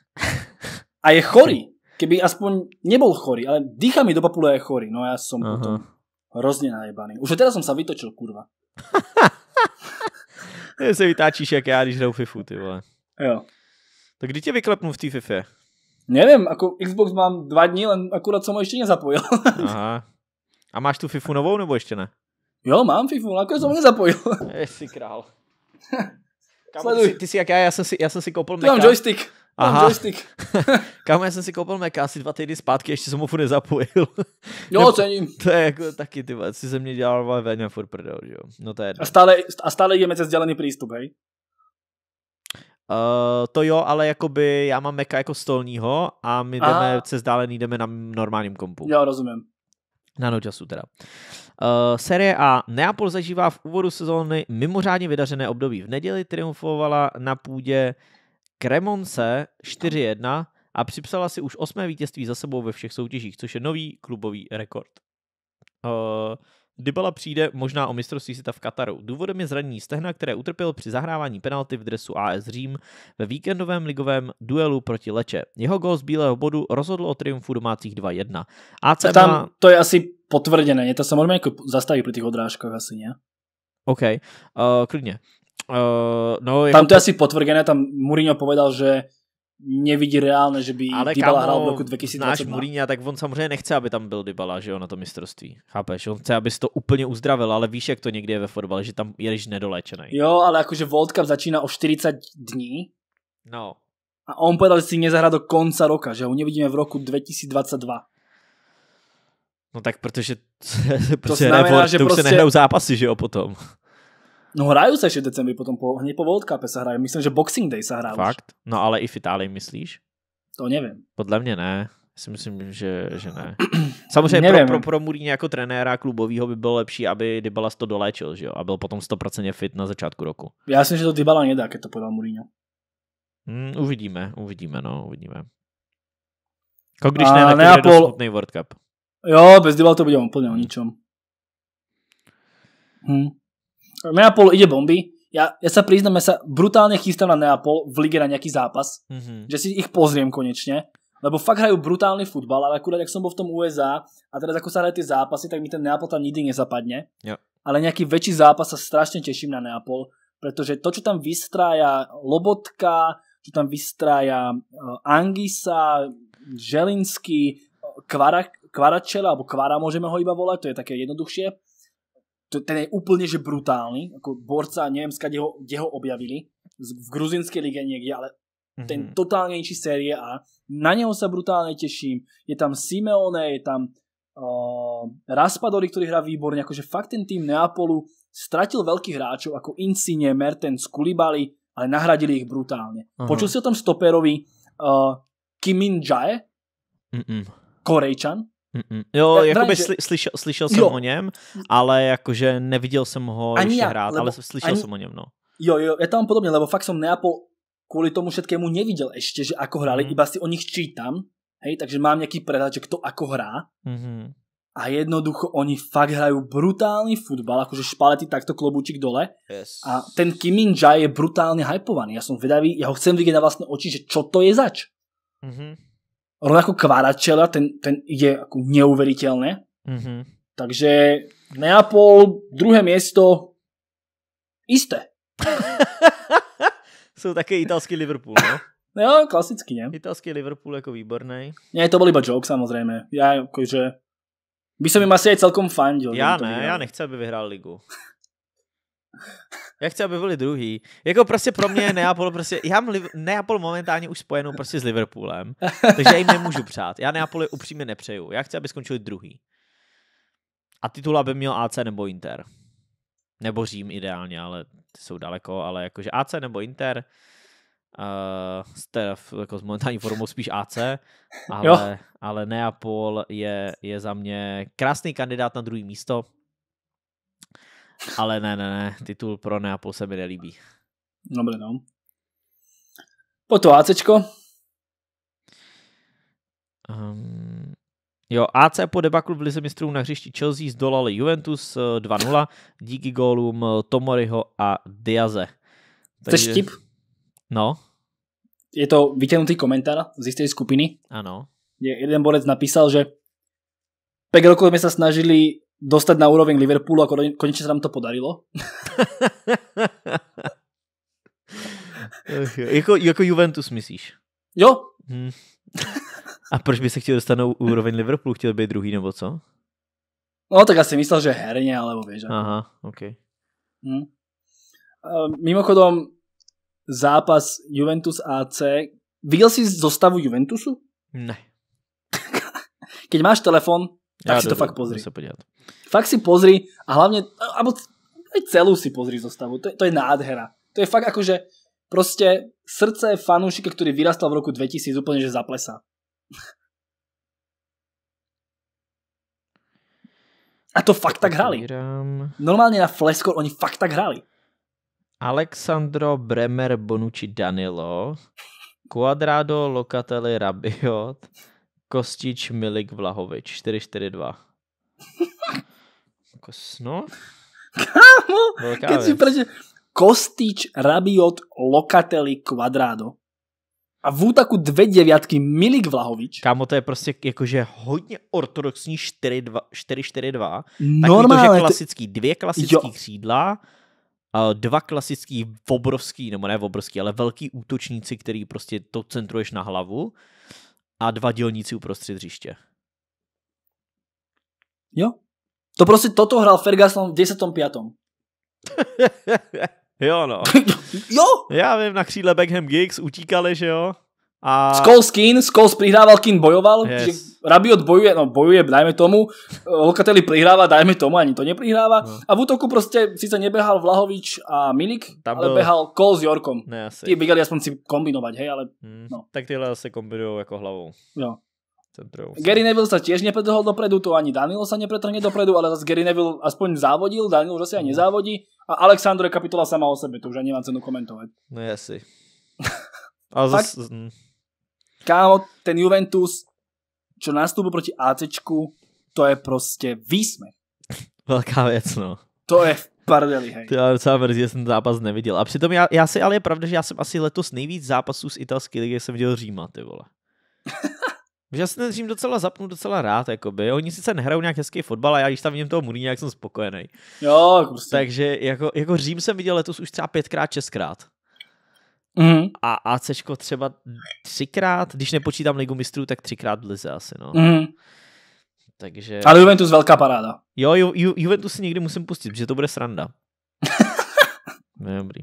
A je chorý. kdyby aspoň nebyl chorý, ale dýchá mi do papule a je chorý. No já jsem potom hrozně najebaný. Už teda jsem se vytočil, kurva. se vytáčíš jak já, když hraju FIFU, ty vole. Jo. Tak kdy tě vyklepnu v té FIFA? Nevím, jako Xbox mám dva dny, len akurát jsem ho ještě nezapojil. Aha. A máš tu FIFU novou nebo ještě ne? Jo, mám FIFU, ale jako jsem ho nezapojil. Jsi král. Kámo, ty, jsi, ty jsi jak já, já jsem si, já jsem si koupil Ty mám joystick. Aha. joystick. Kámo, já jsem si koupil Maca asi dva týdny zpátky, ještě jsem ho furt nezapojil. Jo, Nebo, cením. To je jako taky, ty si ze mě dělal velmi furt prdel, že jo. No to je A stále, a stále jdeme cez sdělený přístup, hej? Uh, to jo, ale jakoby já mám Maca jako stolního a my jdeme a... cez jdeme na normálním kompu. Jo, rozumím. Na nočasu teda. Uh, série A. Neapol zažívá v úvodu sezóny mimořádně vydařené období. V neděli triumfovala na půdě Kremonce 4-1 a připsala si už osmé vítězství za sebou ve všech soutěžích, což je nový klubový rekord. Uh, Dybala přijde možná o mistrovství světa v Kataru. Důvodem je zranění stehna, které utrpěl při zahrávání penalty v dresu AS Řím ve víkendovém ligovém duelu proti Leče. Jeho gol z bílého bodu rozhodl o triumfu domácích 2-1. AC tam, má... to je asi potvrděné, je to samozřejmě jako zastaví při těch odrážkách asi, ne? OK, uh, klidně. Uh, no, tam jako to je asi potvrdené, tam Mourinho povedal, že nevidí reálně, že by Ale Dybala hrál v roku 2022. Znáš Mourinho, tak on samozřejmě nechce, aby tam byl Dybala, že jo, na to mistrovství. Chápeš? On chce, aby se to úplně uzdravil, ale víš, jak to někdy je ve fotbale, že tam jedeš nedoléčený. Jo, ale jakože World Cup začíná o 40 dní. No. A on povedal, že si nezahrá do konca roka, že ho nevidíme v roku 2022. No tak protože, protože to znamená, ne, že to prostě... už se prostě nehrajou zápasy, že jo, potom. No hrajú sa ešte v decembri, potom po, hneď po World Cup sa hrajú. Myslím, že Boxing Day sa hrá Fakt? Už. No ale i v Itálii myslíš? To nevím. Podle mě ne. si myslím, že, že ne. Samozřejmě pro, pro, pro Murín jako trenéra klubového by bylo lepší, aby Dybala to doléčil, že jo? A byl potom 100% fit na začátku roku. Já myslím, že to Dybala nedá, když to podal Mourinho. Mm, uvidíme, uvidíme, no, uvidíme. Jako když A ne, tak Neapol... smutný World Cup. Jo, bez Dybala to bude úplně o ničom. Hm. Neapol ide bomby. Ja, ja sa priznám, ja sa brutálne chystám na Neapol v lige na nejaký zápas, mm-hmm. že si ich pozriem konečne, lebo fakt hrajú brutálny futbal, ale akurát, ak som bol v tom USA a teraz ako sa hrajú tie zápasy, tak mi ten Neapol tam nikdy nezapadne. Jo. Ale nejaký väčší zápas sa strašne teším na Neapol, pretože to, čo tam vystrája Lobotka, čo tam vystrája eh, Angisa, Želinsky, eh, Kvara, Kvaračela, alebo Kvara môžeme ho iba volať, to je také jednoduchšie, ten je úplne že brutálny, ako borca, neviem kde ho, kde ho objavili, v gruzinskej lige niekde, ale mm-hmm. ten mhm. totálne ničí série A, na neho sa brutálne teším, je tam Simeone, je tam uh, Raspadori, ktorý hrá výborne, akože fakt ten tým Neapolu stratil veľkých hráčov ako Insigne, Mertens, Kulibali, ale nahradili ich brutálne. -huh. Počul si o tom stoperovi uh, Kimin Jae? Mm-mm. Korejčan? Mm-mm. Jo, jako jakoby no, sli- slyšel, slyšel jsem jo. o něm, ale jakože neviděl jsem ho ani ještě já, hrát, lebo, ale slyšel ani, jsem o něm, no. Jo, jo, to tam podobně, lebo fakt jsem Neapol kvůli tomu všetkému neviděl ještě, že ako hráli, mm. iba si o nich čítam, hej, takže mám nějaký prehľad, že kto ako hrá. Mm-hmm. A jednoducho oni fakt hrajú brutálny futbal, akože špalety takto klobúčik dole. Yes. A ten Kiminja je brutálne hypovaný. Ja som vedavý, ja ho chcem vidieť na vlastné oči, že čo to je zač. Mm-hmm rovnako kváračela ten, ten ide ako neuveriteľne. Mm-hmm. Takže Neapol, druhé miesto, isté. Jsou také italský Liverpool, no? Jo, klasicky, ne? Italský Liverpool jako výborný. Ne, to byl iba joke samozřejmě. Já jakože... By som jim asi aj celkom fandil. Já ne, já nechci, aby vyhrál ligu. Já chci, aby byli druhý. Jako prostě pro mě Neapol prostě, já mám Liv- Neapol momentálně už spojenou prostě s Liverpoolem, takže já jim nemůžu přát. Já Neapoli upřímně nepřeju. Já chci, aby skončili druhý. A titul aby měl AC nebo Inter. Nebo Řím ideálně, ale ty jsou daleko, ale jakože AC nebo Inter, uh, v, jako s momentální formou spíš AC, ale, jo. ale Neapol je, je za mě krásný kandidát na druhý místo ale ne, ne, ne, titul pro Neapol se mi nelíbí. Dobře, no. Po to ACčko. Um, ehm, jo, AC po debaklu v Lize mistrů na hřišti Chelsea zdolali Juventus 2-0 eh, díky gólům eh, Tomoriho a Diaze. Takže... Chceš tip? No. Je to vytěnutý komentár z jisté skupiny. Ano. Je jeden borec napísal, že 5 rokov jsme se snažili dostať na úroveň Liverpoolu a konečne sa nám to podarilo. jako, jako Juventus myslíš? Jo. Hmm. A proč by se chtěl dostat na úroveň Liverpoolu? Chtěl být druhý nebo co? No tak asi myslel, že herně, alebo vieš. Ako. Aha, OK. Hmm. Mimochodom, zápas Juventus AC, viděl jsi zostavu Juventusu? Ne. Když máš telefon, tak Já si to fakt pozri. Se podívat. Fakt si pozri a hlavne, alebo aj celú si pozri zostavu, to je, to je nádhera. To je fakt akože proste srdce fanúšika, ktorý vyrastal v roku 2000 úplne, že zaplesá. A to fakt tak hrali. Normálne na Fleskor oni fakt tak hrali. Alexandro, Bremer, Bonucci, Danilo, Quadrado, Locatelli, Rabiot, Kostič, Milik, Vlahovič, 4-4-2. Kosno? Jako Kámo, Velká keď vec. si prečo... Kostič, Rabiot, Lokateli, Quadrado. A v útaku dvě deviatky Milik Vlahovič. Kámo, to je prostě jakože hodně ortodoxní 4-4-2. Normálně. Takže klasický, dvě klasické křídla, dva klasický obrovský, nebo ne obrovský, ale velký útočníci, který prostě to centruješ na hlavu a dva dělníci uprostřed hřiště. Jo. To prostě toto hrál Ferguson v 10.5. jo, no. jo! Já vím, na křídle Beckham Giggs utíkali, že jo? A... Scholes Kin, Scholes prihrával, Kin bojoval, yes. že Rabiot bojuje, no bojuje, dajme tomu, Lokateli prihráva, dajme tomu, ani to neprihráva. No. A v útoku prostě sice nebehal Vlahovič a Milik, Tam ale byl... behal Kol s Jorkom. Ne, asi. Ty běgali aspoň si kombinovat, hej, ale hmm. no. Tak tyhle se kombinují jako hlavou. Jo. Gary Neville sa tiež nepretrhol dopredu, to ani Danilo sa nepretrhne dopredu, ale zase Gary Neville aspoň závodil, Danilo už asi aj no. nezávodí a Alexandro je kapitola sama o sebe, to už ani nemám cenu komentovať. No jasný. Mm. Kámo, ten Juventus, čo nastúpil proti ACčku, to je prostě výsme. Velká věc, no. To je v pardeli, hej. To já docela mrzí, že jsem ten zápas neviděl. A přitom já, já si, ale je pravda, že já jsem asi letos nejvíc zápasů z italské ligy jsem viděl Říma, ty vole. Že já se ten tým docela zapnu docela rád, jakoby. Oni sice nehrajou nějak hezký fotbal, a já když tam vidím toho Mourinho, jak jsem spokojený. Jo, prostě. Takže jako, jako Řím jsem viděl letos už třeba pětkrát, šestkrát. Mm. A ACčko třeba třikrát, když nepočítám ligu mistrů, tak třikrát v lize asi, no. Mm. Takže... Ale Juventus velká paráda. Jo, Ju, Ju, Juventus si někdy musím pustit, protože to bude sranda. No, dobrý.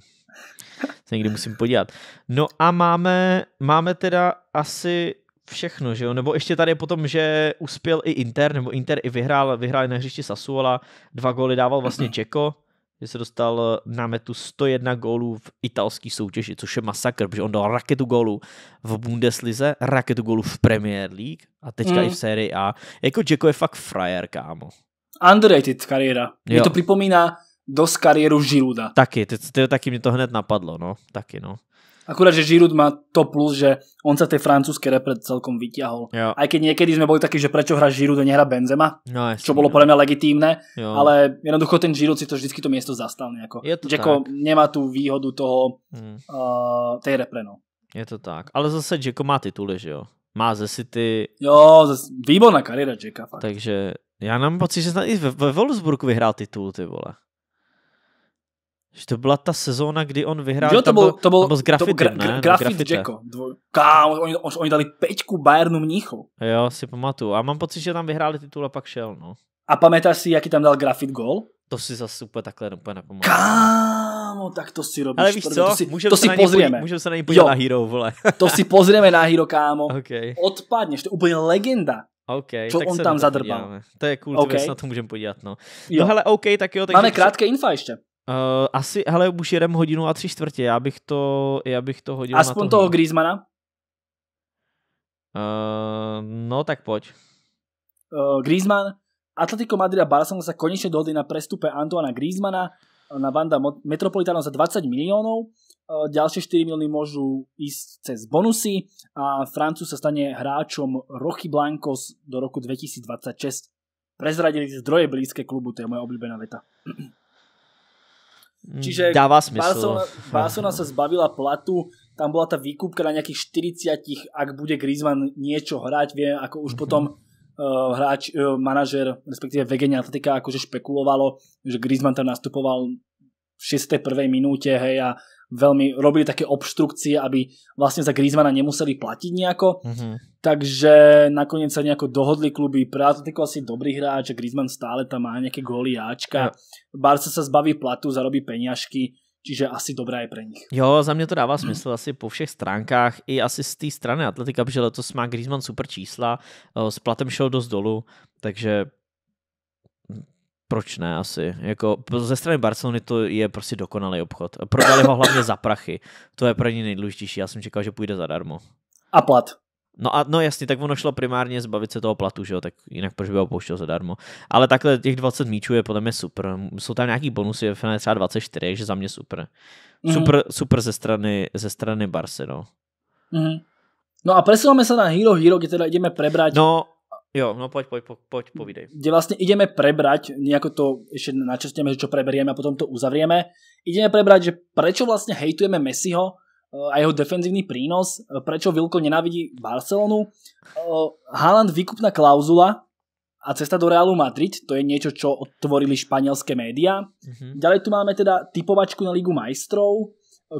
Se někdy musím podívat. No a máme, máme teda asi všechno, že jo? Nebo ještě tady potom, že uspěl i Inter, nebo Inter i vyhrál, vyhrál na hřišti Sasuola, dva góly dával vlastně Čeko, že se dostal na metu 101 gólů v italské soutěži, což je masakr, protože on dal raketu gólů v Bundeslize, raketu gólů v Premier League a teďka mm. i v mm. sérii A. Jako Jacko je fakt frajer, kámo. Underrated kariéra. Jo. Mě to připomíná dost kariéru Žiluda. Taky, to ty, taky mě to hned napadlo, no, taky, no. Akurát, že Giroud má to plus, že on sa tej francúzskej repre celkom vyťahol. Jo. Aj keď niekedy sme boli takí, že prečo hra Giroud a nehra Benzema, no, jasný, čo bolo no. podľa mňa legitímne, jo. ale jednoducho ten Giroud si to vždycky to miesto zastal nejako. Je to Jacko tak. nemá tu výhodu toho, hmm. uh, eh, tej repre, no. Je to tak. Ale zase Jacko má tituly, že jo? Má ze City. Jo, výborná kariéra Jacka. Fakt. Takže já mám pocit, že snad i ve, ve Wolfsburgu vyhrál titul, ty vole. Že to byla ta sezóna, kdy on vyhrál. Jo, to byl, to byl, to byl s grafitem, to gra, ne? Grafit Jacko. Kámo, oni, oni dali pečku Bayernu Mníchov. Jo, si pamatuju. A mám pocit, že tam vyhráli titul a pak šel, no. A pamätáš si, jaký tam dal Grafit gol? To si zase úplně takhle úplně nepamatuju. Kámo, tak to si robíš. Ale víš co, to si, pozrieme. Můžeme se na něj podívat na Hero, vole. to si pozrieme na Hero, kámo. Okay. Odpadneš, to je úplně legenda. OK, Co tak on tam zadrbal. To je cool, okay. to se na to můžeme podívat, no. no jo. No hele, OK, tak jo. Takže Máme krátké infa ještě. Uh, asi, hele, už jedem hodinu a tři čtvrtě, já bych to, já bych to hodil Aspoň na toho, toho Griezmana? Uh, no, tak pojď. Uh, Griezmann, Atletico Madrid a Barcelona sa konečne dohodli na prestupe Antoana Griezmana na Vanda Metropolitano za 20 miliónov. Ďalšie 4 milióny môžu ísť cez bonusy a Francúz sa stane hráčom Rochy Blancos do roku 2026. Prezradili zdroje blízke klubu, to je moja obľúbená veta. Mhm. Čiže Dáva smysl. Barcelona, Barcelona sa zbavila platu, tam bola tá výkupka na nejakých 40, ak bude Griezmann niečo hrať, vie, ako už mm-hmm. potom uh, hráč, uh, manažer, respektíve Vegenia Atletika akože špekulovalo, že Griezmann tam nastupoval v 61. minúte, hej, a veľmi robili také obštrukcie, aby vlastne za Griezmana nemuseli platiť nejako. Mm-hmm. Takže nakoniec sa nejako dohodli kluby. Pre Atletico asi dobrý hráč, Griezmann stále tam má nejaké góly jáčka. Yeah. Barca sa zbaví platu, zarobí peňažky. Čiže asi dobrá je pre nich. Jo, za mě to dává smysl asi po všech stránkách, i asi z té strany Atletika, protože letos má Griezmann super čísla, s platem šel dost dolů, takže proč ne asi? Jako, ze strany Barcelony to je prostě dokonalý obchod. Prodali ho hlavně za prachy. To je pro ně nejdůležitější. Já jsem čekal, že půjde zadarmo. A plat. No a no jasně, tak ono šlo primárně zbavit se toho platu, že jo, tak jinak proč by ho pouštěl zadarmo. Ale takhle těch 20 míčů je podle mě super. Jsou tam nějaký bonusy, je finále třeba 24, že za mě super. Mm. Super, super ze strany, ze strany Barce, no. Mm. No a presúvame se na Hero Hero, kde teda jdeme prebrat. No, Jo, no poď, poď, poď, povídej. Kde vlastne ideme prebrať, nejako to ešte načestieme, že čo preberieme a potom to uzavrieme. Ideme prebrať, že prečo vlastne hejtujeme Messiho eh, a jeho defenzívny prínos, eh, prečo Vilko nenavidí Barcelonu. Eh, Haaland výkupná klauzula a cesta do Realu Madrid, to je niečo, čo otvorili španielské médiá. Mm-hmm. Ďalej tu máme teda typovačku na Ligu majstrov,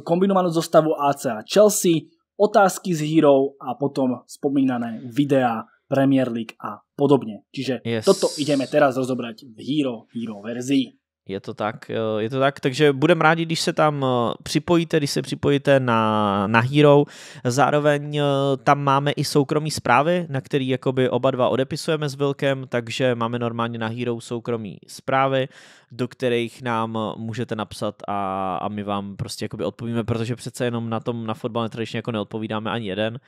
kombinovanú zostavu AC a Chelsea, otázky s hírou a potom spomínané videá Premier League a podobne. Čiže yes. toto ideme teraz rozobrať v Hero Hero verzii. Je to tak, eh, je to tak, takže budem rádi, když se tam eh, připojíte, když se připojíte na, na Hero. Zároveň eh, tam máme i soukromí zprávy, na který jakoby oba dva odepisujeme s Vilkem, takže máme normálně na Hero soukromí zprávy, do kterých nám můžete napsat a, a my vám prostě jakoby odpovíme, protože přece jenom na tom na fotbale tradičně jako neodpovídáme ani jeden,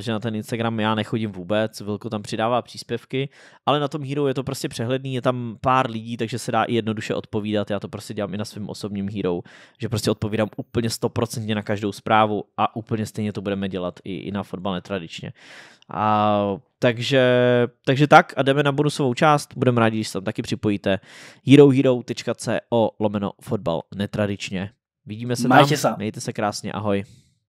že na ten Instagram já nechodím vůbec, Vilko tam přidává příspěvky, ale na tom Hero je to prostě přehledný, je tam pár lidí, takže se dá i jednoduše odpovídat, já to prostě dělám i na svém osobním Hero, že prostě odpovídám úplně stoprocentně na každou zprávu a úplně stejně to budeme dělat i, i na fotbale netradičně. A, takže, takže tak a jdeme na bonusovou část, budeme rádi, když se tam taky připojíte herohero.co lomeno fotbal netradičně. Vidíme se Májte tam, se. mějte se krásně, ahoj.